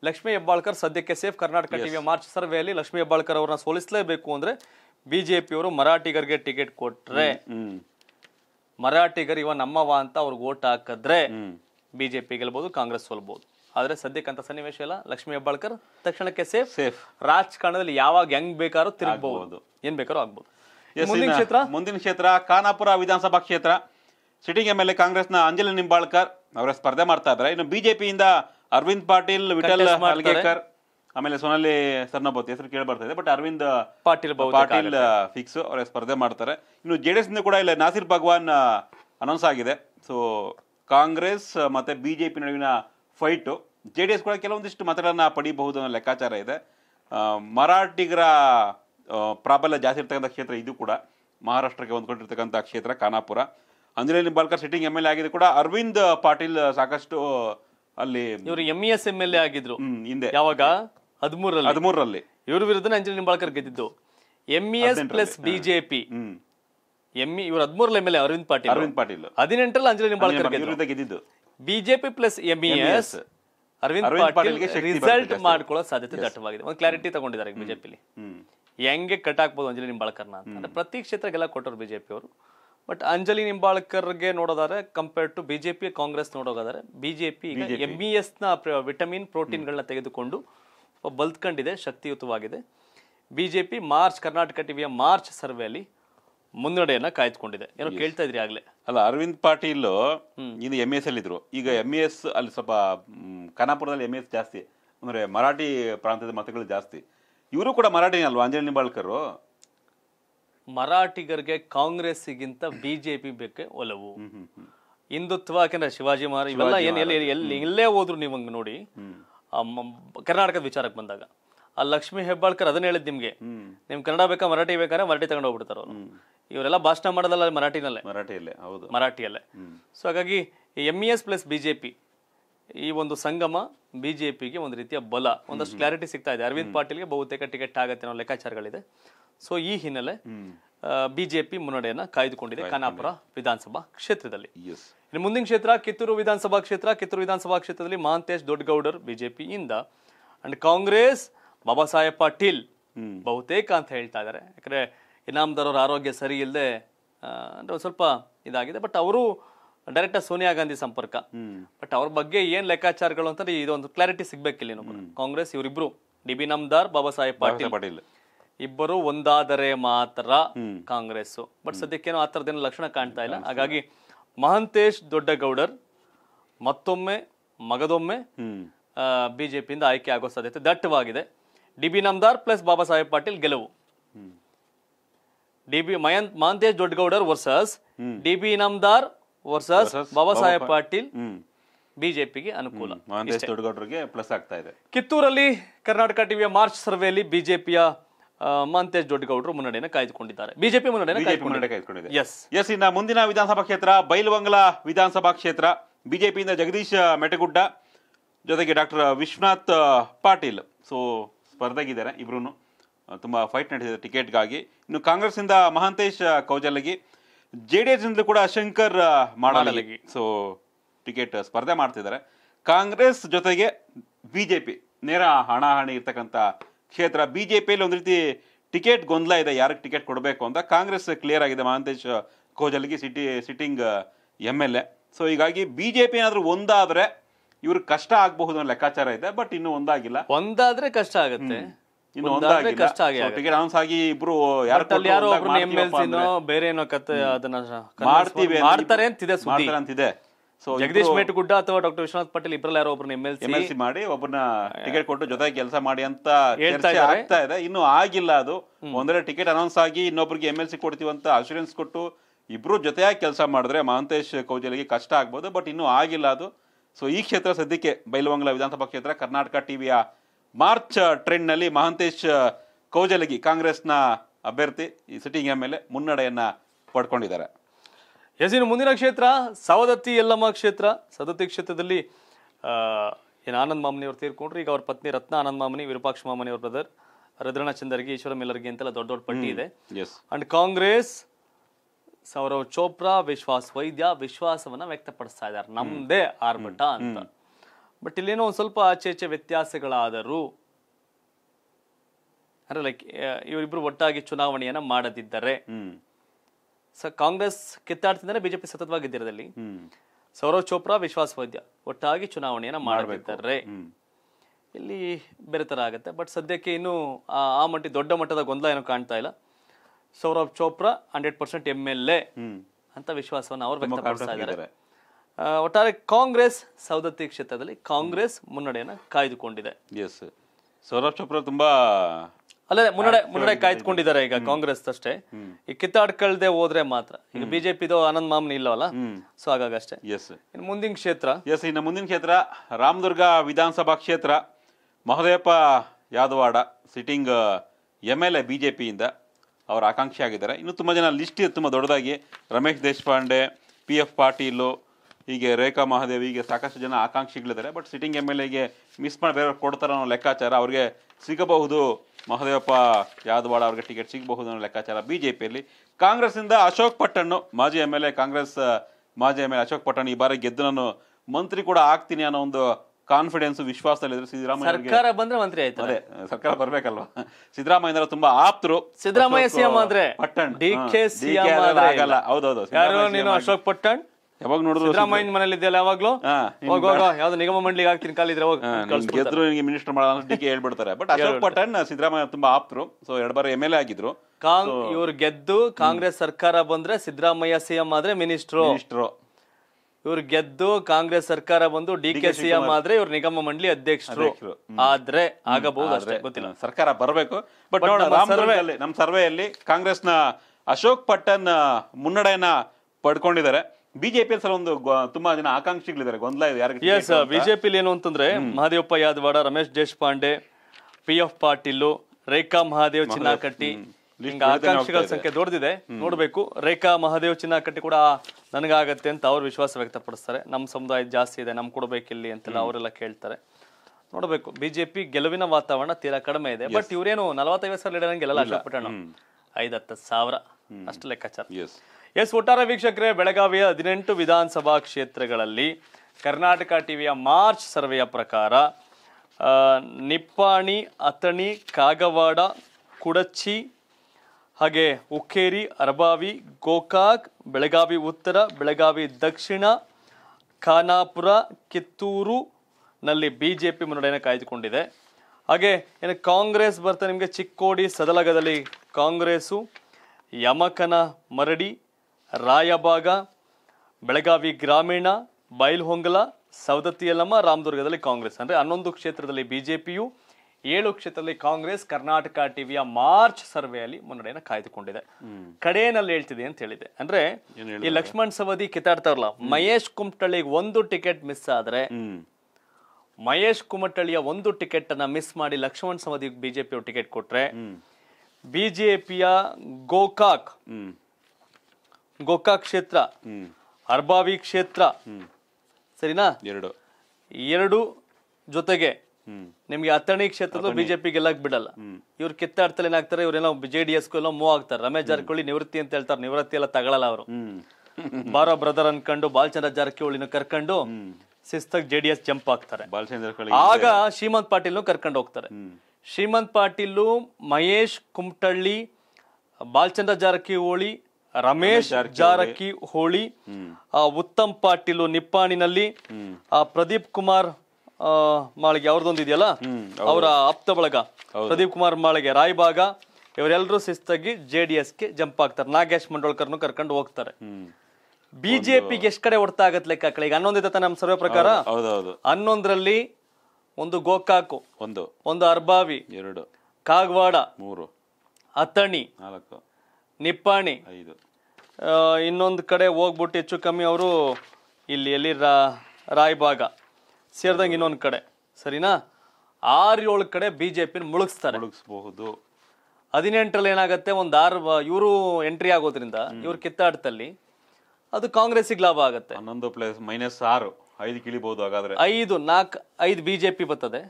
ಲಕ್ಷ್ಮೀ ಹೆಬ್ಬಾಳ್ಕರ್ ಸದ್ಯಕ್ಕೆ ಸೇಫ್ ಕರ್ನಾಟಕ ಟಿವಿಯ ಮಾರ್ಚ್ ಸರ್ವೆಯಲ್ಲಿ ಲಕ್ಷ್ಮೀ ಹೆಬ್ಬಾಳ್ಕರ್ ಅವ್ರನ್ನ ಸೋಲಿಸಲೇಬೇಕು ಅಂದ್ರೆ ಬಿಜೆಪಿಯವರು ಮರಾಠಿಗರಿಗೆ ಟಿಕೆಟ್ ಕೊಟ್ರೆ ಮರಾಠಿಗರ್ ಇವ ನಮ್ಮವ ಅಂತ ಅವ್ರಿಗೆ ಓಟ್ ಹಾಕಿದ್ರೆ ಬಿಜೆಪಿ ಗೆಲ್ಬಹುದು ಕಾಂಗ್ರೆಸ್ ಸೋಲ್ಬಹುದು ಆದ್ರೆ ಸದ್ಯಕ್ಕಂತ ಸನ್ನಿವೇಶ ಇಲ್ಲ ಲಕ್ಷ್ಮಿ ಹೆಬ್ಬಾಳ್ಕರ್ ತಕ್ಷಣಕ್ಕೆ ಸೇಫ್ ಸೇಫ್ ರಾಜಕಾರಣದಲ್ಲಿ ಯಾವಾಗ ಹೆಂಗ್ ಬೇಕಾದ್ರೂ ತಿರುಗಬಹುದು ಏನ್ ಬೇಕಾದ್ರೂ ಆಗ್ಬಹುದು ಮುಂದಿನ ಕ್ಷೇತ್ರ ಮುಂದಿನ ಕ್ಷೇತ್ರ ಖಾನಾಪುರ ವಿಧಾನಸಭಾ ಕ್ಷೇತ್ರ sitting M L A Anjali Nimbalkar ಅವರ ಸ್ಪರ್ಧೆ ಮಾಡ್ತಾ ಇದ್ದಾರೆ ಇನ್ನು ಬಿಜೆಪಿಯಿಂದ ಅರವಿಂದ್ ಪಾಟೀಲ್ ವಿಠಲ್ ಹಲ್ಗೇಕರ್ ಆಮೇಲೆ ಸೋನಾಲಿ ಸರ್ನಬೋತ್ ಹೆಸರು ಕೇಳಿ ಬರ್ತಾ ಇದೆ ಬಟ್ ಅರವಿಂದ್ ಪಾಟೀಲ್ ಪಾಟೀಲ್ ಫಿಕ್ಸ್ ಅವರ ಸ್ಪರ್ಧೆ ಮಾಡ್ತಾರೆ ಇನ್ನು ಜೆ ಡಿ ಎಸ್ ಕೂಡ ಇಲ್ಲ ನಾಸಿರ್ ಭಗವಾನ್ ಅನೌನ್ಸ್ ಆಗಿದೆ ಸೊ ಕಾಂಗ್ರೆಸ್ ಮತ್ತೆ ಬಿಜೆಪಿ ನಡುವಿನ ಫೈಟು ಜೆ ಡಿ ಎಸ್ ಕೂಡ ಕೆಲವೊಂದಿಷ್ಟು ಮತಗಳನ್ನು ಪಡೀಬಹುದು ಅನ್ನೋ ಲೆಕ್ಕಾಚಾರ ಇದೆ ಮರಾಠಿಗರ ಪ್ರಾಬಲ್ಯ ಜಾಸ್ತಿ ಇರ್ತಕ್ಕಂಥ ಕ್ಷೇತ್ರ ಇದು ಕೂಡ ಮಹಾರಾಷ್ಟ್ರಕ್ಕೆ ಹೊಂದ್ಕೊಂಡಿರ್ತಕ್ಕಂಥ ಕ್ಷೇತ್ರ Khanapur Anjali Nimbalkar sitting M L A ಕೂಡ ಅರವಿಂದ್ ಪಾಟೀಲ್ ಸಾಕಷ್ಟು ಅಲ್ಲಿ ಇವರು M E S M L A ಆಗಿದ್ರು ಹಿಂದೆ ಯಾವಾಗ ಹದಿಮೂರಲ್ಲಿ ಹದಿಮೂರರಲ್ಲಿ ಇವ್ರ ವಿರುದ್ಧ ಅಂಜಲಿ ನಿಂಬಾಳ್ಕರ್ ಗೆದ್ದಿದ್ದು M E S plus BJP M ಇವ್ರ ಹದಿಮೂರಲ್ಲಿ M L A Arvind Patil Arvind Patil ಹದಿನೆಂಟರಲ್ಲಿ ಅಂಜಲಿ ನಿಂಬಾಳ್ಕರ್ ಗೆದ್ದಿದ್ದು BJP plus MES e e Arvind ಪಾಟೀಲ್ಗೆ ರಿಸಲ್ಟ್ ಮಾಡ್ಕೊಳ್ಳೋ ಸಾಧ್ಯತೆ ದಟ್ಟವಾಗಿದೆ ಒಂದು ಕ್ಲಾರಿಟಿ ತಗೊಂಡಿದ್ದಾರೆ ಬಿಜೆಪಿಲಿ ಹೆಂಗೆ ಕಟ್ ಹಾಕ್ಬೋದು ಅಂಜಲಿ ನಿಂಬಾಳ್ಕರ್ನ ಅಂತ ಪ್ರತಿ ಕ್ಷೇತ್ರ ಕೊಟ್ಟರು ಬಿಜೆಪಿ ಅವರು ಬಟ್ ಅಂಜಲಿ ನಿಂಬಾಳ್ಕರ್ಗೆ ನೋಡೋದಾದ್ರೆ ಕಂಪೇರ್ ಟು ಬಿಜೆಪಿ ಕಾಂಗ್ರೆಸ್ ನೋಡೋದಾದ್ರೆ ಬಿಜೆಪಿ ಎಂ ಇ e ನ ವಿಟಮಿನ್ ಪ್ರೋಟೀನ್ಗಳನ್ನ ತೆಗೆದುಕೊಂಡು ಬಲ್ತ್ಕೊಂಡಿದೆ ಶಕ್ತಿಯುತವಾಗಿದೆ ಬಿಜೆಪಿ ಮಾರ್ಚ್ ಕರ್ನಾಟಕ ಟಿವಿಯ ಮಾರ್ಚ್ ಸರ್ವೆಯಲ್ಲಿ ಮುನ್ನಡೆಯನ್ನ ಕಾಯ್ದುಕೊಂಡಿದೆ ಏನೋ ಕೇಳ್ತಾ ಇದ್ರಿ ಆಗ್ಲೇ ಅಲ್ಲ ಅರವಿಂದ್ ಪಾಟೀಲ್ ಇನ್ನು ಎಂ ಎಸ್ ಅಲ್ಲಿ ಇದ್ರು ಈಗ ಎಂ ಎಸ್ ಅಲ್ಲಿ ಸ್ವಲ್ಪ ಖಾನಾಪುರದಲ್ಲಿ ಎಂ ಎಸ್ ಜಾಸ್ತಿ ಅಂದ್ರೆ ಮರಾಠಿ ಪ್ರಾಂತ್ಯದ ಮತಗಳು ಜಾಸ್ತಿ ಇವರು ಕೂಡ ಮರಾಠಿ ಅಲ್ವಾ ಅಂಜಲಿ ನಿಂಬಾಳ್ಕರ್ ಮರಾಠಿಗರಿಗೆ ಕಾಂಗ್ರೆಸ್ಗಿಂತ ಬಿಜೆಪಿ ಬೇಕೆ ಒಲವು ಹಿಂದುತ್ವ ಯಾಕಂದ್ರೆ ಶಿವಾಜಿ ಮಹಾರಾಜ್ ಇವೆಲ್ಲ ಏನ್ ಎಲ್ಲಿ ಎಲ್ಲಿ ಇಲ್ಲೇ ಹೋದ್ರು ನೀವು ನೋಡಿ ಕರ್ನಾಟಕದ ವಿಚಾರಕ್ಕೆ ಬಂದಾಗ ಆ ಲಕ್ಷ್ಮಿ ಹೆಬ್ಬಾಳ್ಕರ್ ಅದನ್ನ ಹೇಳಿದ್ ನಿಮ್ಗೆ ನಿಮ್ ಕನ್ನಡ ಬೇಕಾ ಮರಾಠಿ ಬೇಕಾದ್ರೆ ಮರಾಠಿ ತಗೊಂಡೋಗ್ಬಿಡ್ತಾರ ಹೋಗ್ಬಿಡ್ತಾರ ಇವರೆಲ್ಲ ಭಾಷಣ ಮಾಡೋದಲ್ಲ ಮರಾಠಿನಲ್ಲೇ ಮರಾಠಿಯಲ್ಲೇ ಹೌದು ಮರಾಠಿಯಲ್ಲೇ ಸೊ ಹಾಗಾಗಿ M E S plus BJP ಈ ಒಂದು ಸಂಗಮ ಬಿಜೆಪಿಗೆ ಒಂದು ರೀತಿಯ ಬಲ ಒಂದಷ್ಟು ಕ್ಲಾರಿಟಿ ಸಿಗ್ತಾ ಇದೆ ಅರವಿಂದ್ ಪಾಟೀಲ್ಗೆ ಬಹುತೇಕ ಟಿಕೆಟ್ ಆಗುತ್ತೆ ಅನ್ನೋ ಲೆಕ್ಕಾಚಾರಗಳಿದೆ ಸೊ ಈ ಹಿನ್ನೆಲೆ ಬಿಜೆಪಿ ಮುನ್ನಡೆಯನ್ನ ಕಾಯ್ದುಕೊಂಡಿದೆ ಖಾನಾಪುರ ವಿಧಾನಸಭಾ ಕ್ಷೇತ್ರದಲ್ಲಿ ಇನ್ನು ಮುಂದಿನ ಕ್ಷೇತ್ರ ಕಿತ್ತೂರು ವಿಧಾನಸಭಾ ಕ್ಷೇತ್ರ ಕಿತ್ತೂರು ವಿಧಾನಸಭಾ ಕ್ಷೇತ್ರದಲ್ಲಿ ಮಹಾಂತೇಶ್ ದೊಡ್ಡಗೌಡರ್ ಬಿಜೆಪಿಯಿಂದ ಅಂಡ್ ಕಾಂಗ್ರೆಸ್ ಬಾಬಾ ಸಾಹೇಬ್ ಪಾಟೀಲ್ ಬಹುತೇಕ ಅಂತ ಹೇಳ್ತಾ ಇದ್ದಾರೆ ಯಾಕಂದ್ರೆ ಇನಾಮ್ದಾರ್ ಅವರ ಆರೋಗ್ಯ ಸರಿ ಇಲ್ಲದೆ ಅಂದರೆ ಸ್ವಲ್ಪ ಇದಾಗಿದೆ ಬಟ್ ಅವರು ಡೈರೆಕ್ಟ್ ಸೋನಿಯಾ ಗಾಂಧಿ ಸಂಪರ್ಕ ಬಟ್ ಅವ್ರ ಬಗ್ಗೆ ಏನ್ ಲೆಕ್ಕಾಚಾರಗಳು ಅಂತಂದ್ರೆ ಇದೊಂದು ಕ್ಲಾರಿಟಿ ಸಿಗ್ಬೇಕಿಲ್ಲ ಇಲ್ಲಿ ಕಾಂಗ್ರೆಸ್ ಇವರಿಬ್ರು ಡಿ ಬಿ ನಮ್ದಾರ್ ಬಾಬಾ ಸಾಹೇಬ್ ಪಾಟೀಲ್ ಇಬ್ಬರು ಒಂದಾದರೆ ಮಾತ್ರ ಕಾಂಗ್ರೆಸ್ ಬಟ್ ಸದ್ಯಕ್ಕೇನು ಆ ಥರದ್ದೇನು ಲಕ್ಷಣ ಕಾಣ್ತಾ ಇಲ್ಲ ಹಾಗಾಗಿ ಮಹಂತೇಶ್ ದೊಡ್ಡಗೌಡರ್ ಮತ್ತೊಮ್ಮೆ ಮಗದೊಮ್ಮೆ ಪಿಯಿಂದ ಆಯ್ಕೆ ಆಗೋ ಸಾಧ್ಯತೆ ದಟ್ಟವಾಗಿದೆ D B Namdar plus Baba Saheb Patil ಗೆಲುವು ಡಿ ಬಿ ಮಯಂತ್ Mantesh Doddagoudar versus D B Inamdar versus Baba Saheb Patil ಬಿಜೆಪಿಗೆ ಅನುಕೂಲ ದೊಡ್ಡಗೌಡರಿಗೆ ಪ್ಲಸ್ ಆಗ್ತಾ ಇದೆ ಕಿತ್ತೂರಲ್ಲಿ ಕರ್ನಾಟಕ ಟಿವಿಯ ಮಾರ್ಚ್ ಸರ್ವೆಯಲ್ಲಿ ಬಿಜೆಪಿಯ ಮಾಂತೇಶ್ ದೊಡ್ಡಗೌಡರು ಮುನ್ನಡೆಯನ್ನು ಕಾಯ್ದುಕೊಂಡಿದ್ದಾರೆ ಬಿಜೆಪಿ ಮುನ್ನಡೆ ಕಾಯ್ದುಕೊಂಡಿದೆ ಎಸ್ ಎಸ್ ಇನ್ನ ಮುಂದಿನ ವಿಧಾನಸಭಾ ಕ್ಷೇತ್ರ ಬೈಲ್ವಂಗಲ ವಿಧಾನಸಭಾ ಕ್ಷೇತ್ರ ಬಿಜೆಪಿಯಿಂದ ಜಗದೀಶ್ ಮೆಟಗುಡ್ಡ ಜೊತೆಗೆ ಡಾಕ್ಟರ್ ವಿಶ್ವನಾಥ್ ಪಾಟೀಲ್ ಸೊ ಸ್ಪರ್ಧೆಗಿದ್ದಾರೆ ಇಬ್ರು ತುಂಬ ಫೈಟ್ ನಡೆಸಿದೆ ಟಿಕೆಟ್ಗಾಗಿ ಇನ್ನು ಕಾಂಗ್ರೆಸ್ನಿಂದ ಮಹಾಂತೇಶ್ ಕೌಜಲಗಿ ಜೆ ಡಿ ಇಂದ ಕೂಡ ಶಂಕರ್ ಮಾಡಿ ಸೊ ಟಿಕೆಟ್ ಸ್ಪರ್ಧೆ ಮಾಡ್ತಿದ್ದಾರೆ ಕಾಂಗ್ರೆಸ್ ಜೊತೆಗೆ ಬಿ ಜೆ ಪಿ ನೇರ ಹಣಾಹಣಿ ಇರ್ತಕ್ಕಂಥ ಕ್ಷೇತ್ರ ಬಿ ಜೆ ಪಿಯಲ್ಲಿ ಒಂದು ರೀತಿ ಟಿಕೆಟ್ ಗೊಂದಲ ಇದೆ ಯಾರಿಗೆ ಟಿಕೆಟ್ ಕೊಡಬೇಕು ಅಂತ ಕಾಂಗ್ರೆಸ್ ಕ್ಲಿಯರ್ ಆಗಿದೆ Mahantesh Kaujalagi city sitting M L A so ಹೀಗಾಗಿ ಬಿ ಜೆ ಪಿ ಏನಾದರೂ ಒಂದಾದರೆ ಇವ್ರಿಗೆ ಕಷ್ಟ ಆಗಬಹುದು ಅನ್ನೋ ಲೆಕ್ಕಾಚಾರ ಇದೆ ಬಟ್ ಇನ್ನೂ ಒಂದಾಗಿಲ್ಲ ಒಂದಾದ್ರೆ ಕಷ್ಟ ಆಗುತ್ತೆ ಇನ್ನು ಒಂದಾಗಿ ಕಷ್ಟ ಟಿಕೆಟ್ ಅನೌನ್ಸ್ ಆಗಿ ಇಬ್ರು ಯಾರು ಯಾರೋ ಬೇರೆ ಏನೋ ಕತೆ ಅದನ್ನ ಮಾಡ್ತೀವಿ ಮಾಡ್ತಾರೆ ಅಂತಿದೆ ಸುದ್ದಿ ಅಂತಿದೆ ಸೊ ಜಗದೀಶ್ ಗುಡ್ಡ ಅಥವಾ ಡಾಕ್ಟರ್ ವಿಶ್ವನಾಥ್ ಪಟೇಲ್ ಇಬ್ಬರಲ್ಲಿ ಯಾರೋ ಒಬ್ರನ್ನ ಎಂ ಎಲ್ ಎಲ್ ಸಿ ಮಾಡಿ ಒಬ್ಬರನ್ನ ಟಿಕೆಟ್ ಕೊಟ್ಟು ಜೊತೆ ಕೆಲಸ ಮಾಡಿ ಅಂತ ಆಗ್ತಾ ಇದೆ ಇನ್ನು ಆಗಿಲ್ಲ ಅದು ಒಂದರೆ ಟಿಕೆಟ್ ಅನೌನ್ಸ್ ಆಗಿ ಇನ್ನೊಬ್ರಿಗೆ ಎಂ ಎಲ್ ಸಿ ಕೊಡ್ತೀವಿ ಅಂತ ಅಶೂರೆನ್ಸ್ ಕೊಟ್ಟು ಇಬ್ರು ಜೊತೆಯಾಗಿ ಕೆಲಸ ಮಾಡಿದ್ರೆ ಮಹಂತೇಶ್ ಕೌಜಲ್ಗೆ ಕಷ್ಟ ಆಗ್ಬೋದು ಬಟ್ ಇನ್ನೂ ಆಗಿಲ್ಲ ಅದು ಸೊ ಈ ಕ್ಷೇತ್ರ ಸದ್ಯಕ್ಕೆ ಬೈಲವಂಗ್ಲ ವಿಧಾನಸಭಾ ಕ್ಷೇತ್ರ ಕರ್ನಾಟಕ ಟಿವಿಯ ಮಾರ್ಚ್ ಟ್ರೆಂಡ್ನಲ್ಲಿ ಮಹಾಂತೇಶ್ ಕೌಜಲಗಿ ಕಾಂಗ್ರೆಸ್ನ ಅಭ್ಯರ್ಥಿ ಈ ಸಿಟ್ಟಿಂಗ್ ಎಮ್ ಎಲ್ ಎ ಮುನ್ನಡೆಯನ್ನು ಪಡ್ಕೊಂಡಿದ್ದಾರೆ ಯಸಿನ ಮುಂದಿನ ಕ್ಷೇತ್ರ ಸವದತ್ತಿ ಯಲ್ಲಮ್ಮ ಕ್ಷೇತ್ರ ಸವದತ್ತಿ ಕ್ಷೇತ್ರದಲ್ಲಿ ಏನು ಆನಂದ್ ಮಾಮನಿ ಅವರು ತೀರ್ಕೊಂಡ್ರು ಈಗ ಅವ್ರ ಪತ್ನಿ ರತ್ನ ಆನಂದ್ ಮಾಮನಿ ವಿರೂಪಾಕ್ಷ ಮಾಮನಿ ಅವ್ರ ಬ್ರದರ್ ರದ್ರಣ ಚಂದರ್ಗೆ ಈಶ್ವರ ಮಿಲರ್ಗಿ ಅಂತೆಲ್ಲ ದೊಡ್ಡ ದೊಡ್ಡ ಪಟ್ಟಿ ಇದೆ ಅಂಡ್ ಕಾಂಗ್ರೆಸ್ ಸೌರವ್ ಚೋಪ್ರಾ ವಿಶ್ವಾಸ್ ವೈದ್ಯ ವಿಶ್ವಾಸವನ್ನ ವ್ಯಕ್ತಪಡಿಸ್ತಾ ಇದ್ದಾರೆ ನಮ್ದೇ ಆರ್ಭಟ ಅಂತ ಬಟ್ ಇಲ್ಲೇನೋ ಒಂದು ಸ್ವಲ್ಪ ಆಚೆ ಆಚೆ ವ್ಯತ್ಯಾಸಗಳಾದರೂ ಅಂದ್ರೆ ಲೈಕ್ ಇವರಿಬ್ರು ಒಟ್ಟಾಗಿ ಚುನಾವಣೆಯನ್ನ ಮಾಡದಿದ್ದರೆ ಸ ಕಾಂಗ್ರೆಸ್ ಕಿತ್ತಾಡ್ತಿದ್ರೆ ಬಿಜೆಪಿ ಸತತವಾಗಿದ್ದಿರದಲ್ಲಿ ಸೌರವ್ ಚೋಪ್ರಾ ವಿಶ್ವಾಸ ವೈದ್ಯ ಒಟ್ಟಾಗಿ ಚುನಾವಣೆಯನ್ನ ಮಾಡಬೇಕಿದ್ದಾರೆ ಇಲ್ಲಿ ಬೇರೆ ತರ ಆಗುತ್ತೆ ಬಟ್ ಸದ್ಯಕ್ಕೆ ಇನ್ನು ಆ ಮಟ್ಟಿ ದೊಡ್ಡ ಮಟ್ಟದ ಗೊಂದಲ ಏನೋ ಕಾಣ್ತಾ ಇಲ್ಲ Saurav Chopra hundred percent M L A ಅಂತ ವಿಶ್ವಾಸವನ್ನು ಅವರು ವ್ಯಕ್ತಪಡಿಸ್ತಾ ಇದ್ದಾರೆ ಒಟ್ಟಾರೆ ಕಾಂಗ್ರೆಸ್ ಸವದತ್ತಿ ಕ್ಷೇತ್ರದಲ್ಲಿ ಕಾಂಗ್ರೆಸ್ ಮುನ್ನಡೆಯನ್ನು ಕಾಯ್ದುಕೊಂಡಿದೆ ಎಸ್ ಸೌರಭ್ ಚೋಪ್ರಾ ತುಂಬಾ ಅಲ್ಲೇ ಮುನ್ನಡೆ ಮುನ್ನಡೆ ಕಾಯ್ದುಕೊಂಡಿದ್ದಾರೆ ಈಗ ಕಾಂಗ್ರೆಸ್ ಅಷ್ಟೇ ಈ ಕಿತ್ತಾಡ್ಕಳ್ದೆ ಹೋದ್ರೆ ಮಾತ್ರ ಈಗ ಬಿಜೆಪಿದು ಆನಂದ್ ಮಾಮನ್ ಇಲ್ಲವಲ್ಲ ಸೊ ಹಾಗಾಗಿ ಅಷ್ಟೇ ಎಸ್ ಇನ್ನು ಮುಂದಿನ ಕ್ಷೇತ್ರ ಎಸ್ ಇನ್ನು ಮುಂದಿನ ಕ್ಷೇತ್ರ ರಾಮದುರ್ಗ ವಿಧಾನಸಭಾ ಕ್ಷೇತ್ರ Mahadevappa Yadawad sitting M L A ಬಿಜೆಪಿಯಿಂದ ಅವರ ಆಕಾಂಕ್ಷಿ ಆಗಿದ್ದಾರೆ ಇನ್ನು ತುಂಬ ಜನ ಲಿಸ್ಟ್ ಇದೆ ತುಂಬ ದೊಡ್ಡದಾಗಿ ರಮೇಶ್ ದೇಶಪಾಂಡೆ ಪಿ ಎಫ್ ಪಾಟೀಲು ಹೀಗೆ ರೇಖಾ ಮಹಾದೇವಿ ಹೀಗೆ ಸಾಕಷ್ಟು ಜನ ಆಕಾಂಕ್ಷಿಗಳಿದ್ದಾರೆ ಬಟ್ ಸಿಟ್ಟಿಂಗ್ ಎಮ್ ಎಲ್ ಎಗೆ ಮಿಸ್ ಮಾಡಿ ಬೇರೆ ಕೊಡ್ತಾರೆ ಅನ್ನೋ ಲೆಕ್ಕಾಚಾರ ಅವ್ರಿಗೆ ಸಿಗಬಹುದು ಮಹದೇವಪ್ಪ ಯಾದವಾಡ ಅವ್ರಿಗೆ ಟಿಕೆಟ್ ಸಿಗಬಹುದು ಅನ್ನೋ ಲೆಕ್ಕಾಚಾರ ಬಿ ಜೆ ಪಿಯಲ್ಲಿ ಕಾಂಗ್ರೆಸ್ನಿಂದ ಅಶೋಕ್ ಪಟ್ಟಣ್ಣು ಮಾಜಿ ಎಮ್ ಎಲ್ ಎ ಕಾಂಗ್ರೆಸ್ ಮಾಜಿ ಎಮ್ ಎಲ್ ಅಶೋಕ್ ಪಟ್ಟಣ್ ಈ ಬಾರಿ ಗೆದ್ದು ನಾನು ಮಂತ್ರಿ ಕೂಡ ಆಗ್ತೀನಿ ಅನ್ನೋ ಒಂದು ಕಾನ್ಫಿಡೆನ್ಸ್ ವಿಶ್ವಾಸದಲ್ಲಿ ಸಿದ್ದರಾಮಯ್ಯ ಸರ್ಕಾರ ಬಂದ್ರೆ ಮಂತ್ರಿ ಆಯ್ತು ಅದೇ ಸರ್ಕಾರ ಬರ್ಬೇಕಲ್ವಾ ಸಿದ್ದರಾಮಯ್ಯ ತುಂಬಾ ಆಪ್ತರು ಸಿದ್ದರಾಮಯ್ಯ ಸಿಎಂ ಆದ್ರೆ ಪಟ್ಟಣ್ ಡಿ ಕೆ ಸಿಎಂ ಆಗಲ್ಲ ಹೌದೌದು ಯಾರು ನೀನು ಅಶೋಕ್ ಪಟ್ಟಣ್ ಯಾವಾಗ ನೋಡಿದ್ರು ಸಿದ್ದರಾಮಯ್ಯ ಮನೇಲಿ ಇದೆಯಲ್ಲ ಯಾವಾಗ್ಲೂ ಯಾವ್ದು ನಿಗಮ ಮಂಡಳಿಗೆ ಕಾಲ ಕಾಲಿದ್ರೆ ಹೋಗ್ ಗೆದ್ರು ನಿಮಗೆ ಮಿನಿಸ್ಟರ್ ಮಾಡೋಣ ಡಿ ಕೆ ಹೇಳ್ಬಿಡ್ತಾರೆ ಬಟ್ ಅಶೋಕ್ ಪಟೇಲ್ ಸಿದ್ದರಾಮಯ್ಯ ತುಂಬಾ ಆಪ್ತರು ಸೊ ಎರಡ್ ಬಾರಿ ಎಮ್ ಎಲ್ ಆಗಿದ್ರು ಕಾಂಗ್ ಇವ್ರು ಗೆದ್ದು ಕಾಂಗ್ರೆಸ್ ಸರ್ಕಾರ ಬಂದ್ರೆ ಸಿದ್ದರಾಮಯ್ಯ ಸಿಎಂ ಆದ್ರೆ ಮಿನಿಸ್ಟರ್ ಮಿನಿಸ್ಟ್ರು ಇವ್ರು ಗೆದ್ದು ಕಾಂಗ್ರೆಸ್ ಸರ್ಕಾರ ಬಂದು ಡಿ ಕೆ ಸಿಎಂ ಆದ್ರೆ ಇವ್ರು ನಿಗಮ ಮಂಡಳಿ ಅಧ್ಯಕ್ಷರು ಆದ್ರೆ ಆಗಬಹುದು ಅಷ್ಟೇ ಗೊತ್ತಿಲ್ಲ ಸರ್ಕಾರ ಬರಬೇಕು ಬಟ್ ಸರ್ವೆಯಲ್ಲಿ ನಮ್ಮ ಸರ್ವೆಯಲ್ಲಿ ಕಾಂಗ್ರೆಸ್ನ ಅಶೋಕ್ ಪಟ್ಟನ್ ಮುನ್ನಡೆಯನ್ನ ಪಡ್ಕೊಂಡಿದ್ದಾರೆ ಸಲ ಒಂದು ತುಂಬಾ ಜನ ಆಕಾಂಕ್ಷಿಗಳಿದ್ದಾರೆ ಗೊಂದಲ ಇದೆ ಯಾರಿಗೆ ಎಸ್ ಏನು ಅಂತಂದ್ರೆ ಮಹಾದೇವಪ್ಪ ಯಾದವಾಡ ರಮೇಶ್ ದೇಶಪಾಂಡೆ ಪಿ ಎಫ್ ಪಾಟೀಲು ರೇಖಾ ಮಹಾದೇವ್ ಚಿನ್ನಾಕಟ್ಟಿ ಆಕಾಂಕ್ಷಿಗಳ ಸಂಖ್ಯೆ ದೊಡ್ಡದಿದೆ ನೋಡ್ಬೇಕು ರೇಖಾ ಮಹಾದೇವ್ ಚಿನ್ನಾಕಟ್ಟಿ ಕೂಡ ನನಗಾಗತ್ತೆ ಅಂತ ಅವ್ರು ವಿಶ್ವಾಸ ವ್ಯಕ್ತಪಡಿಸ್ತಾರೆ ನಮ್ಮ ಸಮುದಾಯ ಜಾಸ್ತಿ ಇದೆ ನಮ್ ಕೊಡ್ಬೇಕಿಲ್ಲಿ ಅಂತೆಲ್ಲ ಅವರೆಲ್ಲ ಕೇಳ್ತಾರೆ ನೋಡ್ಬೇಕು ಬಿಜೆಪಿ ಗೆಲುವಿನ ವಾತಾವರಣ ತೀರಾ ಕಡಿಮೆ ಇದೆ ಬಟ್ ಇವರೇನು ನಲವತ್ತೈದು ಸಾವಿರ ಲೀಡರ್ ಗೆಲ್ಲಲ್ಲ ಐದ್ ಸಾವಿರ ಅಷ್ಟು ಲೆಕ್ಕಾಚಾರ ಎಸ್ ಒಟ್ಟಾರ ವೀಕ್ಷಕರೇ ಬೆಳಗಾವಿಯ ಹದಿನೆಂಟು ವಿಧಾನಸಭಾ ಕ್ಷೇತ್ರಗಳಲ್ಲಿ ಕರ್ನಾಟಕ ಟಿವಿಯ ಮಾರ್ಚ್ ಸರ್ವೆಯ ಪ್ರಕಾರ ನಿಪ್ಪಾಣಿ ಅಥಣಿ ಕಾಗವಾಡ ಕುಡಚಿ ಹಾಗೆ ಉಕ್ಕೇರಿ ಅರಬಾವಿ ಗೋಕಾಕ್ ಬೆಳಗಾವಿ ಉತ್ತರ ಬೆಳಗಾವಿ ದಕ್ಷಿಣ ಖಾನಾಪುರ ಕಿತ್ತೂರು ನಲ್ಲಿ ಬಿ ಜೆ ಪಿ ಮುನ್ನಡೆಯನ್ನು ಕಾಯ್ದುಕೊಂಡಿದೆ ಹಾಗೆ ಏನು ಕಾಂಗ್ರೆಸ್ ಬರ್ತಾ ನಿಮಗೆ ಚಿಕ್ಕೋಡಿ ಸದಲಗದಲ್ಲಿ ಕಾಂಗ್ರೆಸ್ಸು ಯಮಕನ ಮರಡಿ ರಾಯಬಾಗ ಬೆಳಗಾವಿ ಗ್ರಾಮೀಣ ಬೈಲ್ಹೊಂಗಲ ಸವದತ್ತಿ ಯಲ್ಲಮ್ಮ ರಾಮದುರ್ಗದಲ್ಲಿ ಕಾಂಗ್ರೆಸ್ ಅಂದರೆ ಹನ್ನೊಂದು ಕ್ಷೇತ್ರದಲ್ಲಿ ಪಿಯು ಏಳು ಕ್ಷೇತ್ರದಲ್ಲಿ ಕಾಂಗ್ರೆಸ್ ಕರ್ನಾಟಕ ಟಿವಿಯ ಮಾರ್ಚ್ ಸರ್ವೆಯಲ್ಲಿ ಮುನ್ನಡೆಯನ್ನು ಕಾಯ್ದುಕೊಂಡಿದೆ ಕಡೆಯಲ್ಲಿ ಹೇಳ್ತಿದೆ ಅಂತ ಹೇಳಿದೆ ಅಂದ್ರೆ ಈ ಲಕ್ಷ್ಮಣ್ ಸವದಿ ಕಿತಾಡ್ತಾರಲ್ಲ ಮಹೇಶ್ ಕುಮಟಳ್ಳಿ ಒಂದು ಟಿಕೆಟ್ ಮಿಸ್ ಆದ್ರೆ ಮಹೇಶ್ ಕುಮಟಳ್ಳಿಯ ಒಂದು ಟಿಕೆಟ್ ಅನ್ನ ಮಿಸ್ ಮಾಡಿ ಲಕ್ಷ್ಮಣ್ ಸವದಿಗೆ ಬಿಜೆಪಿ ಟಿಕೆಟ್ ಕೊಟ್ರೆ ಬಿಜೆಪಿಯ ಗೋಕಾಕ್ ಗೋಕಾಕ್ ಕ್ಷೇತ್ರ ಅರ್ಬಾವಿ ಕ್ಷೇತ್ರ ಸರಿನಾ ಎರಡು ಎರಡು ಜೊತೆಗೆ ನಿಮ್ಗೆ ಅಥಣಿ ಕ್ಷೇತ್ರದಲ್ಲೂ ಬಿಜೆಪಿ ಗೆಲ್ಲಕ್ ಬಿಡಲ್ಲ ಇವ್ರು ಕಿತ್ತಾಡ್ತಲ್ಲಿ ಏನಾಗ್ತಾರೆ ಇವ್ರೆಲ್ಲ ಜೆಡಿಎಸ್ ಎಲ್ಲ ಮೂವ್ ಆಗ್ತಾರೆ ರಮೇಶ್ ಜಾರಕಿಹೊಳಿ ನಿವೃತ್ತಿ ಅಂತ ಹೇಳ್ತಾರೆ ನಿವೃತ್ತಿ ಎಲ್ಲ ತಗೊಳಲ್ಲ ಅವರು ಬಾರೋ ಬ್ರದರ್ ಅನ್ಕೊಂಡು ಬಾಲ್ಚಂದ್ರ ಜಾರಕಿಹೊಳಿನ ಕರ್ಕೊಂಡು ಡಿ ಜೆಡಿಎಸ್ ಜಂಪ್ ಆಗ್ತಾರೆ ಆಗ ಶ್ರೀಮಂತ್ ಪಾಟೀಲ್ ಕರ್ಕೊಂಡು ಹೋಗ್ತಾರೆ ಶ್ರೀಮಂತ್ ಪಾಟೀಲ್ ಮಹೇಶ್ ಕುಮಟಳ್ಳಿ ಬಾಲ್ಚಂದ್ರ ಜಾರಕಿಹೊಳಿ ರಮೇಶ್ ಜಾರಕಿಹೊಳಿ ಉತ್ತಮ್ ಪಾಟೀಲ್ ನಿಪ್ಪಾಣಿನಲ್ಲಿ ಪ್ರದೀಪ್ ಕುಮಾರ್ ಮಾಳಿಗೆ ಅವ್ರದೊಂದಿದೆಯಲ್ಲ ಇದೆಯಲ್ಲ ಅವರ ಆಪ್ತ ಬಳಗ ಪ್ರದೀಪ್ ಕುಮಾರ್ ಮಾಳಿಗೆ ರಾಯಭಾಗ ಇವರೆಲ್ಲರೂ ಶಿಸ್ತಾಗಿ ಜೆ ಡಿ ಗೆ ಜಂಪ್ ಆಗ್ತಾರೆ ನಾಗೇಶ್ ಮಂಡೋಳ್ಕರ್ನು ಕರ್ಕೊಂಡು ಹೋಗ್ತಾರೆ ಬಿಜೆಪಿಗೆ ಎಷ್ಟ್ ಕಡೆ ಹೊಡ್ತಾ ಆಗತ್ ಲೆಕ್ಕಗಳು ಈಗ ಹನ್ನೊಂದಿದೆ ನಮ್ಮ ಸರ್ವೆ ಪ್ರಕಾರ ಹನ್ನೊಂದರಲ್ಲಿ ಒಂದು ಗೋಕಾಕು ಒಂದು ಒಂದು ಅರ್ಬಾವಿ ಎರಡು ಕಾಗವಾಡ ಮೂರು ಅಥಣಿ ನಾಲ್ಕು ನಿಪ್ಪಾಣಿ ಐದು ಇನ್ನೊಂದು ಕಡೆ ಹೋಗ್ಬಿಟ್ಟು ಹೆಚ್ಚು ಕಮ್ಮಿ ಅವರು ಇಲ್ಲಿ ಎಲ್ಲಿ ರಾಯ್ಬಾಗ ಸೇರಿದಂಗೆ ಇನ್ನೊಂದು ಕಡೆ ಸರಿನಾ ಆರು ಏಳು ಕಡೆ ಬಿ ಜೆ ಪಿನ ಮುಳುಗಿಸ್ತಾರೆ ಮುಳುಗಿಸ್ಬಹುದು ಹದಿನೆಂಟರಲ್ಲಿ ಏನಾಗುತ್ತೆ ಒಂದು ಆರು ಇವರು ಎಂಟ್ರಿ ಆಗೋದ್ರಿಂದ ಇವ್ರು ಕಿತ್ತಾಡ್ತಲ್ಲಿ ಅದು ಕಾಂಗ್ರೆಸ್ಸಿಗೆ ಲಾಭ ಆಗುತ್ತೆ ಹನ್ನೊಂದು ಪ್ಲಸ್ ಮೈನಸ್ ಆರು ಐದು ಕಿಳಿಬಹುದು ಹಾಗಾದ್ರೆ ಐದು ನಾಲ್ಕು ಐದು ಬಿಜೆಪಿ ಬರ್ತದೆ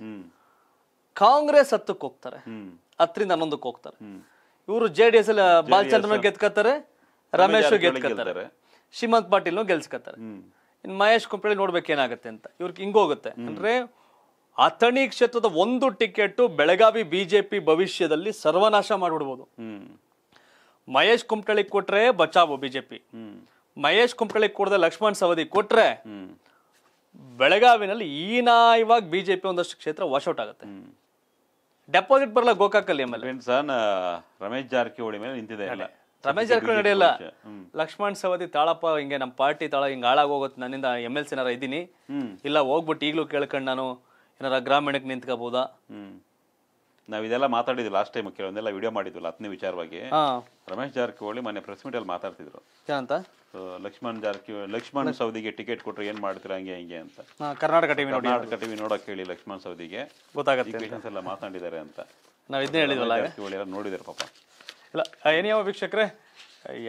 ಕಾಂಗ್ರೆಸ್ ಹತ್ತಕ್ಕೆ ಹೋಗ್ತಾರೆ ಹತ್ತರಿಂದ ಹನ್ನೊಂದಕ್ಕೆ ಹೋಗ್ತಾರೆ ಇವರು ಜೆ ಡಿ ಎಸ್ ಅಲ್ಲಿ ಬಾಲಚಂದ್ರನ ಗೆದ್ಕೋತಾರೆ ರಮೇಶ್ ಗೆಲ್ತಾರೆ ಶ್ರೀಮಂತ್ ಪಾಟೀಲ್ ಗೆಲ್ಸ್ಕತ್ತಾರೆ ಇನ್ ಮಹೇಶ್ ಕುಂಪಳಿ ನೋಡ್ಬೇಕೇನಾಗತ್ತೆ ಅಂತ ಇವ್ರಿಗೆ ಹಿಂಗೋಗುತ್ತೆ ಅಂದ್ರೆ ಅಥಣಿ ಕ್ಷೇತ್ರದ ಒಂದು ಟಿಕೆಟ್ ಬೆಳಗಾವಿ ಬಿಜೆಪಿ ಭವಿಷ್ಯದಲ್ಲಿ ಸರ್ವನಾಶ ಮಾಡಿಬಿಡ್ಬೋದು ಮಹೇಶ್ ಕುಮಟಳ್ಳಿ ಕೊಟ್ರೆ ಬಚಾವು ಬಿಜೆಪಿ ಮಹೇಶ್ ಕುಂಪಳ್ಳಿ ಕೊಡದೆ ಲಕ್ಷ್ಮಣ್ ಸವದಿ ಕೊಟ್ರೆ ಬೆಳಗಾವಿನಲ್ಲಿ ಇವಾಗ ಬಿಜೆಪಿ ಒಂದಷ್ಟು ಕ್ಷೇತ್ರ ವಾಶ್ಔಟ್ ಆಗುತ್ತೆ ಡೆಪಾಸಿಟ್ ಬರಲ್ಲ ಗೋಕಾಕಲ್ಲಿ ರಮೇಶ್ ಜಾರಕಿಹೊಳಿ ಮೇಲೆ ನಿಂತಿದೆ ರಮೇಶ್ ಜಾರಕಿಹೊಳಿ ನಡೆಯಲ್ಲ ಲಕ್ಷ್ಮಣ್ ಸವದಿ ತಾಳಪ್ಪ ಹಿಂಗೆ ನಮ್ಮ ಪಾರ್ಟಿ ತಾಳ ಹಿಂಗೆ ಹಾಳಾಗೋಗುತ್ತೆ ನನ್ನಿಂದ ಎಮ್ ಎಲ್ ಸಿ ಏನಾರ ಇದ್ದೀನಿ ಇಲ್ಲ ಹೋಗ್ಬಿಟ್ಟು ಈಗಲೂ ಕೇಳ್ಕೊಂಡು ನಾನು ಏನಾರ ಗ್ರಾಮೀಣಕ್ಕೆ ನಿಂತ್ಕೋಬೋದಾ ನಾವು ಇದೆಲ್ಲ ಮಾತಾಡಿದ್ವಿ ಲಾಸ್ಟ್ ಟೈಮ್ ಕೆಲವೊಂದೆಲ್ಲ ವಿಡಿಯೋ ಮಾಡಿದ್ವಲ್ಲ ಹತ್ತನೇ ವಿಚಾರವಾಗಿ ರಮೇಶ್ ಜಾರಕಿಹೊಳಿ ಮೊನ್ನೆ ಪ್ರೆಸ್ ಮೀಟ್ ಅಲ್ಲಿ ಮಾತಾಡ್ತಿದ್ರು ಅಂತ ಲಕ್ಷ್ಮಣ್ ಜಾರಕಿಹೊಳಿ ಲಕ್ಷ್ಮಣ್ ಸೌದಿಗೆ ಟಿಕೆಟ್ ಕೊಟ್ಟರೆ ಏನ್ ಮಾಡ್ತೀರಾ ಹಂಗೆ ಹಿಂಗೆ ಅಂತ ಕರ್ನಾಟಕ ಟಿವಿ ಕರ್ನಾಟಕ ಟಿವಿ ನೋಡಕ್ ಹೇಳಿ ಲಕ್ಷ್ಮಣ್ ಸೌದಿಗೆ ಗೊತ್ತಾಗುತ್ತೆ ಎಲ್ಲ ಮಾತಾಡಿದ್ದಾರೆ ಅಂತ ನಾವು ಇದನ್ನೇ ಹೇಳಿದ್ವಲ್ಲ ಜಾರಕಿಹೊಳಿ ಎಲ್ಲ ಪಾಪ ಇಲ್ಲ ಏನೇ ಯಾವ ವೀಕ್ಷಕರೇ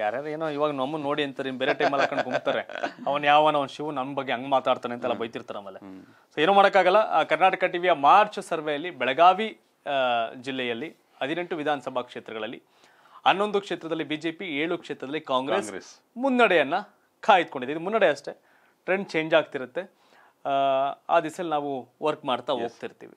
ಯಾರ್ಯಾರು ಏನೋ ಇವಾಗ ನಮ್ಮ ನೋಡಿ ಅಂತಾರೆ ಬೇರೆ ಟೈಮಲ್ಲಿ ಹಾಕೊಂಡು ಹೋಗ್ತಾರೆ ಅವನು ಯಾವನ ಅವನು ಶಿವ ನಮ್ಮ ಬಗ್ಗೆ ಹಂಗೆ ಮಾತಾಡ್ತಾನೆ ಅಂತೆಲ್ಲ ಬೈತಿರ್ತಾರೆ ಆಮೇಲೆ ಸೊ ಏನೂ ಮಾಡೋಕ್ಕಾಗಲ್ಲ ಕರ್ನಾಟಕ ಟಿವಿಯ ಮಾರ್ಚ್ ಸರ್ವೆಯಲ್ಲಿ ಬೆಳಗಾವಿ ಜಿಲ್ಲೆಯಲ್ಲಿ ಹದಿನೆಂಟು ವಿಧಾನಸಭಾ ಕ್ಷೇತ್ರಗಳಲ್ಲಿ ಹನ್ನೊಂದು ಕ್ಷೇತ್ರದಲ್ಲಿ ಬಿಜೆಪಿ ಏಳು ಕ್ಷೇತ್ರದಲ್ಲಿ ಕಾಂಗ್ರೆಸ್ ಮುನ್ನಡೆಯನ್ನ ಕಾಯ್ದುಕೊಂಡಿದೆ ಇದು ಮುನ್ನಡೆ ಅಷ್ಟೇ ಟ್ರೆಂಡ್ ಚೇಂಜ್ ಆಗ್ತಿರುತ್ತೆ ಆ ದಿಸಲ್ಲಿ ನಾವು ವರ್ಕ್ ಮಾಡ್ತಾ ಹೋಗ್ತಿರ್ತೀವಿ